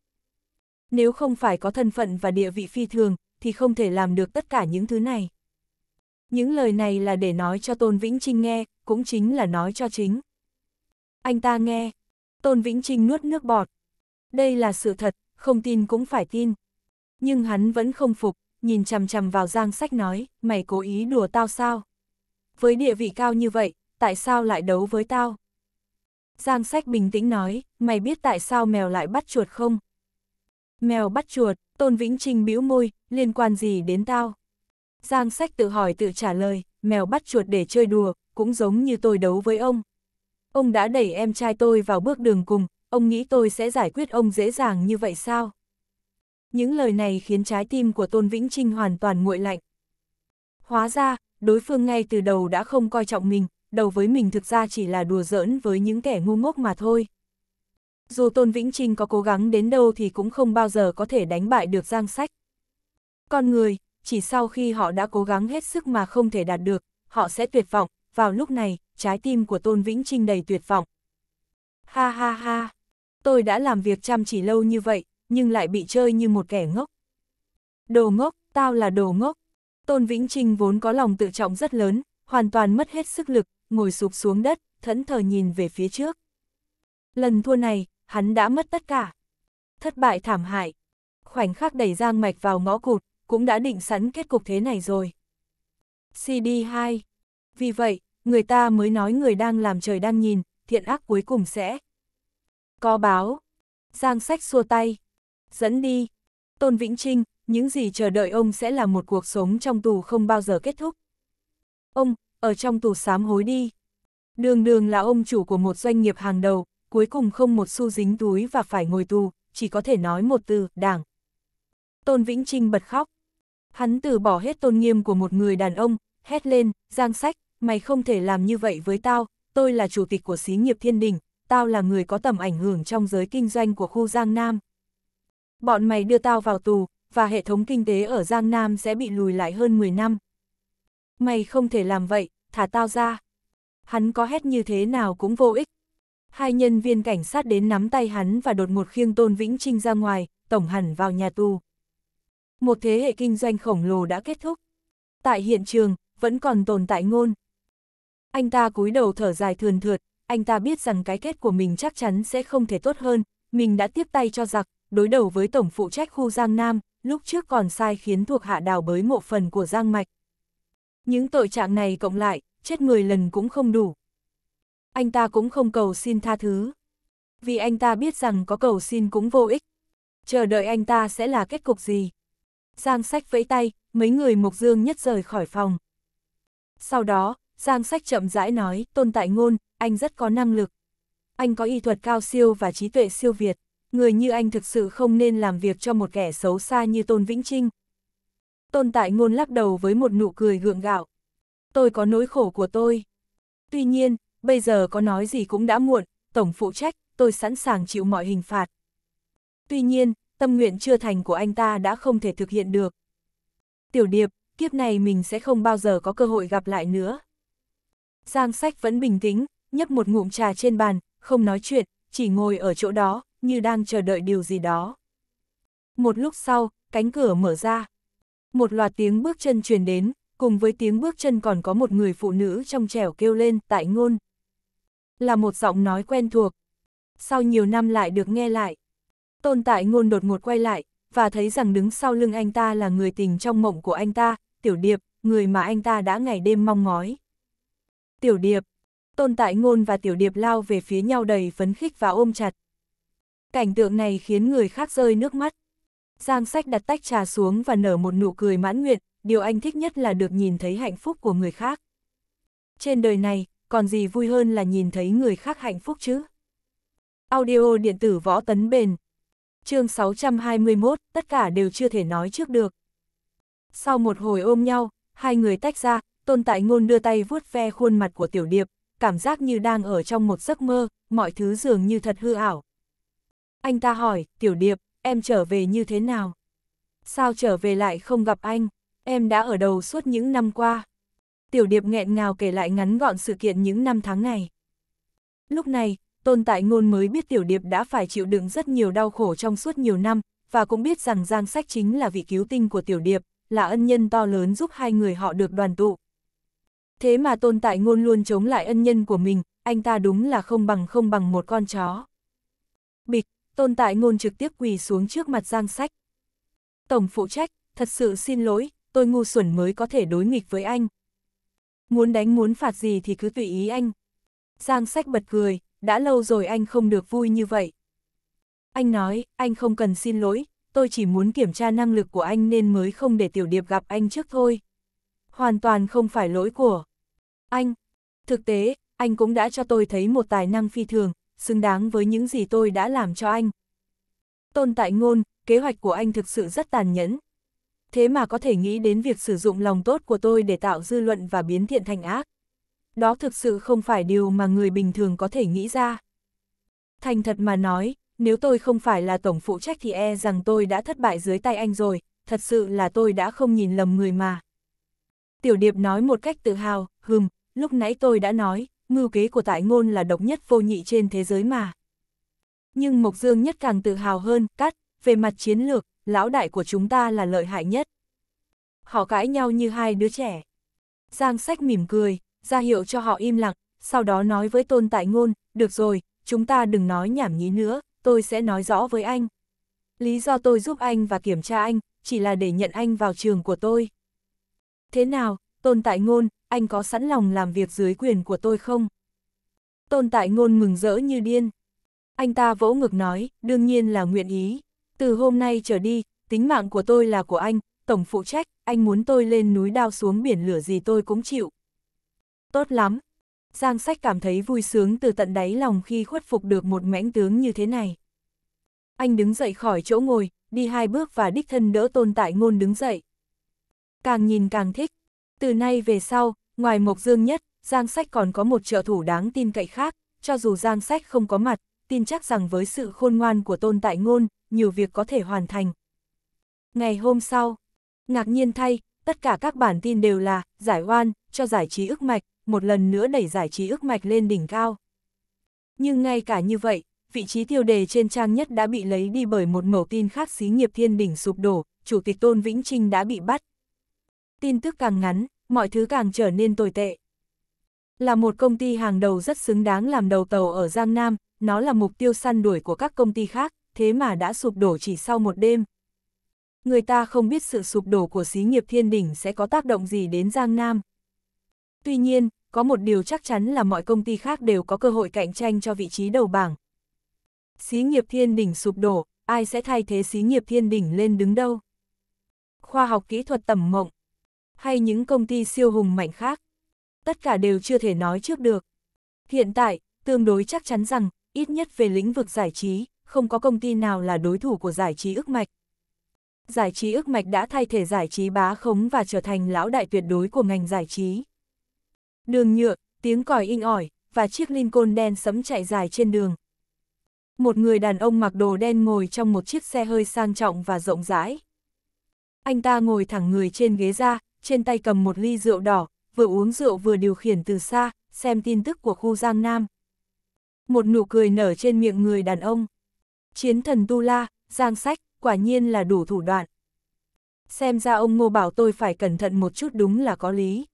[SPEAKER 1] nếu không phải có thân phận và địa vị phi thường, thì không thể làm được tất cả những thứ này. Những lời này là để nói cho Tôn Vĩnh Trinh nghe, cũng chính là nói cho chính. Anh ta nghe. Tôn Vĩnh Trinh nuốt nước bọt. Đây là sự thật, không tin cũng phải tin. Nhưng hắn vẫn không phục, nhìn chằm chằm vào Giang Sách nói, mày cố ý đùa tao sao? Với địa vị cao như vậy, tại sao lại đấu với tao? Giang Sách bình tĩnh nói, mày biết tại sao mèo lại bắt chuột không? mèo bắt chuột, Tôn Vĩnh Trinh bĩu môi, liên quan gì đến tao? Giang sách tự hỏi tự trả lời, mèo bắt chuột để chơi đùa, cũng giống như tôi đấu với ông. Ông đã đẩy em trai tôi vào bước đường cùng, ông nghĩ tôi sẽ giải quyết ông dễ dàng như vậy sao? Những lời này khiến trái tim của Tôn Vĩnh Trinh hoàn toàn nguội lạnh. Hóa ra, đối phương ngay từ đầu đã không coi trọng mình, đầu với mình thực ra chỉ là đùa giỡn với những kẻ ngu ngốc mà thôi. Dù Tôn Vĩnh Trinh có cố gắng đến đâu thì cũng không bao giờ có thể đánh bại được Giang Sách. Con người, chỉ sau khi họ đã cố gắng hết sức mà không thể đạt được, họ sẽ tuyệt vọng, vào lúc này, trái tim của Tôn Vĩnh Trinh đầy tuyệt vọng. Ha ha ha, tôi đã làm việc chăm chỉ lâu như vậy, nhưng lại bị chơi như một kẻ ngốc. Đồ ngốc, tao là đồ ngốc. Tôn Vĩnh Trinh vốn có lòng tự trọng rất lớn, hoàn toàn mất hết sức lực, ngồi sụp xuống đất, thẫn thờ nhìn về phía trước. Lần thua này, hắn đã mất tất cả. Thất bại thảm hại. Khoảnh khắc đẩy Giang Mạch vào ngõ cụt, cũng đã định sẵn kết cục thế này rồi. CD2 Vì vậy, người ta mới nói người đang làm trời đang nhìn, thiện ác cuối cùng sẽ. Có báo. Giang sách xua tay. Dẫn đi. Tôn Vĩnh Trinh, những gì chờ đợi ông sẽ là một cuộc sống trong tù không bao giờ kết thúc. Ông, ở trong tù sám hối đi. Đường đường là ông chủ của một doanh nghiệp hàng đầu, cuối cùng không một xu dính túi và phải ngồi tù, chỉ có thể nói một từ, đảng. Tôn Vĩnh Trinh bật khóc. Hắn từ bỏ hết tôn nghiêm của một người đàn ông, hét lên, giang sách, mày không thể làm như vậy với tao, tôi là chủ tịch của xí nghiệp thiên đình, tao là người có tầm ảnh hưởng trong giới kinh doanh của khu Giang Nam. Bọn mày đưa tao vào tù, và hệ thống kinh tế ở Giang Nam sẽ bị lùi lại hơn 10 năm. Mày không thể làm vậy, thả tao ra. Hắn có hét như thế nào cũng vô ích, hai nhân viên cảnh sát đến nắm tay hắn và đột ngột khiêng Tôn Vĩnh Trinh ra ngoài, tổng hẳn vào nhà tù. Một thế hệ kinh doanh khổng lồ đã kết thúc. Tại hiện trường, vẫn còn tồn tại ngôn. Anh ta cúi đầu thở dài thườn thượt, anh ta biết rằng cái kết của mình chắc chắn sẽ không thể tốt hơn, mình đã tiếp tay cho giặc, đối đầu với tổng phụ trách khu Giang Nam, lúc trước còn sai khiến thuộc hạ đào bới mộ phần của Giang Mạch. Những tội trạng này cộng lại, chết 10 lần cũng không đủ anh ta cũng không cầu xin tha thứ. Vì anh ta biết rằng có cầu xin cũng vô ích. Chờ đợi anh ta sẽ là kết cục gì? Giang sách vẫy tay, mấy người Mộc Dương nhất rời khỏi phòng. Sau đó, Giang sách chậm rãi nói, tôn tại ngôn, anh rất có năng lực. Anh có y thuật cao siêu và trí tuệ siêu việt. Người như anh thực sự không nên làm việc cho một kẻ xấu xa như Tôn Vĩnh Trinh. Tôn tại ngôn lắc đầu với một nụ cười gượng gạo. Tôi có nỗi khổ của tôi. Tuy nhiên, bây giờ có nói gì cũng đã muộn, tổng phụ trách, tôi sẵn sàng chịu mọi hình phạt. Tuy nhiên, tâm nguyện chưa thành của anh ta đã không thể thực hiện được. Tiểu điệp, kiếp này mình sẽ không bao giờ có cơ hội gặp lại nữa. Giang sách vẫn bình tĩnh, nhấp một ngụm trà trên bàn, không nói chuyện, chỉ ngồi ở chỗ đó, như đang chờ đợi điều gì đó. Một lúc sau, cánh cửa mở ra. Một loạt tiếng bước chân truyền đến, cùng với tiếng bước chân còn có một người phụ nữ trong trẻo kêu lên tại ngôn là một giọng nói quen thuộc. Sau nhiều năm lại được nghe lại. Tôn tại ngôn đột ngột quay lại, và thấy rằng đứng sau lưng anh ta là người tình trong mộng của anh ta, Tiểu Điệp, người mà anh ta đã ngày đêm mong ngói. Tiểu Điệp, Tôn Tại Ngôn và Tiểu Điệp lao về phía nhau đầy phấn khích và ôm chặt. Cảnh tượng này khiến người khác rơi nước mắt. Giang sách đặt tách trà xuống và nở một nụ cười mãn nguyện, điều anh thích nhất là được nhìn thấy hạnh phúc của người khác. Trên đời này, còn gì vui hơn là nhìn thấy người khác hạnh phúc chứ. Audio điện tử võ tấn bền. chương 621, tất cả đều chưa thể nói trước được. Sau một hồi ôm nhau, hai người tách ra, tôn tại ngôn đưa tay vuốt ve khuôn mặt của tiểu điệp, cảm giác như đang ở trong một giấc mơ, mọi thứ dường như thật hư ảo. Anh ta hỏi, tiểu điệp, em trở về như thế nào? Sao trở về lại không gặp anh? Em đã ở đầu suốt những năm qua. Tiểu Điệp nghẹn ngào kể lại ngắn gọn sự kiện những năm tháng này. Lúc này, Tôn Tại Ngôn mới biết Tiểu Điệp đã phải chịu đựng rất nhiều đau khổ trong suốt nhiều năm, và cũng biết rằng Giang Sách chính là vị cứu tinh của Tiểu Điệp, là ân nhân to lớn giúp hai người họ được đoàn tụ. Thế mà Tôn Tại Ngôn luôn chống lại ân nhân của mình, anh ta đúng là không bằng không bằng một con chó. Bịch, Tôn Tại Ngôn trực tiếp quỳ xuống trước mặt Giang Sách. Tổng phụ trách, thật sự xin lỗi, tôi ngu xuẩn mới có thể đối nghịch với anh, Muốn đánh muốn phạt gì thì cứ tùy ý anh. Giang sách bật cười, đã lâu rồi anh không được vui như vậy. Anh nói, anh không cần xin lỗi, tôi chỉ muốn kiểm tra năng lực của anh nên mới không để tiểu điệp gặp anh trước thôi. Hoàn toàn không phải lỗi của anh. Thực tế, anh cũng đã cho tôi thấy một tài năng phi thường, xứng đáng với những gì tôi đã làm cho anh. Tôn tại ngôn, kế hoạch của anh thực sự rất tàn nhẫn, thế mà có thể nghĩ đến việc sử dụng lòng tốt của tôi để tạo dư luận và biến thiện thành ác. Đó thực sự không phải điều mà người bình thường có thể nghĩ ra. Thành thật mà nói, nếu tôi không phải là tổng phụ trách thì e rằng tôi đã thất bại dưới tay anh rồi, thật sự là tôi đã không nhìn lầm người mà. Tiểu điệp nói một cách tự hào, hừm, lúc nãy tôi đã nói, mưu kế của tại ngôn là độc nhất vô nhị trên thế giới mà. Nhưng Mộc Dương nhất càng tự hào hơn, cắt, về mặt chiến lược, lão đại của chúng ta là lợi hại nhất. Họ cãi nhau như hai đứa trẻ. Giang sách mỉm cười, ra hiệu cho họ im lặng, sau đó nói với tôn tại ngôn, được rồi, chúng ta đừng nói nhảm nhí nữa, tôi sẽ nói rõ với anh. Lý do tôi giúp anh và kiểm tra anh, chỉ là để nhận anh vào trường của tôi. Thế nào, tôn tại ngôn, anh có sẵn lòng làm việc dưới quyền của tôi không? Tôn tại ngôn mừng rỡ như điên. Anh ta vỗ ngực nói, đương nhiên là nguyện ý. Từ hôm nay trở đi, tính mạng của tôi là của anh, tổng phụ trách, anh muốn tôi lên núi đao xuống biển lửa gì tôi cũng chịu. Tốt lắm. Giang sách cảm thấy vui sướng từ tận đáy lòng khi khuất phục được một mãnh tướng như thế này. Anh đứng dậy khỏi chỗ ngồi, đi hai bước và đích thân đỡ tôn tại ngôn đứng dậy. Càng nhìn càng thích. Từ nay về sau, ngoài Mộc Dương nhất, Giang Sách còn có một trợ thủ đáng tin cậy khác, cho dù Giang Sách không có mặt, tin chắc rằng với sự khôn ngoan của tôn tại ngôn, nhiều việc có thể hoàn thành. Ngày hôm sau, ngạc nhiên thay, tất cả các bản tin đều là giải oan cho giải trí ức mạch, một lần nữa đẩy giải trí ức mạch lên đỉnh cao. Nhưng ngay cả như vậy, vị trí tiêu đề trên trang nhất đã bị lấy đi bởi một mẩu tin khác xí nghiệp thiên đỉnh sụp đổ, chủ tịch Tôn Vĩnh Trinh đã bị bắt. Tin tức càng ngắn, mọi thứ càng trở nên tồi tệ. Là một công ty hàng đầu rất xứng đáng làm đầu tàu ở Giang Nam, nó là mục tiêu săn đuổi của các công ty khác, thế mà đã sụp đổ chỉ sau một đêm. Người ta không biết sự sụp đổ của xí nghiệp thiên đỉnh sẽ có tác động gì đến Giang Nam. Tuy nhiên, có một điều chắc chắn là mọi công ty khác đều có cơ hội cạnh tranh cho vị trí đầu bảng. Xí nghiệp thiên đỉnh sụp đổ, ai sẽ thay thế xí nghiệp thiên đỉnh lên đứng đâu? Khoa học kỹ thuật tầm mộng, hay những công ty siêu hùng mạnh khác? Tất cả đều chưa thể nói trước được. Hiện tại, tương đối chắc chắn rằng, ít nhất về lĩnh vực giải trí, không có công ty nào là đối thủ của giải trí ức mạch. Giải trí ức mạch đã thay thể giải trí bá khống và trở thành lão đại tuyệt đối của ngành giải trí. Đường nhựa, tiếng còi inh ỏi, và chiếc Lincoln đen sẫm chạy dài trên đường. Một người đàn ông mặc đồ đen ngồi trong một chiếc xe hơi sang trọng và rộng rãi. Anh ta ngồi thẳng người trên ghế ra, trên tay cầm một ly rượu đỏ, vừa uống rượu vừa điều khiển từ xa, xem tin tức của khu Giang Nam một nụ cười nở trên miệng người đàn ông. Chiến thần Tu La, Giang Sách, quả nhiên là đủ thủ đoạn. Xem ra ông Ngô bảo tôi phải cẩn thận một chút đúng là có lý.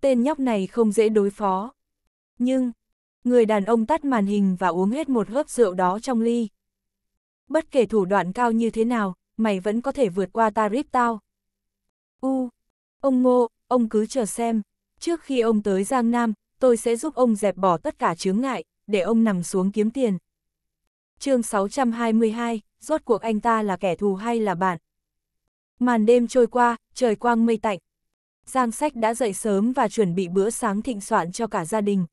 [SPEAKER 1] Tên nhóc này không dễ đối phó. Nhưng, người đàn ông tắt màn hình và uống hết một hớp rượu đó trong ly. Bất kể thủ đoạn cao như thế nào, mày vẫn có thể vượt qua ta rip tao. U, ông Ngô, ông cứ chờ xem. Trước khi ông tới Giang Nam, tôi sẽ giúp ông dẹp bỏ tất cả chướng ngại để ông nằm xuống kiếm tiền. chương 622, rốt cuộc anh ta là kẻ thù hay là bạn? Màn đêm trôi qua, trời quang mây tạnh. Giang sách đã dậy sớm và chuẩn bị bữa sáng thịnh soạn cho cả gia đình.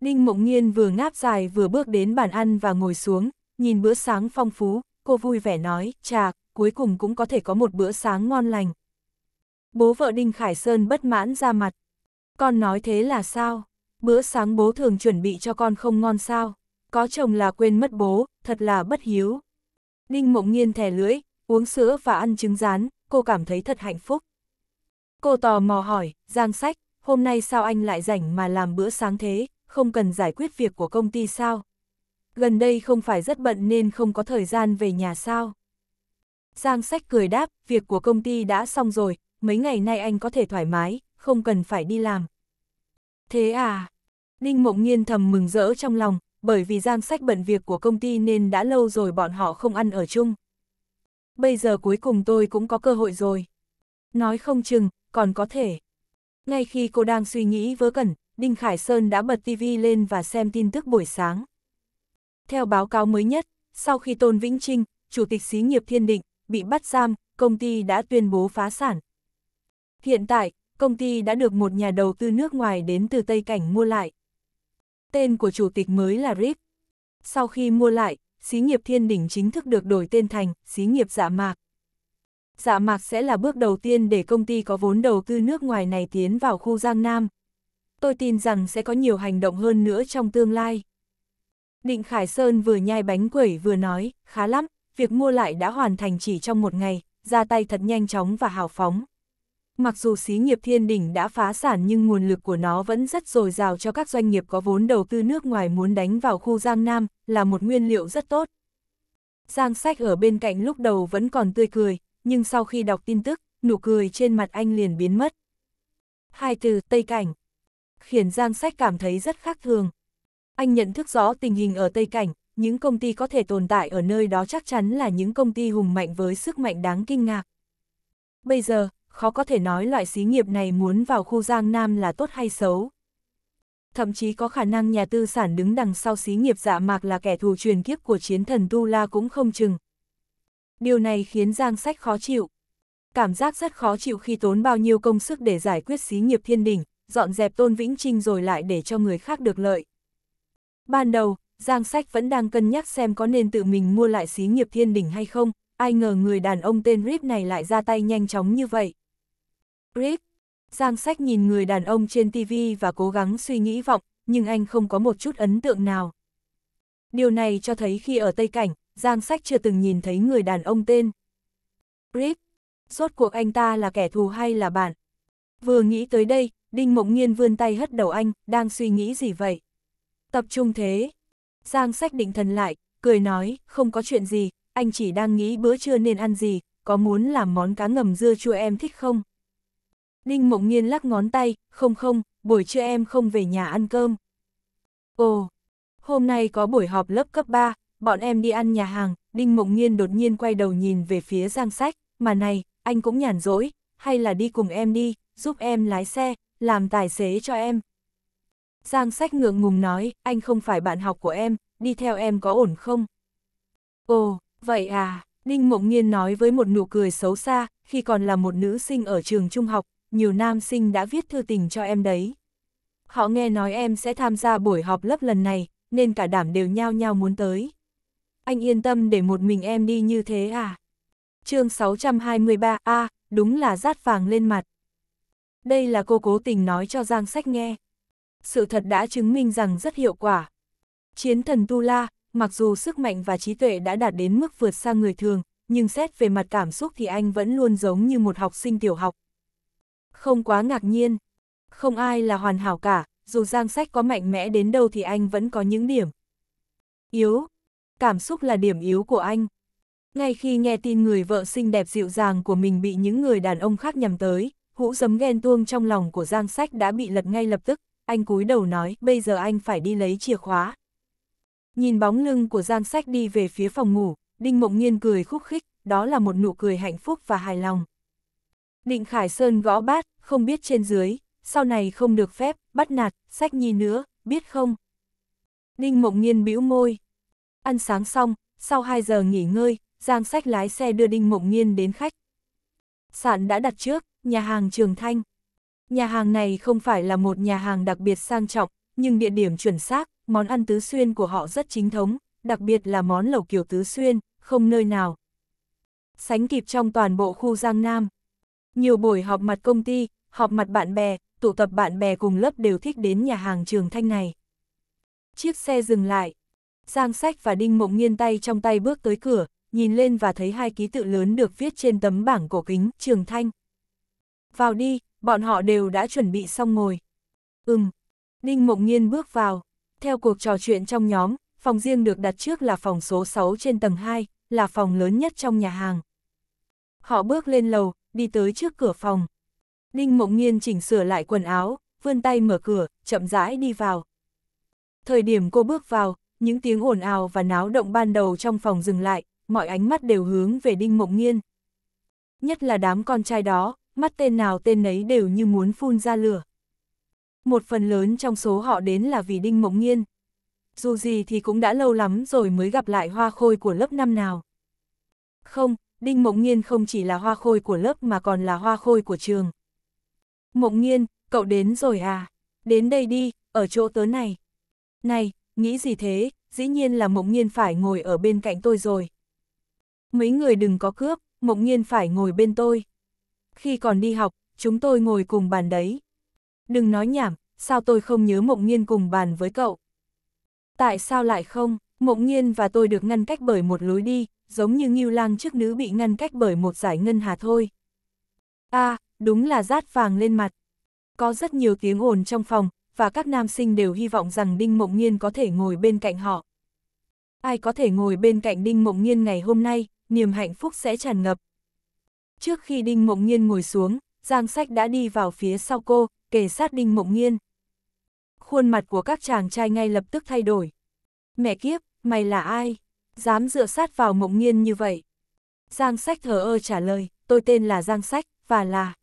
[SPEAKER 1] Đinh Mộng Nhiên vừa ngáp dài vừa bước đến bàn ăn và ngồi xuống, nhìn bữa sáng phong phú, cô vui vẻ nói, chà, cuối cùng cũng có thể có một bữa sáng ngon lành. Bố vợ Đinh Khải Sơn bất mãn ra mặt. Con nói thế là sao? bữa sáng bố thường chuẩn bị cho con không ngon sao, có chồng là quên mất bố, thật là bất hiếu. Ninh mộng nghiên thè lưỡi, uống sữa và ăn trứng rán, cô cảm thấy thật hạnh phúc. Cô tò mò hỏi, Giang Sách, hôm nay sao anh lại rảnh mà làm bữa sáng thế, không cần giải quyết việc của công ty sao? Gần đây không phải rất bận nên không có thời gian về nhà sao? Giang Sách cười đáp, việc của công ty đã xong rồi, mấy ngày nay anh có thể thoải mái, không cần phải đi làm. Thế à? Ninh Mộng Nhiên thầm mừng rỡ trong lòng, bởi vì Giang Sách bận việc của công ty nên đã lâu rồi bọn họ không ăn ở chung. Bây giờ cuối cùng tôi cũng có cơ hội rồi. Nói không chừng, còn có thể. Ngay khi cô đang suy nghĩ vớ cẩn, Đinh Khải Sơn đã bật tivi lên và xem tin tức buổi sáng. Theo báo cáo mới nhất, sau khi Tôn Vĩnh Trinh, Chủ tịch xí nghiệp Thiên Định, bị bắt giam, công ty đã tuyên bố phá sản. Hiện tại, công ty đã được một nhà đầu tư nước ngoài đến từ Tây Cảnh mua lại. Tên của chủ tịch mới là RIP. Sau khi mua lại, xí nghiệp thiên đỉnh chính thức được đổi tên thành xí nghiệp dạ mạc. Dạ mạc sẽ là bước đầu tiên để công ty có vốn đầu tư nước ngoài này tiến vào khu Giang Nam. Tôi tin rằng sẽ có nhiều hành động hơn nữa trong tương lai. Định Khải Sơn vừa nhai bánh quẩy vừa nói, khá lắm, việc mua lại đã hoàn thành chỉ trong một ngày, ra tay thật nhanh chóng và hào phóng. Mặc dù xí nghiệp thiên đỉnh đã phá sản nhưng nguồn lực của nó vẫn rất dồi dào cho các doanh nghiệp có vốn đầu tư nước ngoài muốn đánh vào khu Giang Nam, là một nguyên liệu rất tốt. Giang sách ở bên cạnh lúc đầu vẫn còn tươi cười, nhưng sau khi đọc tin tức, nụ cười trên mặt anh liền biến mất. Hai từ Tây Cảnh Khiến Giang sách cảm thấy rất khác thường. Anh nhận thức rõ tình hình ở Tây Cảnh, những công ty có thể tồn tại ở nơi đó chắc chắn là những công ty hùng mạnh với sức mạnh đáng kinh ngạc. Bây giờ, khó có thể nói loại xí nghiệp này muốn vào khu Giang Nam là tốt hay xấu. Thậm chí có khả năng nhà tư sản đứng đằng sau xí nghiệp dạ mạc là kẻ thù truyền kiếp của chiến thần Tu La cũng không chừng. Điều này khiến Giang Sách khó chịu. Cảm giác rất khó chịu khi tốn bao nhiêu công sức để giải quyết xí nghiệp thiên đỉnh, dọn dẹp Tôn Vĩnh Trinh rồi lại để cho người khác được lợi. Ban đầu, Giang Sách vẫn đang cân nhắc xem có nên tự mình mua lại xí nghiệp thiên đỉnh hay không, ai ngờ người đàn ông tên Rip này lại ra tay nhanh chóng như vậy. Rick. Giang sách nhìn người đàn ông trên TV và cố gắng suy nghĩ vọng, nhưng anh không có một chút ấn tượng nào. Điều này cho thấy khi ở Tây Cảnh, Giang sách chưa từng nhìn thấy người đàn ông tên. Rick. Rốt cuộc anh ta là kẻ thù hay là bạn? Vừa nghĩ tới đây, Đinh Mộng Nhiên vươn tay hất đầu anh, đang suy nghĩ gì vậy? Tập trung thế. Giang sách định thần lại, cười nói, không có chuyện gì, anh chỉ đang nghĩ bữa trưa nên ăn gì, có muốn làm món cá ngầm dưa chua em thích không? Ninh Mộng Nhiên lắc ngón tay, không không, buổi trưa em không về nhà ăn cơm. Ồ, hôm nay có buổi họp lớp cấp 3, bọn em đi ăn nhà hàng, Ninh Mộng Nhiên đột nhiên quay đầu nhìn về phía Giang Sách, mà này, anh cũng nhàn rỗi, hay là đi cùng em đi, giúp em lái xe, làm tài xế cho em. Giang Sách ngượng ngùng nói, anh không phải bạn học của em, đi theo em có ổn không? Ồ, vậy à, Ninh Mộng Nhiên nói với một nụ cười xấu xa, khi còn là một nữ sinh ở trường trung học, nhiều nam sinh đã viết thư tình cho em đấy. Họ nghe nói em sẽ tham gia buổi họp lớp lần này, nên cả đảm đều nhao nhao muốn tới. Anh yên tâm để một mình em đi như thế à? chương 623, a à, đúng là rát vàng lên mặt. Đây là cô cố tình nói cho Giang Sách nghe. Sự thật đã chứng minh rằng rất hiệu quả. Chiến thần Tu La, mặc dù sức mạnh và trí tuệ đã đạt đến mức vượt xa người thường, nhưng xét về mặt cảm xúc thì anh vẫn luôn giống như một học sinh tiểu học, không quá ngạc nhiên. Không ai là hoàn hảo cả, dù Giang Sách có mạnh mẽ đến đâu thì anh vẫn có những điểm. Yếu. Cảm xúc là điểm yếu của anh. Ngay khi nghe tin người vợ xinh đẹp dịu dàng của mình bị những người đàn ông khác nhằm tới, hũ dấm ghen tuông trong lòng của Giang Sách đã bị lật ngay lập tức, anh cúi đầu nói bây giờ anh phải đi lấy chìa khóa. Nhìn bóng lưng của Giang Sách đi về phía phòng ngủ, Đinh Mộng Nghiên cười khúc khích, đó là một nụ cười hạnh phúc và hài lòng. Định Khải Sơn gõ bát, không biết trên dưới, sau này không được phép, bắt nạt, sách nhi nữa, biết không? Ninh Mộng Nhiên bĩu môi. Ăn sáng xong, sau 2 giờ nghỉ ngơi, Giang Sách lái xe đưa Đinh Mộng Nhiên đến khách. Sạn đã đặt trước, nhà hàng Trường Thanh. Nhà hàng này không phải là một nhà hàng đặc biệt sang trọng, nhưng địa điểm chuẩn xác, món ăn tứ xuyên của họ rất chính thống, đặc biệt là món lẩu kiểu tứ xuyên, không nơi nào. Sánh kịp trong toàn bộ khu Giang Nam, nhiều buổi họp mặt công ty, họp mặt bạn bè, tụ tập bạn bè cùng lớp đều thích đến nhà hàng trường thanh này. Chiếc xe dừng lại. Giang sách và Đinh Mộng nghiên tay trong tay bước tới cửa, nhìn lên và thấy hai ký tự lớn được viết trên tấm bảng cổ kính, trường thanh. Vào đi, bọn họ đều đã chuẩn bị xong ngồi. Ừm. Đinh Mộng nghiên bước vào. Theo cuộc trò chuyện trong nhóm, phòng riêng được đặt trước là phòng số 6 trên tầng 2, là phòng lớn nhất trong nhà hàng. Họ bước lên lầu, đi tới trước cửa phòng. Ninh Mộng nhiên chỉnh sửa lại quần áo, vươn tay mở cửa, chậm rãi đi vào. Thời điểm cô bước vào, những tiếng ồn ào và náo động ban đầu trong phòng dừng lại, mọi ánh mắt đều hướng về Đinh Mộng nhiên, Nhất là đám con trai đó, mắt tên nào tên nấy đều như muốn phun ra lửa. Một phần lớn trong số họ đến là vì Đinh Mộng nhiên, Dù gì thì cũng đã lâu lắm rồi mới gặp lại hoa khôi của lớp năm nào. Không, Đinh Mộng Nhiên không chỉ là hoa khôi của lớp mà còn là hoa khôi của trường. Mộng Nhiên, cậu đến rồi à? Đến đây đi, ở chỗ tớ này. Này, nghĩ gì thế, dĩ nhiên là Mộng Nhiên phải ngồi ở bên cạnh tôi rồi. Mấy người đừng có cướp, Mộng Nhiên phải ngồi bên tôi. Khi còn đi học, chúng tôi ngồi cùng bàn đấy. Đừng nói nhảm, sao tôi không nhớ Mộng Nhiên cùng bàn với cậu? Tại sao lại không? Mộng Nhiên và tôi được ngăn cách bởi một lối đi, giống như nghiêu lang trước nữ bị ngăn cách bởi một giải ngân hà thôi. a à, đúng là rát vàng lên mặt. Có rất nhiều tiếng ồn trong phòng, và các nam sinh đều hy vọng rằng Đinh Mộng Nhiên có thể ngồi bên cạnh họ. Ai có thể ngồi bên cạnh Đinh Mộng Nhiên ngày hôm nay, niềm hạnh phúc sẽ tràn ngập. Trước khi Đinh Mộng Nhiên ngồi xuống, Giang Sách đã đi vào phía sau cô, kề sát Đinh Mộng Nhiên. Khuôn mặt của các chàng trai ngay lập tức thay đổi. Mẹ kiếp, mày là ai? Dám dựa sát vào mộng nghiên như vậy? Giang sách thờ ơ trả lời, tôi tên là Giang sách, và là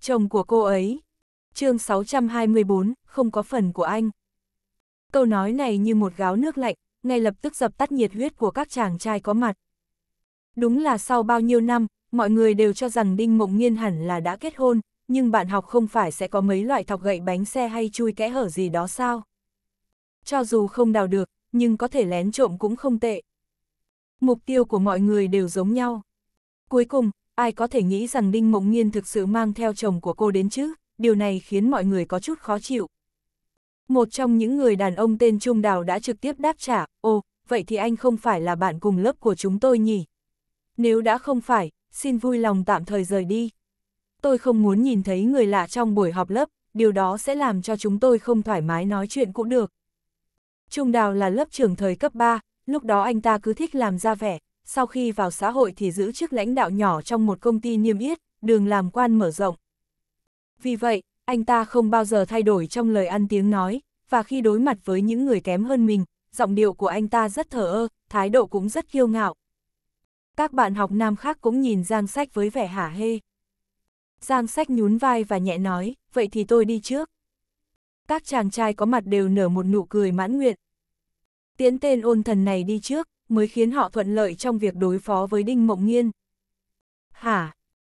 [SPEAKER 1] chồng của cô ấy. chương 624, không có phần của anh. Câu nói này như một gáo nước lạnh, ngay lập tức dập tắt nhiệt huyết của các chàng trai có mặt. Đúng là sau bao nhiêu năm, mọi người đều cho rằng Đinh Mộng Nghiên hẳn là đã kết hôn, nhưng bạn học không phải sẽ có mấy loại thọc gậy bánh xe hay chui kẽ hở gì đó sao? Cho dù không đào được, nhưng có thể lén trộm cũng không tệ. Mục tiêu của mọi người đều giống nhau. Cuối cùng, ai có thể nghĩ rằng Đinh Mộng Nghiên thực sự mang theo chồng của cô đến chứ, điều này khiến mọi người có chút khó chịu. Một trong những người đàn ông tên Trung Đào đã trực tiếp đáp trả, ồ, vậy thì anh không phải là bạn cùng lớp của chúng tôi nhỉ? Nếu đã không phải, xin vui lòng tạm thời rời đi. Tôi không muốn nhìn thấy người lạ trong buổi họp lớp, điều đó sẽ làm cho chúng tôi không thoải mái nói chuyện cũng được. Trung Đào là lớp trưởng thời cấp 3, lúc đó anh ta cứ thích làm ra vẻ, sau khi vào xã hội thì giữ chức lãnh đạo nhỏ trong một công ty niêm yết, đường làm quan mở rộng. Vì vậy, anh ta không bao giờ thay đổi trong lời ăn tiếng nói, và khi đối mặt với những người kém hơn mình, giọng điệu của anh ta rất thờ ơ, thái độ cũng rất kiêu ngạo. Các bạn học nam khác cũng nhìn Giang Sách với vẻ hả hê. Giang Sách nhún vai và nhẹ nói, vậy thì tôi đi trước các chàng trai có mặt đều nở một nụ cười mãn nguyện. Tiến tên ôn thần này đi trước, mới khiến họ thuận lợi trong việc đối phó với Đinh Mộng Nghiên. Hả?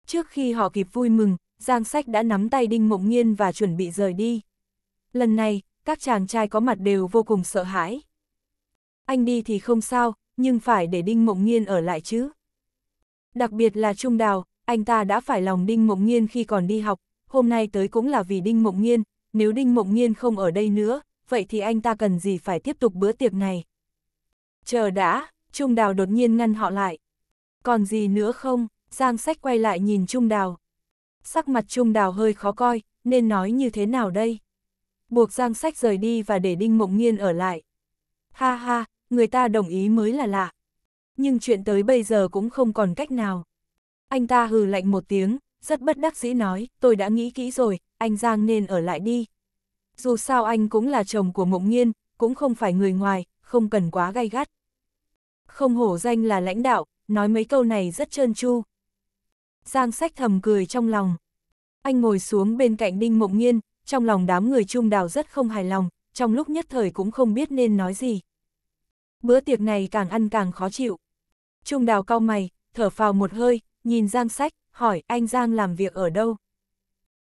[SPEAKER 1] Trước khi họ kịp vui mừng, Giang Sách đã nắm tay Đinh Mộng Nghiên và chuẩn bị rời đi. Lần này, các chàng trai có mặt đều vô cùng sợ hãi. Anh đi thì không sao, nhưng phải để Đinh Mộng Nghiên ở lại chứ. Đặc biệt là Trung Đào, anh ta đã phải lòng Đinh Mộng Nghiên khi còn đi học, hôm nay tới cũng là vì Đinh Mộng Nghiên, nếu Đinh Mộng nhiên không ở đây nữa, vậy thì anh ta cần gì phải tiếp tục bữa tiệc này. Chờ đã, Trung Đào đột nhiên ngăn họ lại. Còn gì nữa không? Giang sách quay lại nhìn Trung Đào. Sắc mặt Trung Đào hơi khó coi, nên nói như thế nào đây? Buộc Giang sách rời đi và để Đinh Mộng nhiên ở lại. Ha ha, người ta đồng ý mới là lạ. Nhưng chuyện tới bây giờ cũng không còn cách nào. Anh ta hừ lạnh một tiếng, rất bất đắc dĩ nói, tôi đã nghĩ kỹ rồi, anh Giang nên ở lại đi. Dù sao anh cũng là chồng của Mộng Nhiên, cũng không phải người ngoài, không cần quá gay gắt. Không hổ danh là lãnh đạo, nói mấy câu này rất trơn tru. Giang sách thầm cười trong lòng. Anh ngồi xuống bên cạnh Đinh Mộng Nhiên, trong lòng đám người trung đào rất không hài lòng, trong lúc nhất thời cũng không biết nên nói gì. Bữa tiệc này càng ăn càng khó chịu. Trung đào cau mày, thở phào một hơi, nhìn Giang sách, hỏi anh Giang làm việc ở đâu?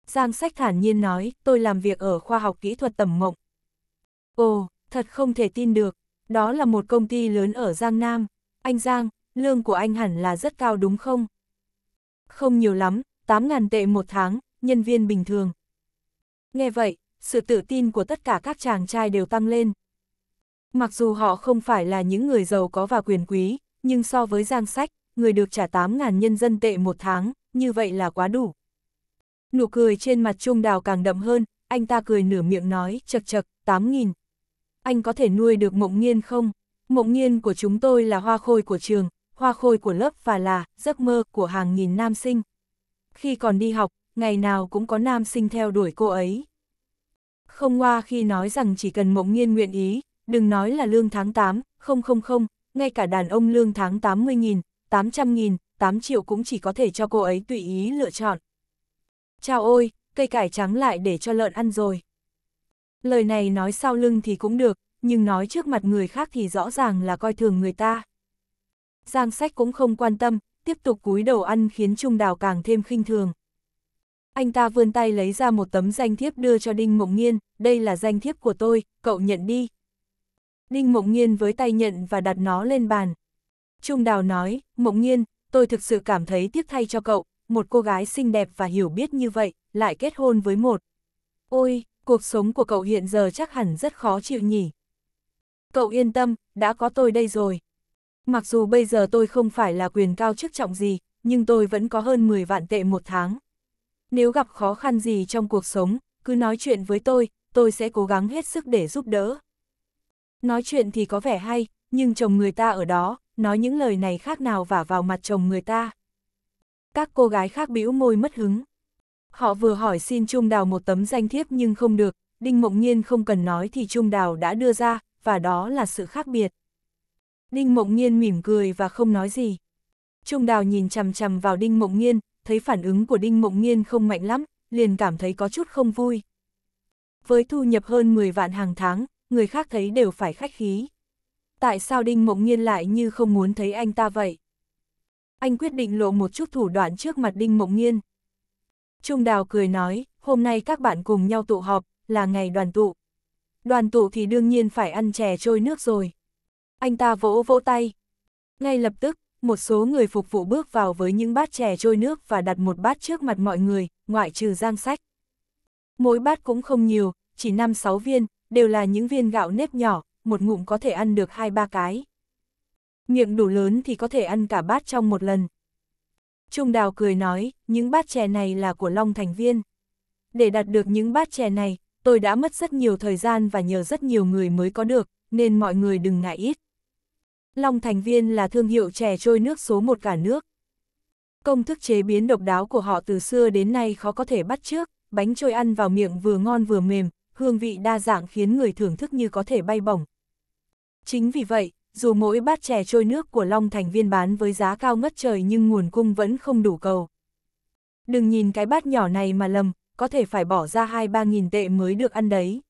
[SPEAKER 1] Giang sách thản nhiên nói, tôi làm việc ở khoa học kỹ thuật tầm mộng. Ồ, thật không thể tin được, đó là một công ty lớn ở Giang Nam. Anh Giang, lương của anh hẳn là rất cao đúng không? Không nhiều lắm, 8.000 tệ một tháng, nhân viên bình thường. Nghe vậy, sự tự tin của tất cả các chàng trai đều tăng lên. Mặc dù họ không phải là những người giàu có và quyền quý, nhưng so với Giang Sách, người được trả 8.000 nhân dân tệ một tháng, như vậy là quá đủ. Nụ cười trên mặt Trung Đào càng đậm hơn, anh ta cười nửa miệng nói, chật chật, 8.000. Anh có thể nuôi được mộng nghiên không? Mộng nghiên của chúng tôi là hoa khôi của trường, hoa khôi của lớp và là giấc mơ của hàng nghìn nam sinh. Khi còn đi học, ngày nào cũng có nam sinh theo đuổi cô ấy. Không hoa khi nói rằng chỉ cần mộng nghiên nguyện ý, đừng nói là lương tháng 8, không không không, ngay cả đàn ông lương tháng 80.000, 800 nghìn, 8 triệu cũng chỉ có thể cho cô ấy tùy ý lựa chọn. Chào ôi, cây cải trắng lại để cho lợn ăn rồi. Lời này nói sau lưng thì cũng được, nhưng nói trước mặt người khác thì rõ ràng là coi thường người ta. Giang sách cũng không quan tâm, tiếp tục cúi đầu ăn khiến Trung Đào càng thêm khinh thường. Anh ta vươn tay lấy ra một tấm danh thiếp đưa cho Đinh Mộng Nghiên, đây là danh thiếp của tôi, cậu nhận đi. Đinh Mộng Nghiên với tay nhận và đặt nó lên bàn. Trung Đào nói, Mộng Nhiên, tôi thực sự cảm thấy tiếc thay cho cậu, một cô gái xinh đẹp và hiểu biết như vậy, lại kết hôn với một. Ôi, cuộc sống của cậu hiện giờ chắc hẳn rất khó chịu nhỉ. Cậu yên tâm, đã có tôi đây rồi. Mặc dù bây giờ tôi không phải là quyền cao chức trọng gì, nhưng tôi vẫn có hơn 10 vạn tệ một tháng. Nếu gặp khó khăn gì trong cuộc sống, cứ nói chuyện với tôi, tôi sẽ cố gắng hết sức để giúp đỡ. Nói chuyện thì có vẻ hay, nhưng chồng người ta ở đó, nói những lời này khác nào vả vào mặt chồng người ta. Các cô gái khác bĩu môi mất hứng. Họ vừa hỏi xin Trung Đào một tấm danh thiếp nhưng không được, Đinh Mộng Nhiên không cần nói thì Trung Đào đã đưa ra, và đó là sự khác biệt. Đinh Mộng Nhiên mỉm cười và không nói gì. Trung Đào nhìn chằm chằm vào Đinh Mộng Nhiên, thấy phản ứng của Đinh Mộng Nhiên không mạnh lắm, liền cảm thấy có chút không vui. Với thu nhập hơn 10 vạn hàng tháng, người khác thấy đều phải khách khí tại sao Đinh Mộng Nhiên lại như không muốn thấy anh ta vậy? Anh quyết định lộ một chút thủ đoạn trước mặt Đinh Mộng Nhiên. Trung Đào cười nói, hôm nay các bạn cùng nhau tụ họp, là ngày đoàn tụ. Đoàn tụ thì đương nhiên phải ăn chè trôi nước rồi. Anh ta vỗ vỗ tay. Ngay lập tức, một số người phục vụ bước vào với những bát chè trôi nước và đặt một bát trước mặt mọi người, ngoại trừ giang sách. Mỗi bát cũng không nhiều, chỉ 5-6 viên, đều là những viên gạo nếp nhỏ, một ngụm có thể ăn được hai ba cái. Miệng đủ lớn thì có thể ăn cả bát trong một lần. Trung Đào cười nói, những bát chè này là của Long thành viên. Để đạt được những bát chè này, tôi đã mất rất nhiều thời gian và nhờ rất nhiều người mới có được, nên mọi người đừng ngại ít. Long thành viên là thương hiệu chè trôi nước số một cả nước. Công thức chế biến độc đáo của họ từ xưa đến nay khó có thể bắt trước, bánh trôi ăn vào miệng vừa ngon vừa mềm, hương vị đa dạng khiến người thưởng thức như có thể bay bổng, Chính vì vậy, dù mỗi bát chè trôi nước của Long Thành viên bán với giá cao ngất trời nhưng nguồn cung vẫn không đủ cầu. Đừng nhìn cái bát nhỏ này mà lầm, có thể phải bỏ ra 2-3 nghìn tệ mới được ăn đấy.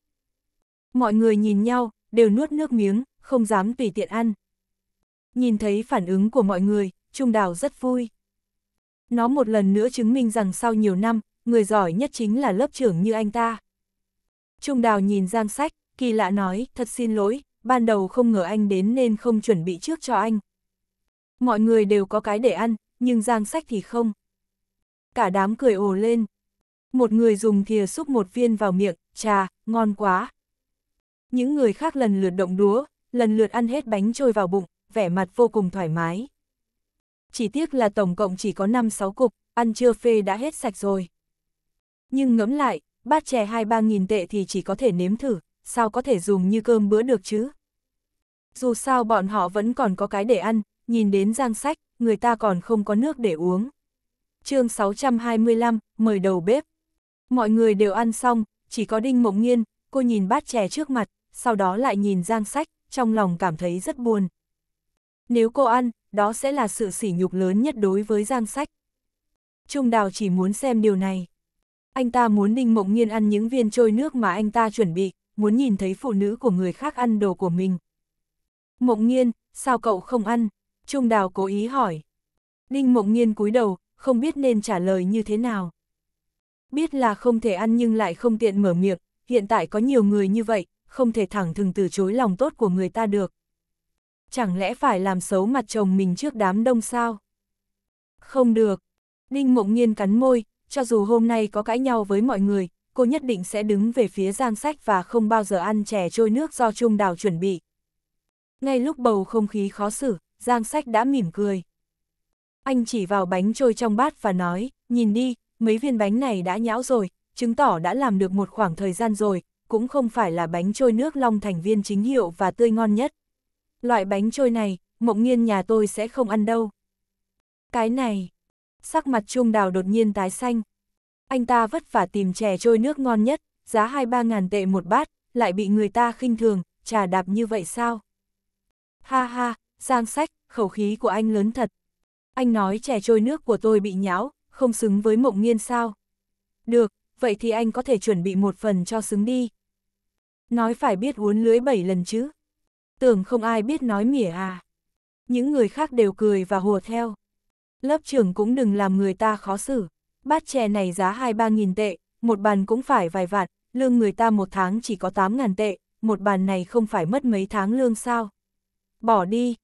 [SPEAKER 1] Mọi người nhìn nhau, đều nuốt nước miếng, không dám tùy tiện ăn. Nhìn thấy phản ứng của mọi người, Trung Đào rất vui. Nó một lần nữa chứng minh rằng sau nhiều năm, người giỏi nhất chính là lớp trưởng như anh ta. Trung Đào nhìn Giang Sách, kỳ lạ nói, thật xin lỗi, ban đầu không ngờ anh đến nên không chuẩn bị trước cho anh. Mọi người đều có cái để ăn, nhưng giang sách thì không. Cả đám cười ồ lên. Một người dùng thìa xúc một viên vào miệng, trà, ngon quá. Những người khác lần lượt động đúa, lần lượt ăn hết bánh trôi vào bụng, vẻ mặt vô cùng thoải mái. Chỉ tiếc là tổng cộng chỉ có 5-6 cục, ăn trưa phê đã hết sạch rồi. Nhưng ngẫm lại, bát chè 2-3 nghìn tệ thì chỉ có thể nếm thử, sao có thể dùng như cơm bữa được chứ? Dù sao bọn họ vẫn còn có cái để ăn, nhìn đến giang sách, người ta còn không có nước để uống. chương 625, mời đầu bếp. Mọi người đều ăn xong, chỉ có Đinh Mộng Nghiên, cô nhìn bát chè trước mặt, sau đó lại nhìn giang sách, trong lòng cảm thấy rất buồn. Nếu cô ăn, đó sẽ là sự sỉ nhục lớn nhất đối với giang sách. Trung Đào chỉ muốn xem điều này. Anh ta muốn Đinh Mộng Nghiên ăn những viên trôi nước mà anh ta chuẩn bị, muốn nhìn thấy phụ nữ của người khác ăn đồ của mình, Mộng nghiên, sao cậu không ăn? Trung đào cố ý hỏi. Đinh mộng nghiên cúi đầu, không biết nên trả lời như thế nào. Biết là không thể ăn nhưng lại không tiện mở miệng, hiện tại có nhiều người như vậy, không thể thẳng thừng từ chối lòng tốt của người ta được. Chẳng lẽ phải làm xấu mặt chồng mình trước đám đông sao? Không được. Đinh mộng nghiên cắn môi, cho dù hôm nay có cãi nhau với mọi người, cô nhất định sẽ đứng về phía Giang Sách và không bao giờ ăn chè trôi nước do Trung Đào chuẩn bị. Ngay lúc bầu không khí khó xử, Giang Sách đã mỉm cười. Anh chỉ vào bánh trôi trong bát và nói, nhìn đi, mấy viên bánh này đã nhão rồi, chứng tỏ đã làm được một khoảng thời gian rồi, cũng không phải là bánh trôi nước long thành viên chính hiệu và tươi ngon nhất. Loại bánh trôi này, mộng nghiên nhà tôi sẽ không ăn đâu. Cái này, sắc mặt trung đào đột nhiên tái xanh. Anh ta vất vả tìm chè trôi nước ngon nhất, giá 2-3 ngàn tệ một bát, lại bị người ta khinh thường, trà đạp như vậy sao? Ha ha, Giang Sách, khẩu khí của anh lớn thật. Anh nói trẻ trôi nước của tôi bị nhão, không xứng với mộng nghiên sao. Được, vậy thì anh có thể chuẩn bị một phần cho xứng đi. Nói phải biết uốn lưới bảy lần chứ. Tưởng không ai biết nói mỉa à. Những người khác đều cười và hùa theo. Lớp trưởng cũng đừng làm người ta khó xử. Bát chè này giá hai ba nghìn tệ, một bàn cũng phải vài vạn, lương người ta một tháng chỉ có tám ngàn tệ, một bàn này không phải mất mấy tháng lương sao bỏ đi.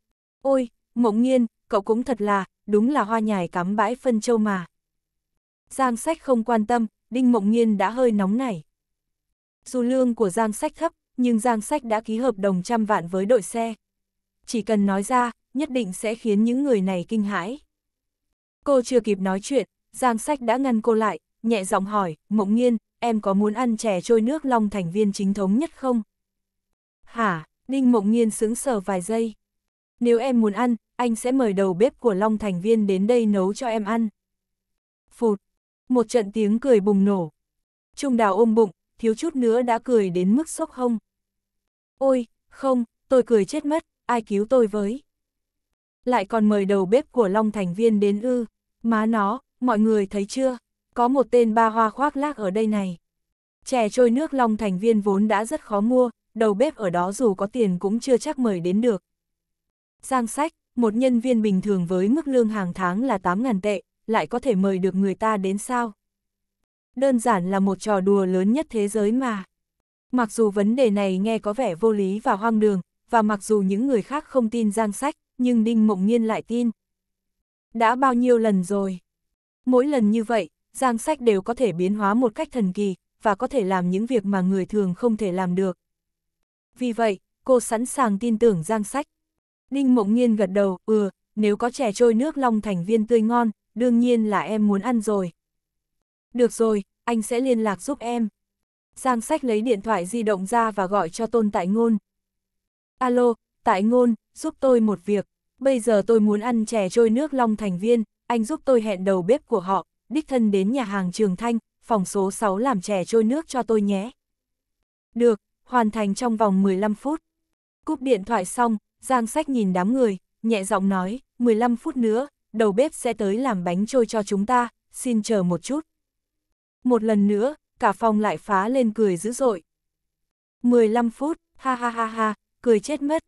[SPEAKER 1] Ôi, mộng nghiên, cậu cũng thật là, đúng là hoa nhài cắm bãi phân châu mà. Giang sách không quan tâm, Đinh Mộng Nhiên đã hơi nóng nảy. Dù lương của Giang sách thấp, nhưng Giang sách đã ký hợp đồng trăm vạn với đội xe. Chỉ cần nói ra, nhất định sẽ khiến những người này kinh hãi. Cô chưa kịp nói chuyện, Giang sách đã ngăn cô lại, nhẹ giọng hỏi, Mộng Nhiên, em có muốn ăn chè trôi nước long thành viên chính thống nhất không? Hả? Ninh Mộng Nhiên sững sờ vài giây. Nếu em muốn ăn, anh sẽ mời đầu bếp của Long thành viên đến đây nấu cho em ăn. Phụt, một trận tiếng cười bùng nổ. Trung đào ôm bụng, thiếu chút nữa đã cười đến mức sốc hông. Ôi, không, tôi cười chết mất, ai cứu tôi với. Lại còn mời đầu bếp của Long thành viên đến ư, má nó, mọi người thấy chưa, có một tên ba hoa khoác lác ở đây này. Chè trôi nước Long thành viên vốn đã rất khó mua, đầu bếp ở đó dù có tiền cũng chưa chắc mời đến được. Giang sách, một nhân viên bình thường với mức lương hàng tháng là 8.000 tệ, lại có thể mời được người ta đến sao? Đơn giản là một trò đùa lớn nhất thế giới mà. Mặc dù vấn đề này nghe có vẻ vô lý và hoang đường, và mặc dù những người khác không tin Giang Sách, nhưng Đinh Mộng Nhiên lại tin. Đã bao nhiêu lần rồi? Mỗi lần như vậy, Giang Sách đều có thể biến hóa một cách thần kỳ, và có thể làm những việc mà người thường không thể làm được vì vậy, cô sẵn sàng tin tưởng Giang Sách. Ninh Mộng Nhiên gật đầu, ừ, nếu có chè trôi nước long thành viên tươi ngon, đương nhiên là em muốn ăn rồi. Được rồi, anh sẽ liên lạc giúp em. Giang Sách lấy điện thoại di động ra và gọi cho Tôn Tại Ngôn. Alo, Tại Ngôn, giúp tôi một việc. Bây giờ tôi muốn ăn chè trôi nước long thành viên, anh giúp tôi hẹn đầu bếp của họ, đích thân đến nhà hàng Trường Thanh, phòng số 6 làm chè trôi nước cho tôi nhé. Được, hoàn thành trong vòng 15 phút. Cúp điện thoại xong, Giang Sách nhìn đám người, nhẹ giọng nói, 15 phút nữa, đầu bếp sẽ tới làm bánh trôi cho chúng ta, xin chờ một chút. Một lần nữa, cả phòng lại phá lên cười dữ dội. 15 phút, ha ha ha ha, cười chết mất.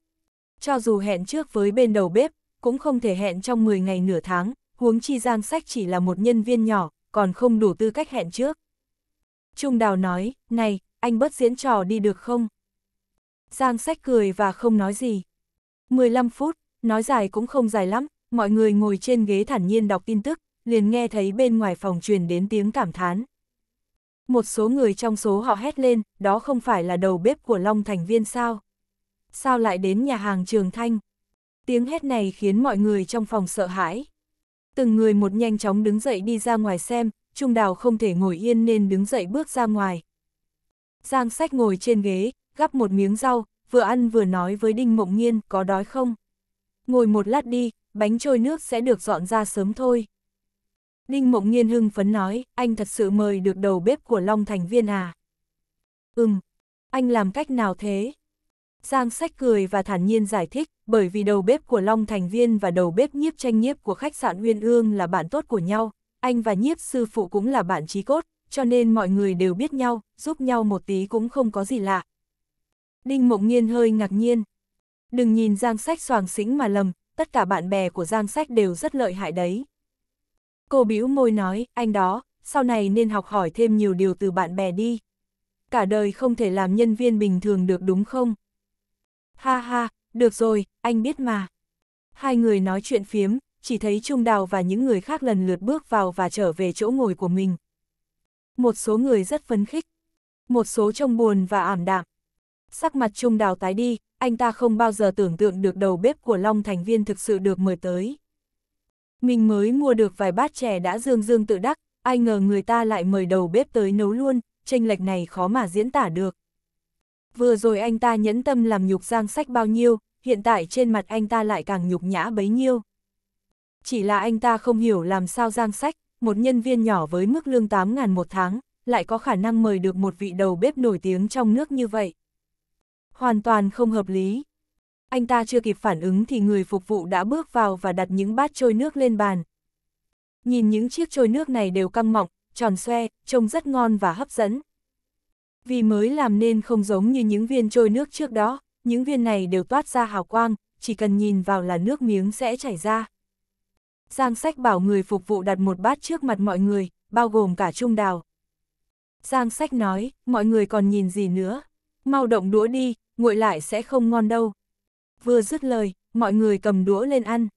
[SPEAKER 1] Cho dù hẹn trước với bên đầu bếp, cũng không thể hẹn trong 10 ngày nửa tháng, huống chi Giang Sách chỉ là một nhân viên nhỏ, còn không đủ tư cách hẹn trước. Trung Đào nói, này, anh bớt diễn trò đi được không? Giang sách cười và không nói gì. 15 phút, nói dài cũng không dài lắm, mọi người ngồi trên ghế thản nhiên đọc tin tức, liền nghe thấy bên ngoài phòng truyền đến tiếng cảm thán. Một số người trong số họ hét lên, đó không phải là đầu bếp của Long thành viên sao? Sao lại đến nhà hàng Trường Thanh? Tiếng hét này khiến mọi người trong phòng sợ hãi. Từng người một nhanh chóng đứng dậy đi ra ngoài xem, Trung Đào không thể ngồi yên nên đứng dậy bước ra ngoài, Giang sách ngồi trên ghế, gắp một miếng rau, vừa ăn vừa nói với Đinh Mộng Nhiên có đói không? Ngồi một lát đi, bánh trôi nước sẽ được dọn ra sớm thôi. Đinh Mộng Nhiên hưng phấn nói, anh thật sự mời được đầu bếp của Long Thành Viên à? Ừm, anh làm cách nào thế? Giang sách cười và thản nhiên giải thích, bởi vì đầu bếp của Long Thành Viên và đầu bếp nhiếp tranh nhiếp của khách sạn Uyên Ương là bạn tốt của nhau, anh và nhiếp sư phụ cũng là bạn trí cốt, cho nên mọi người đều biết nhau, giúp nhau một tí cũng không có gì lạ. Đinh Mộng Nhiên hơi ngạc nhiên. Đừng nhìn Giang Sách soàng xính mà lầm, tất cả bạn bè của Giang Sách đều rất lợi hại đấy. Cô bĩu môi nói, anh đó, sau này nên học hỏi thêm nhiều điều từ bạn bè đi. Cả đời không thể làm nhân viên bình thường được đúng không? Ha ha, được rồi, anh biết mà. Hai người nói chuyện phiếm, chỉ thấy Trung Đào và những người khác lần lượt bước vào và trở về chỗ ngồi của mình. Một số người rất phấn khích, một số trông buồn và ảm đạm. Sắc mặt Trung Đào tái đi, anh ta không bao giờ tưởng tượng được đầu bếp của Long thành viên thực sự được mời tới. Mình mới mua được vài bát chè đã dương dương tự đắc, ai ngờ người ta lại mời đầu bếp tới nấu luôn, tranh lệch này khó mà diễn tả được. Vừa rồi anh ta nhẫn tâm làm nhục giang sách bao nhiêu, hiện tại trên mặt anh ta lại càng nhục nhã bấy nhiêu. Chỉ là anh ta không hiểu làm sao giang sách, một nhân viên nhỏ với mức lương 8.000 một tháng, lại có khả năng mời được một vị đầu bếp nổi tiếng trong nước như vậy. Hoàn toàn không hợp lý. Anh ta chưa kịp phản ứng thì người phục vụ đã bước vào và đặt những bát trôi nước lên bàn. Nhìn những chiếc trôi nước này đều căng mọng, tròn xoe, trông rất ngon và hấp dẫn. Vì mới làm nên không giống như những viên trôi nước trước đó, những viên này đều toát ra hào quang, chỉ cần nhìn vào là nước miếng sẽ chảy ra. Giang Sách bảo người phục vụ đặt một bát trước mặt mọi người, bao gồm cả Trung Đào. Giang Sách nói, mọi người còn nhìn gì nữa, mau động đũa đi, nguội lại sẽ không ngon đâu. Vừa dứt lời, mọi người cầm đũa lên ăn.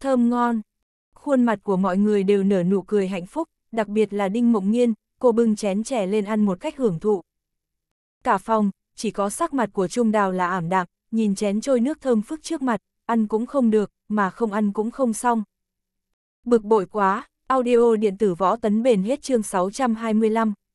[SPEAKER 1] Thơm ngon. Khuôn mặt của mọi người đều nở nụ cười hạnh phúc, đặc biệt là Đinh Mộng Nghiên, cô bưng chén chè lên ăn một cách hưởng thụ. Cả phòng, chỉ có sắc mặt của Trung Đào là ảm đạm, nhìn chén trôi nước thơm phức trước mặt, ăn cũng không được, mà không ăn cũng không xong, Bực bội quá, audio điện tử võ tấn bền hết chương 625.